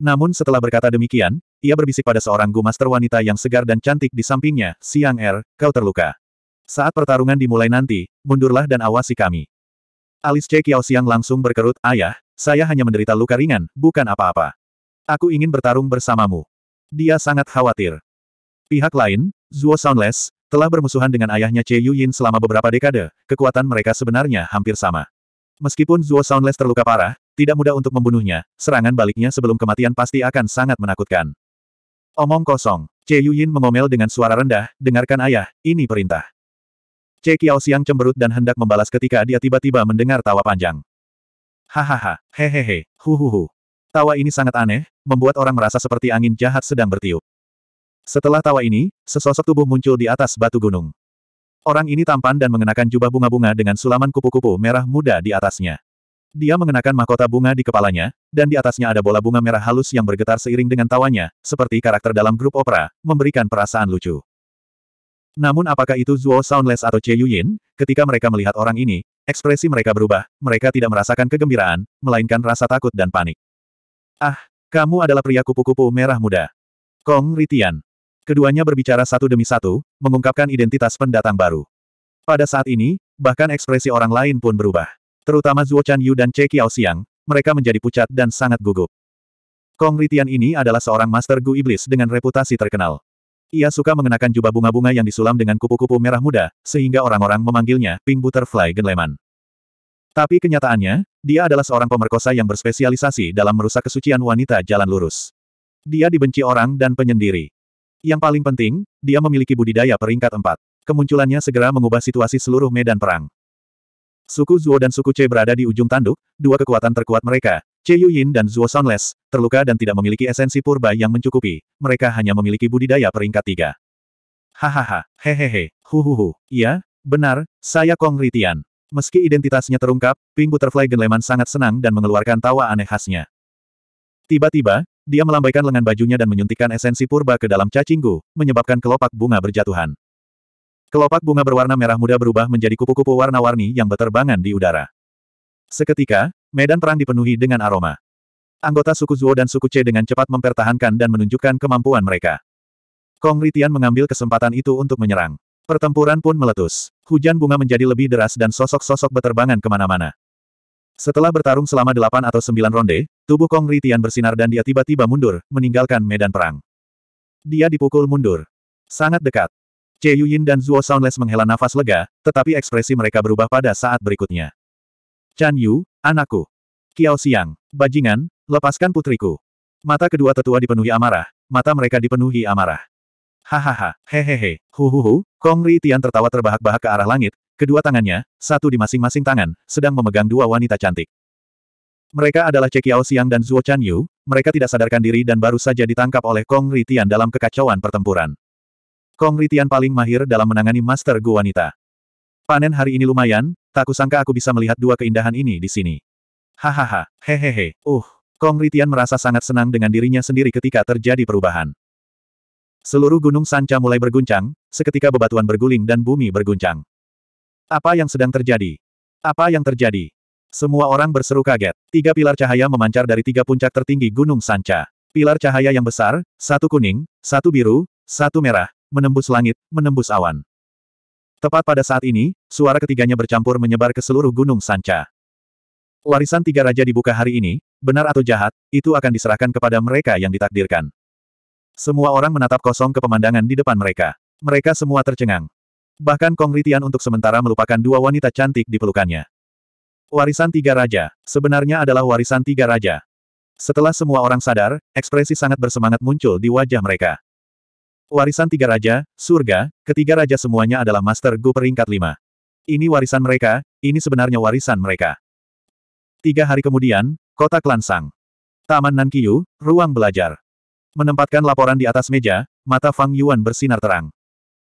Speaker 1: Namun setelah berkata demikian, ia berbisik pada seorang master wanita yang segar dan cantik di sampingnya, Siang Er, kau terluka. Saat pertarungan dimulai nanti, mundurlah dan awasi kami. Alis Che Kiao Siang langsung berkerut, Ayah, saya hanya menderita luka ringan, bukan apa-apa. Aku ingin bertarung bersamamu. Dia sangat khawatir. Pihak lain, Zuo Soundless, telah bermusuhan dengan ayahnya Che Yin selama beberapa dekade, kekuatan mereka sebenarnya hampir sama. Meskipun Zuo Soundless terluka parah, tidak mudah untuk membunuhnya, serangan baliknya sebelum kematian pasti akan sangat menakutkan. Omong kosong, Che Yin mengomel dengan suara rendah, dengarkan ayah, ini perintah. Che Kiao Siang cemberut dan hendak membalas ketika dia tiba-tiba mendengar tawa panjang. Hahaha, hehehe, huhuhu. Tawa ini sangat aneh, membuat orang merasa seperti angin jahat sedang bertiup. Setelah tawa ini, sesosok tubuh muncul di atas batu gunung. Orang ini tampan dan mengenakan jubah bunga-bunga dengan sulaman kupu-kupu merah muda di atasnya. Dia mengenakan mahkota bunga di kepalanya, dan di atasnya ada bola bunga merah halus yang bergetar seiring dengan tawanya, seperti karakter dalam grup opera, memberikan perasaan lucu. Namun apakah itu Zuo Soundless atau Che Yuyin, ketika mereka melihat orang ini, ekspresi mereka berubah, mereka tidak merasakan kegembiraan, melainkan rasa takut dan panik. Ah, kamu adalah pria kupu-kupu merah muda. Kong Ritian. Keduanya berbicara satu demi satu, mengungkapkan identitas pendatang baru. Pada saat ini, bahkan ekspresi orang lain pun berubah. Terutama Zhuo Chan Yu dan Che Kiao Xiang, mereka menjadi pucat dan sangat gugup. Kong Ritian ini adalah seorang master Gu Iblis dengan reputasi terkenal. Ia suka mengenakan jubah bunga-bunga yang disulam dengan kupu-kupu merah muda, sehingga orang-orang memanggilnya Pink Butterfly Genleman. Tapi kenyataannya, dia adalah seorang pemerkosa yang berspesialisasi dalam merusak kesucian wanita jalan lurus. Dia dibenci orang dan penyendiri. Yang paling penting, dia memiliki budidaya peringkat empat. Kemunculannya segera mengubah situasi seluruh medan perang. Suku Zuo dan suku C berada di ujung tanduk, dua kekuatan terkuat mereka, C Yuyin dan Zuo Soundless, terluka dan tidak memiliki esensi purba yang mencukupi, mereka hanya memiliki budidaya peringkat tiga. Hahaha, hehehe, huhuhu, iya, benar, saya Kong Ritian. Meski identitasnya terungkap, Pink Butterfly Genleman sangat senang dan mengeluarkan tawa aneh khasnya. Tiba-tiba, dia melambaikan lengan bajunya dan menyuntikkan esensi purba ke dalam cacinggu, menyebabkan kelopak bunga berjatuhan. Kelopak bunga berwarna merah muda berubah menjadi kupu-kupu warna-warni yang berterbangan di udara. Seketika, medan perang dipenuhi dengan aroma. Anggota suku Zuo dan suku C dengan cepat mempertahankan dan menunjukkan kemampuan mereka. Kong Ritian mengambil kesempatan itu untuk menyerang. Pertempuran pun meletus. Hujan bunga menjadi lebih deras dan sosok-sosok beterbangan kemana-mana. Setelah bertarung selama delapan atau sembilan ronde, tubuh Kong Ritian bersinar dan dia tiba-tiba mundur, meninggalkan medan perang. Dia dipukul mundur. Sangat dekat. Che Yuyin dan Zuo Soundless menghela nafas lega, tetapi ekspresi mereka berubah pada saat berikutnya. Chan Yu, anakku. Kiao Xiang, bajingan, lepaskan putriku. Mata kedua tetua dipenuhi amarah, mata mereka dipenuhi amarah. Hahaha, hehehe, huhuhu, Kong Ritian tertawa terbahak-bahak ke arah langit, Kedua tangannya, satu di masing-masing tangan, sedang memegang dua wanita cantik. Mereka adalah Cek Yao Xiang dan Zhuo Chan Yu, mereka tidak sadarkan diri dan baru saja ditangkap oleh Kong Ritian dalam kekacauan pertempuran. Kong Ritian paling mahir dalam menangani Master Gu wanita. Panen hari ini lumayan, tak kusangka aku bisa melihat dua keindahan ini di sini. Hahaha, hehehe, uh. Kong Ritian merasa sangat senang dengan dirinya sendiri ketika terjadi perubahan. Seluruh gunung Sanca mulai berguncang, seketika bebatuan berguling dan bumi berguncang. Apa yang sedang terjadi? Apa yang terjadi? Semua orang berseru kaget. Tiga pilar cahaya memancar dari tiga puncak tertinggi Gunung Sanca. Pilar cahaya yang besar, satu kuning, satu biru, satu merah, menembus langit, menembus awan. Tepat pada saat ini, suara ketiganya bercampur menyebar ke seluruh Gunung Sanca. Warisan tiga raja dibuka hari ini, benar atau jahat, itu akan diserahkan kepada mereka yang ditakdirkan. Semua orang menatap kosong ke pemandangan di depan mereka. Mereka semua tercengang. Bahkan Kong Ritian untuk sementara melupakan dua wanita cantik di pelukannya. Warisan Tiga Raja, sebenarnya adalah warisan Tiga Raja. Setelah semua orang sadar, ekspresi sangat bersemangat muncul di wajah mereka. Warisan Tiga Raja, surga, ketiga raja semuanya adalah Master Gu peringkat lima. Ini warisan mereka, ini sebenarnya warisan mereka. Tiga hari kemudian, kota Klansang. Taman Nankiyu, ruang belajar. Menempatkan laporan di atas meja, mata Fang Yuan bersinar terang.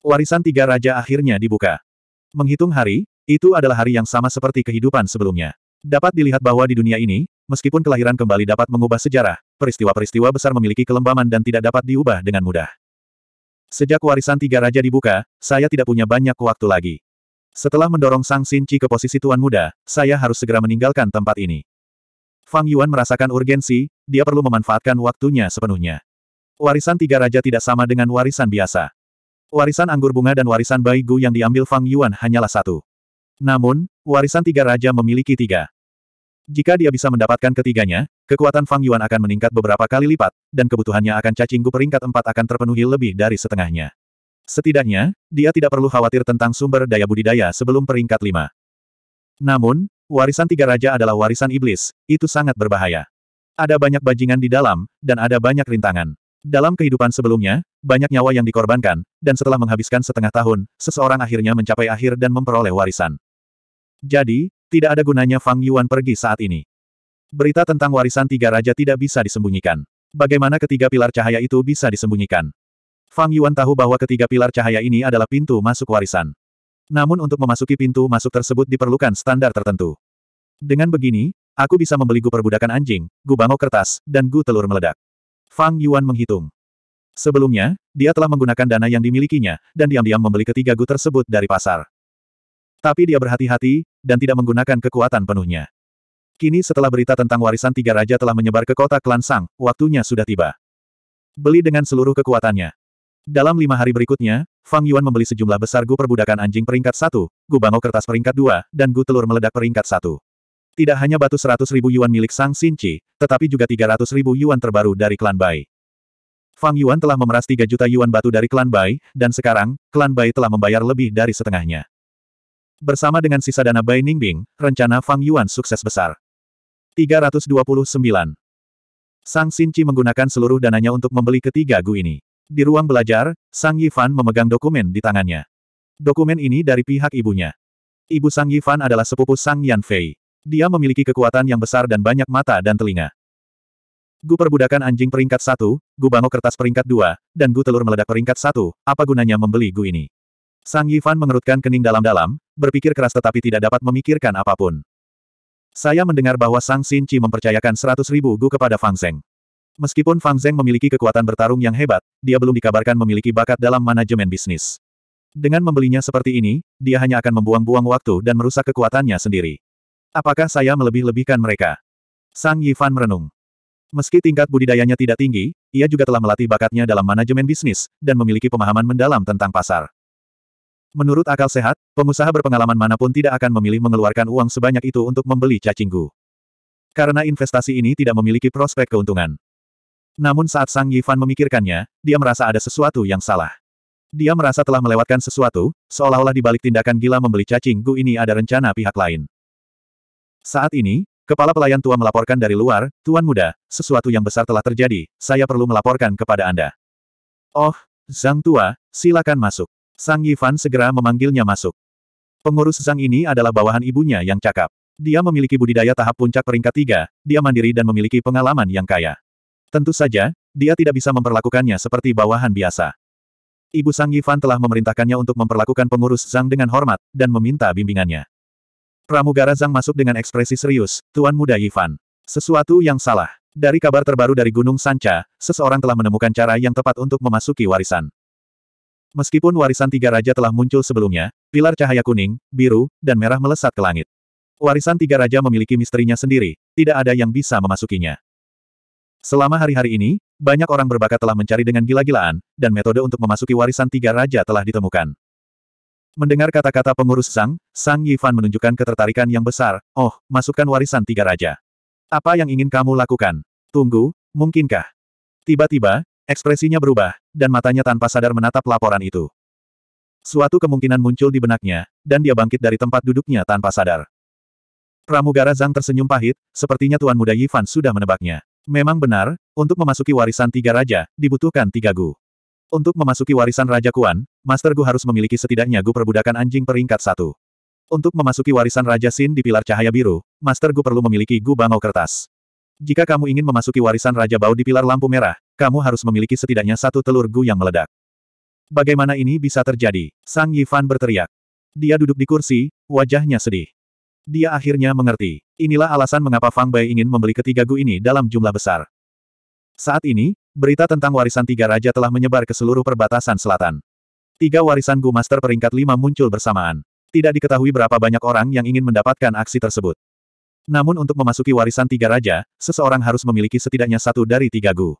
Speaker 1: Warisan tiga raja akhirnya dibuka. Menghitung hari, itu adalah hari yang sama seperti kehidupan sebelumnya. Dapat dilihat bahwa di dunia ini, meskipun kelahiran kembali dapat mengubah sejarah, peristiwa-peristiwa besar memiliki kelembaman dan tidak dapat diubah dengan mudah. Sejak warisan tiga raja dibuka, saya tidak punya banyak waktu lagi. Setelah mendorong Sang Sinci ke posisi tuan muda, saya harus segera meninggalkan tempat ini. Fang Yuan merasakan urgensi, dia perlu memanfaatkan waktunya sepenuhnya. Warisan tiga raja tidak sama dengan warisan biasa. Warisan anggur bunga dan warisan bayi Gu yang diambil Fang Yuan hanyalah satu. Namun, warisan tiga raja memiliki tiga. Jika dia bisa mendapatkan ketiganya, kekuatan Fang Yuan akan meningkat beberapa kali lipat, dan kebutuhannya akan cacing gu peringkat empat akan terpenuhi lebih dari setengahnya. Setidaknya, dia tidak perlu khawatir tentang sumber daya budidaya sebelum peringkat lima. Namun, warisan tiga raja adalah warisan iblis, itu sangat berbahaya. Ada banyak bajingan di dalam, dan ada banyak rintangan. Dalam kehidupan sebelumnya, banyak nyawa yang dikorbankan, dan setelah menghabiskan setengah tahun, seseorang akhirnya mencapai akhir dan memperoleh warisan. Jadi, tidak ada gunanya Fang Yuan pergi saat ini. Berita tentang warisan tiga raja tidak bisa disembunyikan. Bagaimana ketiga pilar cahaya itu bisa disembunyikan? Fang Yuan tahu bahwa ketiga pilar cahaya ini adalah pintu masuk warisan. Namun untuk memasuki pintu masuk tersebut diperlukan standar tertentu. Dengan begini, aku bisa membeli gu perbudakan anjing, gu bangau kertas, dan gu telur meledak. Fang Yuan menghitung. Sebelumnya, dia telah menggunakan dana yang dimilikinya, dan diam-diam membeli ketiga gu tersebut dari pasar. Tapi dia berhati-hati, dan tidak menggunakan kekuatan penuhnya. Kini setelah berita tentang warisan tiga raja telah menyebar ke kota klan Sang, waktunya sudah tiba. Beli dengan seluruh kekuatannya. Dalam lima hari berikutnya, Fang Yuan membeli sejumlah besar gu perbudakan anjing peringkat satu, gu bango kertas peringkat dua, dan gu telur meledak peringkat satu. Tidak hanya batu seratus ribu yuan milik Sang Xinci, tetapi juga tiga ratus ribu yuan terbaru dari klan Bai. Fang Yuan telah memeras tiga juta yuan batu dari klan Bai, dan sekarang, klan Bai telah membayar lebih dari setengahnya. Bersama dengan sisa dana Bai Ningbing, rencana Fang Yuan sukses besar. 329. Sang Xinci menggunakan seluruh dananya untuk membeli ketiga gu ini. Di ruang belajar, Sang Yifan memegang dokumen di tangannya. Dokumen ini dari pihak ibunya. Ibu Sang Yifan adalah sepupu Sang Yan Fei. Dia memiliki kekuatan yang besar dan banyak mata dan telinga. Gu perbudakan anjing peringkat satu, gu bango kertas peringkat dua, dan gu telur meledak peringkat satu, apa gunanya membeli gu ini? Sang Yifan mengerutkan kening dalam-dalam, berpikir keras tetapi tidak dapat memikirkan apapun. Saya mendengar bahwa Sang Sinci mempercayakan seratus ribu gu kepada Fang Zeng. Meskipun Fang Zeng memiliki kekuatan bertarung yang hebat, dia belum dikabarkan memiliki bakat dalam manajemen bisnis. Dengan membelinya seperti ini, dia hanya akan membuang-buang waktu dan merusak kekuatannya sendiri. Apakah saya melebih-lebihkan mereka? Sang Yifan merenung. Meski tingkat budidayanya tidak tinggi, ia juga telah melatih bakatnya dalam manajemen bisnis, dan memiliki pemahaman mendalam tentang pasar. Menurut akal sehat, pengusaha berpengalaman manapun tidak akan memilih mengeluarkan uang sebanyak itu untuk membeli cacinggu. Karena investasi ini tidak memiliki prospek keuntungan. Namun saat Sang Yifan memikirkannya, dia merasa ada sesuatu yang salah. Dia merasa telah melewatkan sesuatu, seolah-olah di balik tindakan gila membeli cacing gu ini ada rencana pihak lain. Saat ini, kepala pelayan tua melaporkan dari luar, Tuan Muda, sesuatu yang besar telah terjadi, saya perlu melaporkan kepada Anda. Oh, Zhang Tua, silakan masuk. Sang Yifan segera memanggilnya masuk. Pengurus Zhang ini adalah bawahan ibunya yang cakap. Dia memiliki budidaya tahap puncak peringkat tiga, dia mandiri dan memiliki pengalaman yang kaya. Tentu saja, dia tidak bisa memperlakukannya seperti bawahan biasa. Ibu Sang Yifan telah memerintahkannya untuk memperlakukan pengurus Zhang dengan hormat, dan meminta bimbingannya. Pramugara Zhang masuk dengan ekspresi serius, Tuan Muda Yifan. Sesuatu yang salah. Dari kabar terbaru dari Gunung Sanca, seseorang telah menemukan cara yang tepat untuk memasuki warisan. Meskipun warisan tiga raja telah muncul sebelumnya, pilar cahaya kuning, biru, dan merah melesat ke langit. Warisan tiga raja memiliki misterinya sendiri, tidak ada yang bisa memasukinya. Selama hari-hari ini, banyak orang berbakat telah mencari dengan gila-gilaan, dan metode untuk memasuki warisan tiga raja telah ditemukan. Mendengar kata-kata pengurus Zhang, Sang Yifan menunjukkan ketertarikan yang besar, oh, masukkan warisan tiga raja. Apa yang ingin kamu lakukan? Tunggu, mungkinkah? Tiba-tiba, ekspresinya berubah, dan matanya tanpa sadar menatap laporan itu. Suatu kemungkinan muncul di benaknya, dan dia bangkit dari tempat duduknya tanpa sadar. Pramugara Zhang tersenyum pahit, sepertinya Tuan Muda Yifan sudah menebaknya. Memang benar, untuk memasuki warisan tiga raja, dibutuhkan tiga gu. Untuk memasuki warisan Raja Kuan, Master Gu harus memiliki setidaknya Gu perbudakan anjing peringkat satu. Untuk memasuki warisan Raja Sin di Pilar Cahaya Biru, Master Gu perlu memiliki Gu Bangau Kertas. Jika kamu ingin memasuki warisan Raja Bau di Pilar Lampu Merah, kamu harus memiliki setidaknya satu telur Gu yang meledak. Bagaimana ini bisa terjadi? Sang Yifan berteriak. Dia duduk di kursi, wajahnya sedih. Dia akhirnya mengerti. Inilah alasan mengapa Fang Bai ingin membeli ketiga Gu ini dalam jumlah besar. Saat ini, berita tentang warisan tiga raja telah menyebar ke seluruh perbatasan selatan. Tiga warisan Gu Master peringkat lima muncul bersamaan. Tidak diketahui berapa banyak orang yang ingin mendapatkan aksi tersebut. Namun untuk memasuki warisan tiga raja, seseorang harus memiliki setidaknya satu dari tiga Gu.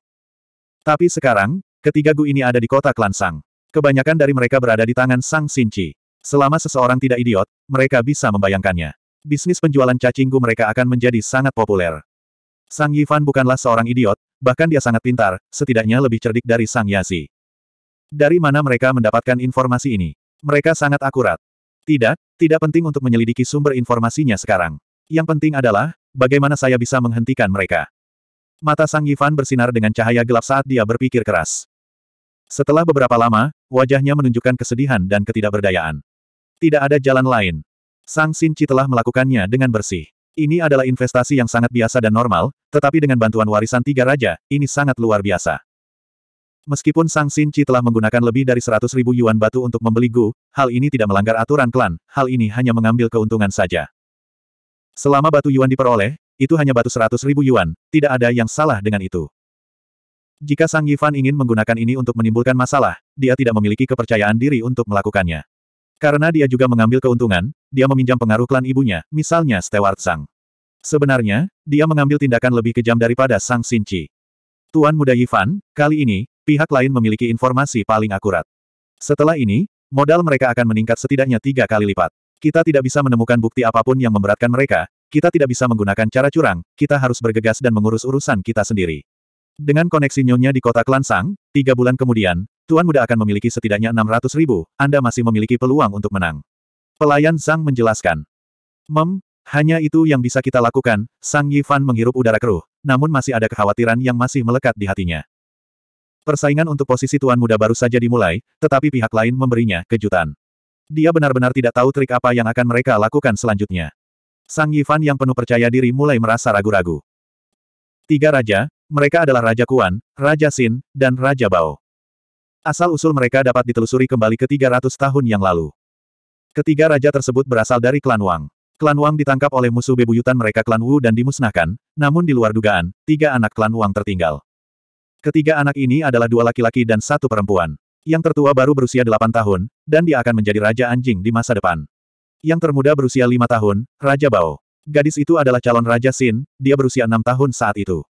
Speaker 1: Tapi sekarang, ketiga Gu ini ada di kota Klansang. Kebanyakan dari mereka berada di tangan Sang Sinci. Selama seseorang tidak idiot, mereka bisa membayangkannya. Bisnis penjualan cacing Gu mereka akan menjadi sangat populer. Sang Yifan bukanlah seorang idiot, bahkan dia sangat pintar, setidaknya lebih cerdik dari Sang Yasi. Dari mana mereka mendapatkan informasi ini? Mereka sangat akurat. Tidak, tidak penting untuk menyelidiki sumber informasinya sekarang. Yang penting adalah, bagaimana saya bisa menghentikan mereka. Mata Sang Yifan bersinar dengan cahaya gelap saat dia berpikir keras. Setelah beberapa lama, wajahnya menunjukkan kesedihan dan ketidakberdayaan. Tidak ada jalan lain. Sang Sinci telah melakukannya dengan bersih. Ini adalah investasi yang sangat biasa dan normal, tetapi dengan bantuan warisan tiga raja, ini sangat luar biasa. Meskipun Sang Sin Chi telah menggunakan lebih dari 100 ribu yuan batu untuk membeli Gu, hal ini tidak melanggar aturan klan, hal ini hanya mengambil keuntungan saja. Selama batu yuan diperoleh, itu hanya batu 100 ribu yuan, tidak ada yang salah dengan itu. Jika Sang Yifan ingin menggunakan ini untuk menimbulkan masalah, dia tidak memiliki kepercayaan diri untuk melakukannya. Karena dia juga mengambil keuntungan, dia meminjam pengaruh klan ibunya, misalnya Stewart Sang. Sebenarnya, dia mengambil tindakan lebih kejam daripada Sang Sinci. Tuan Muda Yifan, kali ini, pihak lain memiliki informasi paling akurat. Setelah ini, modal mereka akan meningkat setidaknya tiga kali lipat. Kita tidak bisa menemukan bukti apapun yang memberatkan mereka, kita tidak bisa menggunakan cara curang, kita harus bergegas dan mengurus urusan kita sendiri. Dengan koneksi nyonya di kota Sang, tiga bulan kemudian, Tuan Muda akan memiliki setidaknya 600 ribu, Anda masih memiliki peluang untuk menang. Pelayan Sang menjelaskan. Mem, hanya itu yang bisa kita lakukan, Sang Yifan menghirup udara keruh, namun masih ada kekhawatiran yang masih melekat di hatinya. Persaingan untuk posisi Tuan Muda baru saja dimulai, tetapi pihak lain memberinya kejutan. Dia benar-benar tidak tahu trik apa yang akan mereka lakukan selanjutnya. Sang Yifan yang penuh percaya diri mulai merasa ragu-ragu. Tiga raja, mereka adalah Raja Kuan, Raja Sin, dan Raja Bao. Asal-usul mereka dapat ditelusuri kembali ke 300 tahun yang lalu. Ketiga raja tersebut berasal dari klan Wang. Klan Wang ditangkap oleh musuh bebuyutan mereka klan Wu dan dimusnahkan, namun di luar dugaan, tiga anak klan Wang tertinggal. Ketiga anak ini adalah dua laki-laki dan satu perempuan. Yang tertua baru berusia delapan tahun, dan dia akan menjadi Raja Anjing di masa depan. Yang termuda berusia lima tahun, Raja Bao. Gadis itu adalah calon Raja Sin, dia berusia enam tahun saat itu.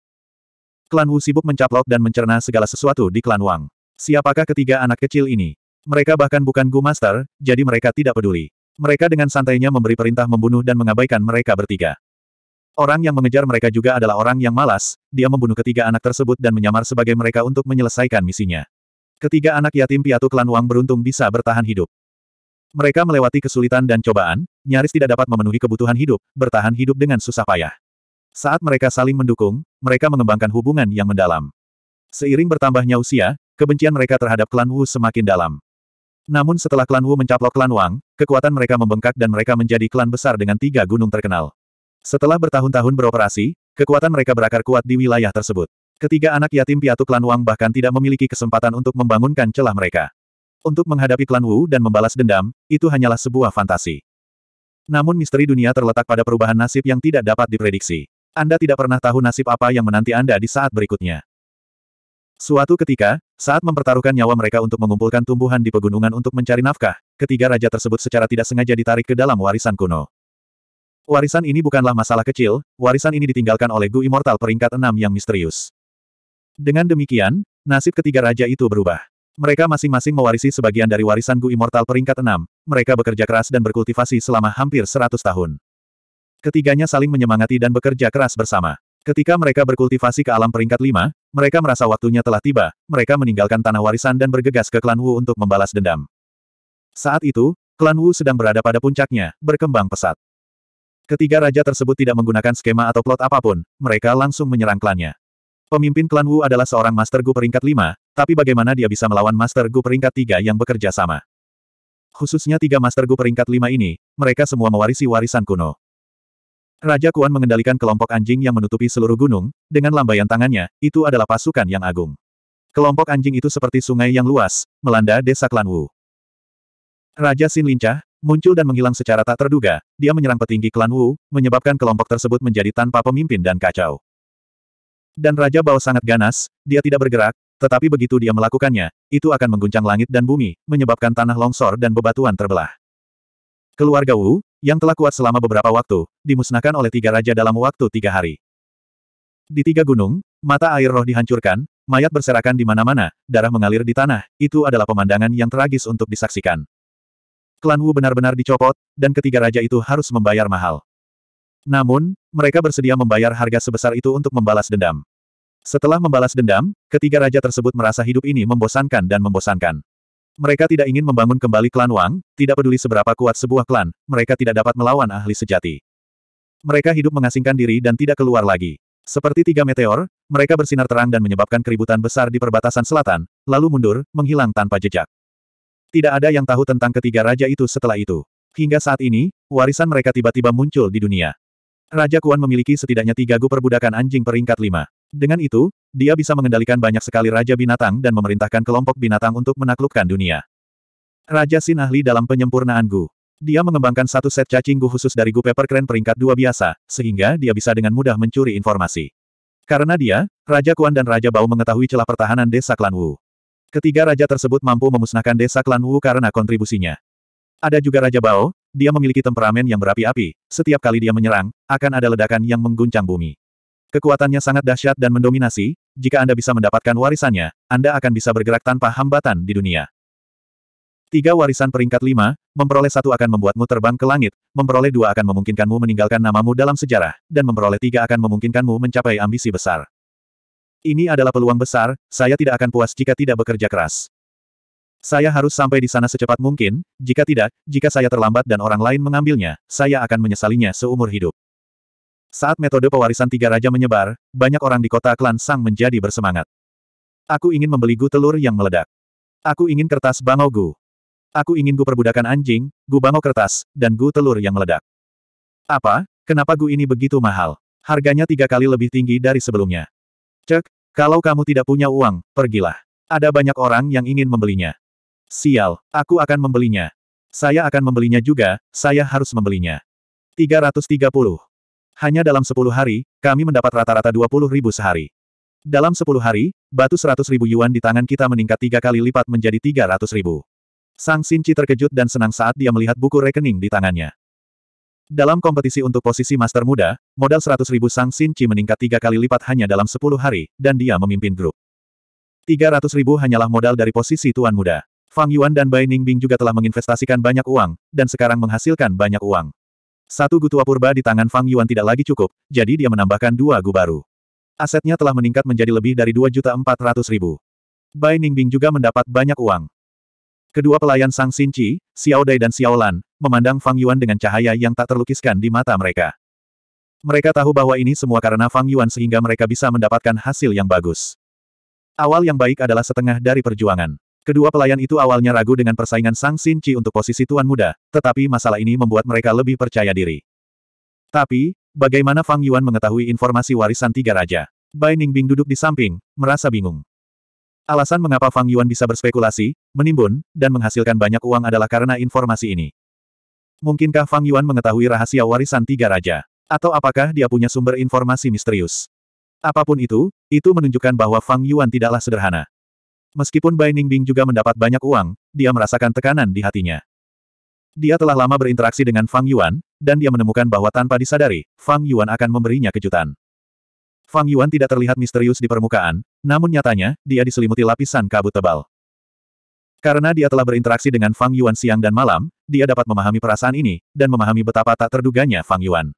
Speaker 1: Klan Wu sibuk mencaplok dan mencerna segala sesuatu di klan Wang. Siapakah ketiga anak kecil ini? Mereka bahkan bukan Gu Master, jadi mereka tidak peduli. Mereka dengan santainya memberi perintah membunuh dan mengabaikan mereka bertiga. Orang yang mengejar mereka juga adalah orang yang malas, dia membunuh ketiga anak tersebut dan menyamar sebagai mereka untuk menyelesaikan misinya. Ketiga anak yatim piatu klan Wang beruntung bisa bertahan hidup. Mereka melewati kesulitan dan cobaan, nyaris tidak dapat memenuhi kebutuhan hidup, bertahan hidup dengan susah payah. Saat mereka saling mendukung, mereka mengembangkan hubungan yang mendalam. Seiring bertambahnya usia, Kebencian mereka terhadap klan Wu semakin dalam. Namun setelah klan Wu mencaplok klan Wang, kekuatan mereka membengkak dan mereka menjadi klan besar dengan tiga gunung terkenal. Setelah bertahun-tahun beroperasi, kekuatan mereka berakar kuat di wilayah tersebut. Ketiga anak yatim piatu klan Wang bahkan tidak memiliki kesempatan untuk membangunkan celah mereka. Untuk menghadapi klan Wu dan membalas dendam, itu hanyalah sebuah fantasi. Namun misteri dunia terletak pada perubahan nasib yang tidak dapat diprediksi. Anda tidak pernah tahu nasib apa yang menanti Anda di saat berikutnya. Suatu ketika, saat mempertaruhkan nyawa mereka untuk mengumpulkan tumbuhan di pegunungan untuk mencari nafkah, ketiga raja tersebut secara tidak sengaja ditarik ke dalam warisan kuno. Warisan ini bukanlah masalah kecil, warisan ini ditinggalkan oleh Gu Immortal peringkat Enam yang misterius. Dengan demikian, nasib ketiga raja itu berubah. Mereka masing-masing mewarisi sebagian dari warisan Gu Immortal peringkat Enam. mereka bekerja keras dan berkultivasi selama hampir seratus tahun. Ketiganya saling menyemangati dan bekerja keras bersama. Ketika mereka berkultivasi ke alam peringkat lima, mereka merasa waktunya telah tiba, mereka meninggalkan tanah warisan dan bergegas ke klan Wu untuk membalas dendam. Saat itu, klan Wu sedang berada pada puncaknya, berkembang pesat. Ketiga raja tersebut tidak menggunakan skema atau plot apapun, mereka langsung menyerang klannya. Pemimpin klan Wu adalah seorang Master Gu peringkat lima, tapi bagaimana dia bisa melawan Master Gu peringkat tiga yang bekerja sama? Khususnya tiga Master Gu peringkat lima ini, mereka semua mewarisi warisan kuno. Raja Kuan mengendalikan kelompok anjing yang menutupi seluruh gunung, dengan lambaian tangannya, itu adalah pasukan yang agung. Kelompok anjing itu seperti sungai yang luas, melanda desa klan Wu. Raja Sin lincah, muncul dan menghilang secara tak terduga, dia menyerang petinggi klan Wu, menyebabkan kelompok tersebut menjadi tanpa pemimpin dan kacau. Dan Raja Bao sangat ganas, dia tidak bergerak, tetapi begitu dia melakukannya, itu akan mengguncang langit dan bumi, menyebabkan tanah longsor dan bebatuan terbelah. Keluarga Wu, yang telah kuat selama beberapa waktu, dimusnahkan oleh tiga raja dalam waktu tiga hari. Di tiga gunung, mata air roh dihancurkan, mayat berserakan di mana-mana, darah mengalir di tanah, itu adalah pemandangan yang tragis untuk disaksikan. Klan Wu benar-benar dicopot, dan ketiga raja itu harus membayar mahal. Namun, mereka bersedia membayar harga sebesar itu untuk membalas dendam. Setelah membalas dendam, ketiga raja tersebut merasa hidup ini membosankan dan membosankan. Mereka tidak ingin membangun kembali klan Wang, tidak peduli seberapa kuat sebuah klan, mereka tidak dapat melawan ahli sejati. Mereka hidup mengasingkan diri dan tidak keluar lagi. Seperti tiga meteor, mereka bersinar terang dan menyebabkan keributan besar di perbatasan selatan, lalu mundur, menghilang tanpa jejak. Tidak ada yang tahu tentang ketiga raja itu setelah itu. Hingga saat ini, warisan mereka tiba-tiba muncul di dunia. Raja Kuan memiliki setidaknya tiga gu perbudakan anjing peringkat lima. Dengan itu, dia bisa mengendalikan banyak sekali raja binatang dan memerintahkan kelompok binatang untuk menaklukkan dunia. Raja Sin ahli dalam penyempurnaan Gu. Dia mengembangkan satu set cacing Gu khusus dari Gu pepper Crane peringkat dua biasa, sehingga dia bisa dengan mudah mencuri informasi. Karena dia, Raja Kuan dan Raja Bau mengetahui celah pertahanan desa klan Wu. Ketiga raja tersebut mampu memusnahkan desa klan Wu karena kontribusinya. Ada juga Raja Bao, dia memiliki temperamen yang berapi-api, setiap kali dia menyerang, akan ada ledakan yang mengguncang bumi. Kekuatannya sangat dahsyat dan mendominasi, jika Anda bisa mendapatkan warisannya, Anda akan bisa bergerak tanpa hambatan di dunia. Tiga warisan peringkat lima, memperoleh satu akan membuatmu terbang ke langit, memperoleh dua akan memungkinkanmu meninggalkan namamu dalam sejarah, dan memperoleh tiga akan memungkinkanmu mencapai ambisi besar. Ini adalah peluang besar, saya tidak akan puas jika tidak bekerja keras. Saya harus sampai di sana secepat mungkin, jika tidak, jika saya terlambat dan orang lain mengambilnya, saya akan menyesalinya seumur hidup. Saat metode pewarisan tiga raja menyebar, banyak orang di kota klan Sang menjadi bersemangat. Aku ingin membeli gu telur yang meledak. Aku ingin kertas bangau gu. Aku ingin gu perbudakan anjing, gu bangau kertas, dan gu telur yang meledak. Apa? Kenapa gu ini begitu mahal? Harganya tiga kali lebih tinggi dari sebelumnya. Cek, kalau kamu tidak punya uang, pergilah. Ada banyak orang yang ingin membelinya. Sial, aku akan membelinya. Saya akan membelinya juga, saya harus membelinya. 330. Hanya dalam sepuluh hari, kami mendapat rata-rata dua puluh ribu sehari. Dalam sepuluh hari, batu seratus ribu yuan di tangan kita meningkat tiga kali lipat menjadi tiga ratus ribu. Sang Sinci terkejut dan senang saat dia melihat buku rekening di tangannya. Dalam kompetisi untuk posisi master muda, modal seratus ribu Sang Sinci meningkat tiga kali lipat hanya dalam sepuluh hari, dan dia memimpin grup. Tiga ratus ribu hanyalah modal dari posisi tuan muda. Fang Yuan dan Bai Ningbing juga telah menginvestasikan banyak uang, dan sekarang menghasilkan banyak uang. Satu gutua purba di tangan Fang Yuan tidak lagi cukup, jadi dia menambahkan dua gu baru. Asetnya telah meningkat menjadi lebih dari 2.400.000. Bai Ningbing juga mendapat banyak uang. Kedua pelayan Sang Sinci, Xiao Dai dan Xiao Lan, memandang Fang Yuan dengan cahaya yang tak terlukiskan di mata mereka. Mereka tahu bahwa ini semua karena Fang Yuan sehingga mereka bisa mendapatkan hasil yang bagus. Awal yang baik adalah setengah dari perjuangan. Kedua pelayan itu awalnya ragu dengan persaingan Sang Sin Chi untuk posisi tuan muda, tetapi masalah ini membuat mereka lebih percaya diri. Tapi, bagaimana Fang Yuan mengetahui informasi warisan tiga raja? Bai Ningbing duduk di samping, merasa bingung. Alasan mengapa Fang Yuan bisa berspekulasi, menimbun, dan menghasilkan banyak uang adalah karena informasi ini. Mungkinkah Fang Yuan mengetahui rahasia warisan tiga raja? Atau apakah dia punya sumber informasi misterius? Apapun itu, itu menunjukkan bahwa Fang Yuan tidaklah sederhana. Meskipun Bai Ningbing juga mendapat banyak uang, dia merasakan tekanan di hatinya. Dia telah lama berinteraksi dengan Fang Yuan, dan dia menemukan bahwa tanpa disadari, Fang Yuan akan memberinya kejutan. Fang Yuan tidak terlihat misterius di permukaan, namun nyatanya, dia diselimuti lapisan kabut tebal. Karena dia telah berinteraksi dengan Fang Yuan siang dan malam, dia dapat memahami perasaan ini, dan memahami betapa tak terduganya Fang Yuan.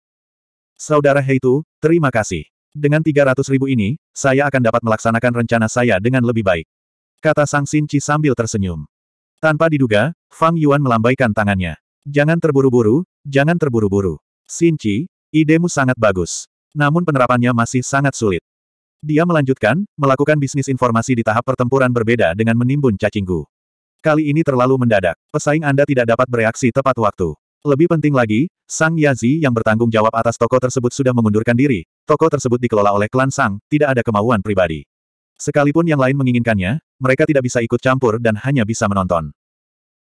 Speaker 1: Saudara Heitu, terima kasih. Dengan 300 ribu ini, saya akan dapat melaksanakan rencana saya dengan lebih baik. Kata Sang Sinci sambil tersenyum. Tanpa diduga, Fang Yuan melambaikan tangannya. Jangan terburu-buru, jangan terburu-buru. Sinci, idemu sangat bagus. Namun penerapannya masih sangat sulit. Dia melanjutkan, melakukan bisnis informasi di tahap pertempuran berbeda dengan menimbun cacingku. Kali ini terlalu mendadak, pesaing Anda tidak dapat bereaksi tepat waktu. Lebih penting lagi, Sang Yazi yang bertanggung jawab atas toko tersebut sudah mengundurkan diri. Toko tersebut dikelola oleh klan Sang, tidak ada kemauan pribadi. Sekalipun yang lain menginginkannya, mereka tidak bisa ikut campur dan hanya bisa menonton.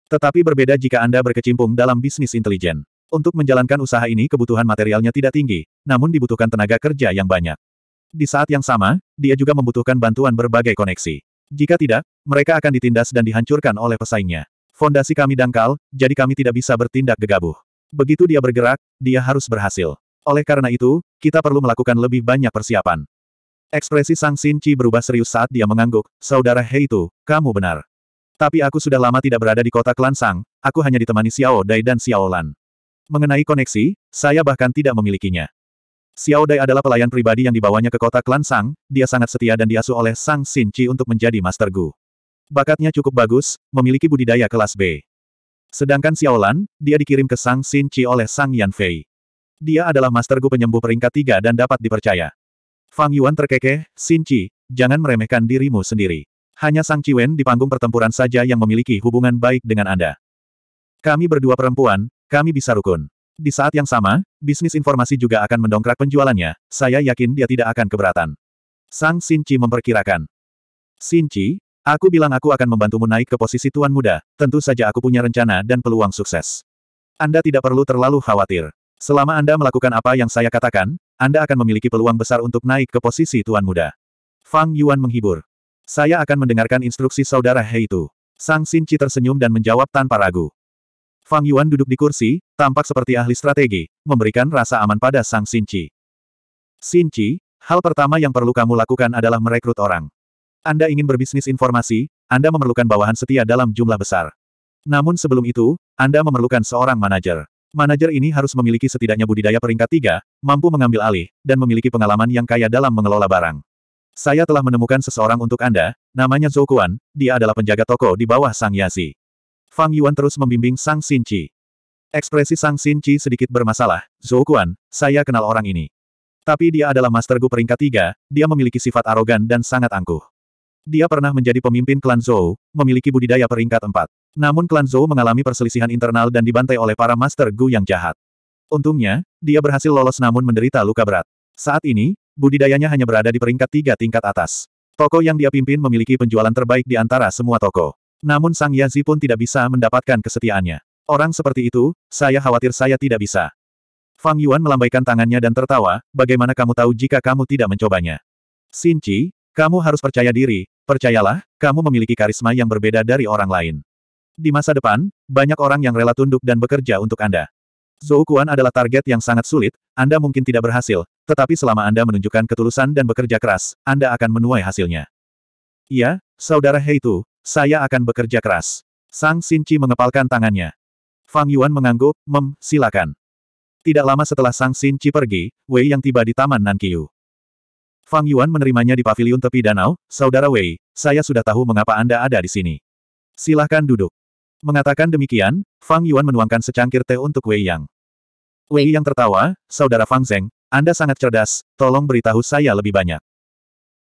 Speaker 1: Tetapi berbeda jika Anda berkecimpung dalam bisnis intelijen. Untuk menjalankan usaha ini kebutuhan materialnya tidak tinggi, namun dibutuhkan tenaga kerja yang banyak. Di saat yang sama, dia juga membutuhkan bantuan berbagai koneksi. Jika tidak, mereka akan ditindas dan dihancurkan oleh pesaingnya. Fondasi kami dangkal, jadi kami tidak bisa bertindak gegabah. Begitu dia bergerak, dia harus berhasil. Oleh karena itu, kita perlu melakukan lebih banyak persiapan. Ekspresi Sang Sinci Chi berubah serius saat dia mengangguk, Saudara Hei itu, kamu benar. Tapi aku sudah lama tidak berada di kota Klansang, aku hanya ditemani Xiao Dai dan Xiao Lan. Mengenai koneksi, saya bahkan tidak memilikinya. Xiao Dai adalah pelayan pribadi yang dibawanya ke kota Klansang, dia sangat setia dan diasuh oleh Sang Sinci Chi untuk menjadi Master Gu. Bakatnya cukup bagus, memiliki budidaya kelas B. Sedangkan Xiao Lan, dia dikirim ke Sang Sinci Chi oleh Sang Yan Fei. Dia adalah Master Gu penyembuh peringkat 3 dan dapat dipercaya. Fang Yuan terkekeh, Xin Qi, jangan meremehkan dirimu sendiri. Hanya Sang Ciwen di panggung pertempuran saja yang memiliki hubungan baik dengan Anda. Kami berdua perempuan, kami bisa rukun. Di saat yang sama, bisnis informasi juga akan mendongkrak penjualannya, saya yakin dia tidak akan keberatan. Sang Xin Qi memperkirakan. Xin Qi, aku bilang aku akan membantumu naik ke posisi tuan muda, tentu saja aku punya rencana dan peluang sukses. Anda tidak perlu terlalu khawatir. Selama Anda melakukan apa yang saya katakan, anda akan memiliki peluang besar untuk naik ke posisi tuan muda. Fang Yuan menghibur. Saya akan mendengarkan instruksi saudara He itu. Sang Xin Chi tersenyum dan menjawab tanpa ragu. Fang Yuan duduk di kursi, tampak seperti ahli strategi, memberikan rasa aman pada Sang Xin Xin Chi, hal pertama yang perlu kamu lakukan adalah merekrut orang. Anda ingin berbisnis informasi, Anda memerlukan bawahan setia dalam jumlah besar. Namun sebelum itu, Anda memerlukan seorang manajer. Manajer ini harus memiliki setidaknya budidaya peringkat tiga, mampu mengambil alih, dan memiliki pengalaman yang kaya dalam mengelola barang. Saya telah menemukan seseorang untuk Anda, namanya Zhou Kuan. dia adalah penjaga toko di bawah Sang Yasi. Fang Yuan terus membimbing Sang Chi. Ekspresi Sang Chi sedikit bermasalah, Zhou Kuan, saya kenal orang ini. Tapi dia adalah Master Gu peringkat tiga, dia memiliki sifat arogan dan sangat angkuh. Dia pernah menjadi pemimpin klan Zhou, memiliki budidaya peringkat empat. Namun klan Zhou mengalami perselisihan internal dan dibantai oleh para Master Gu yang jahat. Untungnya, dia berhasil lolos namun menderita luka berat. Saat ini, budidayanya hanya berada di peringkat tiga tingkat atas. Toko yang dia pimpin memiliki penjualan terbaik di antara semua toko. Namun Sang Yazi pun tidak bisa mendapatkan kesetiaannya. Orang seperti itu, saya khawatir saya tidak bisa. Fang Yuan melambaikan tangannya dan tertawa, bagaimana kamu tahu jika kamu tidak mencobanya? Xin Qi, kamu harus percaya diri, percayalah, kamu memiliki karisma yang berbeda dari orang lain. Di masa depan, banyak orang yang rela tunduk dan bekerja untuk Anda. Zhou Kuan adalah target yang sangat sulit, Anda mungkin tidak berhasil, tetapi selama Anda menunjukkan ketulusan dan bekerja keras, Anda akan menuai hasilnya. Iya, saudara Heitu, saya akan bekerja keras. Sang Sinci mengepalkan tangannya. Fang Yuan mengangguk, mem, silakan. Tidak lama setelah Sang Sinci pergi, Wei yang tiba di Taman Nankiu. Fang Yuan menerimanya di paviliun tepi danau, Saudara Wei, saya sudah tahu mengapa Anda ada di sini. Silakan duduk. Mengatakan demikian, Fang Yuan menuangkan secangkir teh untuk Wei Yang. Wei Yang tertawa, Saudara Fang Zeng, Anda sangat cerdas, tolong beritahu saya lebih banyak.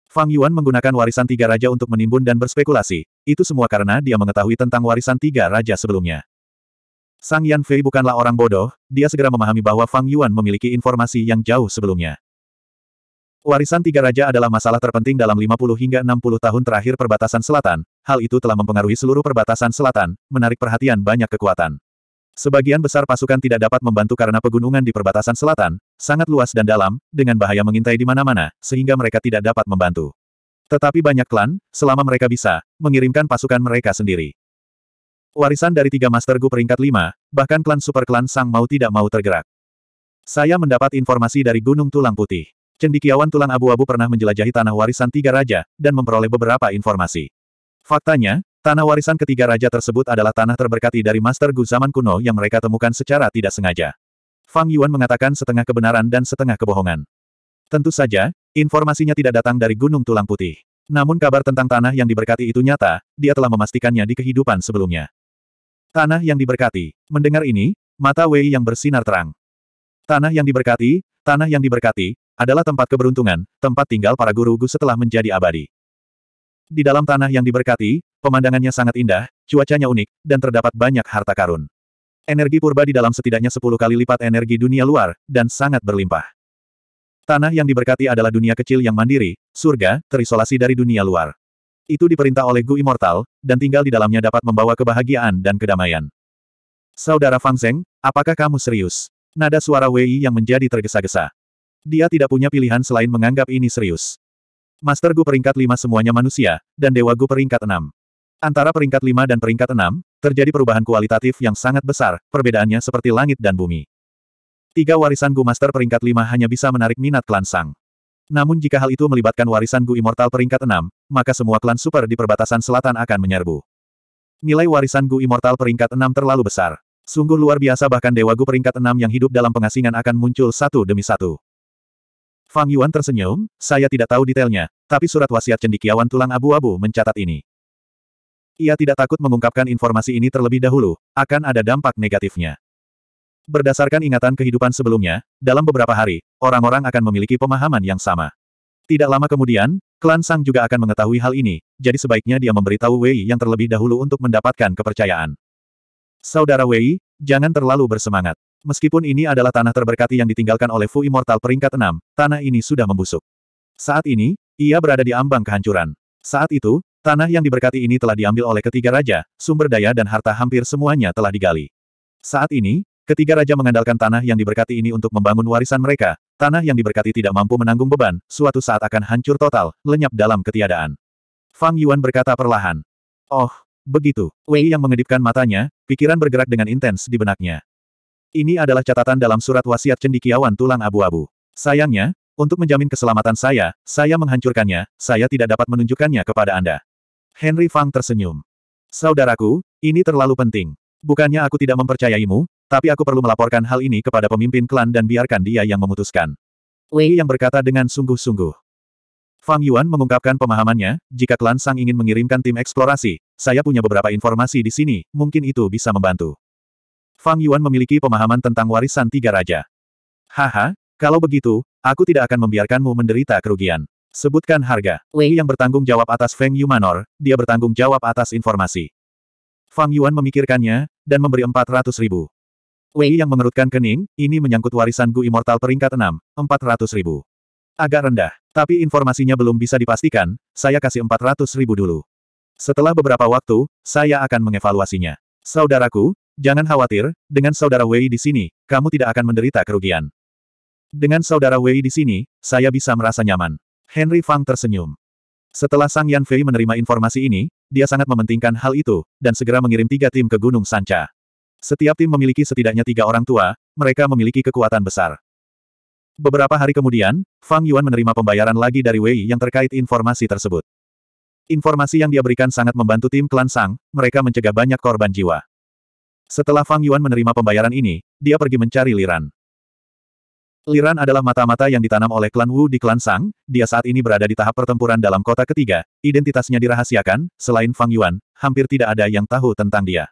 Speaker 1: Fang Yuan menggunakan warisan tiga raja untuk menimbun dan berspekulasi, itu semua karena dia mengetahui tentang warisan tiga raja sebelumnya. Sang Yan Fei bukanlah orang bodoh, dia segera memahami bahwa Fang Yuan memiliki informasi yang jauh sebelumnya. Warisan tiga raja adalah masalah terpenting dalam 50 hingga 60 tahun terakhir perbatasan selatan, hal itu telah mempengaruhi seluruh perbatasan selatan, menarik perhatian banyak kekuatan. Sebagian besar pasukan tidak dapat membantu karena pegunungan di perbatasan selatan, sangat luas dan dalam, dengan bahaya mengintai di mana-mana, sehingga mereka tidak dapat membantu. Tetapi banyak klan, selama mereka bisa, mengirimkan pasukan mereka sendiri. Warisan dari tiga Master Gu peringkat lima, bahkan klan super klan Sang mau tidak mau tergerak. Saya mendapat informasi dari Gunung Tulang Putih. Cendikiawan tulang abu-abu pernah menjelajahi tanah warisan tiga raja, dan memperoleh beberapa informasi. Faktanya, tanah warisan ketiga raja tersebut adalah tanah terberkati dari Master Gu zaman kuno yang mereka temukan secara tidak sengaja. Fang Yuan mengatakan setengah kebenaran dan setengah kebohongan. Tentu saja, informasinya tidak datang dari Gunung Tulang Putih. Namun kabar tentang tanah yang diberkati itu nyata, dia telah memastikannya di kehidupan sebelumnya. Tanah yang diberkati. Mendengar ini, mata Wei yang bersinar terang. Tanah yang diberkati, tanah yang diberkati, adalah tempat keberuntungan, tempat tinggal para guru-guru setelah menjadi abadi. Di dalam tanah yang diberkati, pemandangannya sangat indah, cuacanya unik, dan terdapat banyak harta karun. Energi purba di dalam setidaknya 10 kali lipat energi dunia luar, dan sangat berlimpah. Tanah yang diberkati adalah dunia kecil yang mandiri, surga, terisolasi dari dunia luar. Itu diperintah oleh Gu Immortal, dan tinggal di dalamnya dapat membawa kebahagiaan dan kedamaian. Saudara Fang Zeng, apakah kamu serius? Nada suara Wei yang menjadi tergesa-gesa. Dia tidak punya pilihan selain menganggap ini serius. Master Gu peringkat lima semuanya manusia, dan Dewa Gu peringkat enam. Antara peringkat lima dan peringkat enam, terjadi perubahan kualitatif yang sangat besar, perbedaannya seperti langit dan bumi. Tiga warisan Gu Master peringkat lima hanya bisa menarik minat klan Sang. Namun jika hal itu melibatkan warisan Gu Immortal peringkat enam, maka semua klan super di perbatasan selatan akan menyerbu. Nilai warisan Gu Immortal peringkat enam terlalu besar. Sungguh luar biasa bahkan Dewa Gu peringkat enam yang hidup dalam pengasingan akan muncul satu demi satu. Fang Yuan tersenyum, saya tidak tahu detailnya, tapi surat wasiat cendikiawan tulang abu-abu mencatat ini. Ia tidak takut mengungkapkan informasi ini terlebih dahulu, akan ada dampak negatifnya. Berdasarkan ingatan kehidupan sebelumnya, dalam beberapa hari, orang-orang akan memiliki pemahaman yang sama. Tidak lama kemudian, klan Sang juga akan mengetahui hal ini, jadi sebaiknya dia memberitahu Wei yang terlebih dahulu untuk mendapatkan kepercayaan. Saudara Wei, jangan terlalu bersemangat. Meskipun ini adalah tanah terberkati yang ditinggalkan oleh Fu Immortal peringkat 6, tanah ini sudah membusuk. Saat ini, ia berada di ambang kehancuran. Saat itu, tanah yang diberkati ini telah diambil oleh ketiga raja, sumber daya dan harta hampir semuanya telah digali. Saat ini, ketiga raja mengandalkan tanah yang diberkati ini untuk membangun warisan mereka, tanah yang diberkati tidak mampu menanggung beban, suatu saat akan hancur total, lenyap dalam ketiadaan. Fang Yuan berkata perlahan. Oh, Begitu, Wei yang mengedipkan matanya, pikiran bergerak dengan intens di benaknya. Ini adalah catatan dalam surat wasiat cendikiawan tulang abu-abu. Sayangnya, untuk menjamin keselamatan saya, saya menghancurkannya, saya tidak dapat menunjukkannya kepada Anda. Henry Fang tersenyum. Saudaraku, ini terlalu penting. Bukannya aku tidak mempercayaimu, tapi aku perlu melaporkan hal ini kepada pemimpin klan dan biarkan dia yang memutuskan. Wei yang berkata dengan sungguh-sungguh. Fang Yuan mengungkapkan pemahamannya, jika klan Sang ingin mengirimkan tim eksplorasi, saya punya beberapa informasi di sini, mungkin itu bisa membantu. Fang Yuan memiliki pemahaman tentang warisan tiga raja. Haha, kalau begitu, aku tidak akan membiarkanmu menderita kerugian. Sebutkan harga. Wei yang bertanggung jawab atas Feng Manor, dia bertanggung jawab atas informasi. Fang Yuan memikirkannya, dan memberi 400 ribu. Wei yang mengerutkan kening, ini menyangkut warisan Gu Immortal peringkat 6, 400 ribu. Agak rendah. Tapi informasinya belum bisa dipastikan, saya kasih 400 ribu dulu. Setelah beberapa waktu, saya akan mengevaluasinya. Saudaraku, jangan khawatir, dengan saudara Wei di sini, kamu tidak akan menderita kerugian. Dengan saudara Wei di sini, saya bisa merasa nyaman. Henry Fang tersenyum. Setelah Sang Yan Fei menerima informasi ini, dia sangat mementingkan hal itu, dan segera mengirim tiga tim ke Gunung Sanca. Setiap tim memiliki setidaknya tiga orang tua, mereka memiliki kekuatan besar. Beberapa hari kemudian, Fang Yuan menerima pembayaran lagi dari Wei yang terkait informasi tersebut. Informasi yang dia berikan sangat membantu tim klan Sang, mereka mencegah banyak korban jiwa. Setelah Fang Yuan menerima pembayaran ini, dia pergi mencari Liran. Liran adalah mata-mata yang ditanam oleh klan Wu di klan Sang, dia saat ini berada di tahap pertempuran dalam kota ketiga, identitasnya dirahasiakan, selain Fang Yuan, hampir tidak ada yang tahu tentang dia.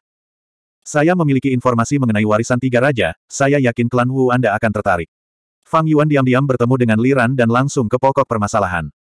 Speaker 1: Saya memiliki informasi mengenai warisan tiga raja, saya yakin klan Wu Anda akan tertarik. Fang Yuan diam-diam bertemu dengan Liran dan langsung ke pokok permasalahan.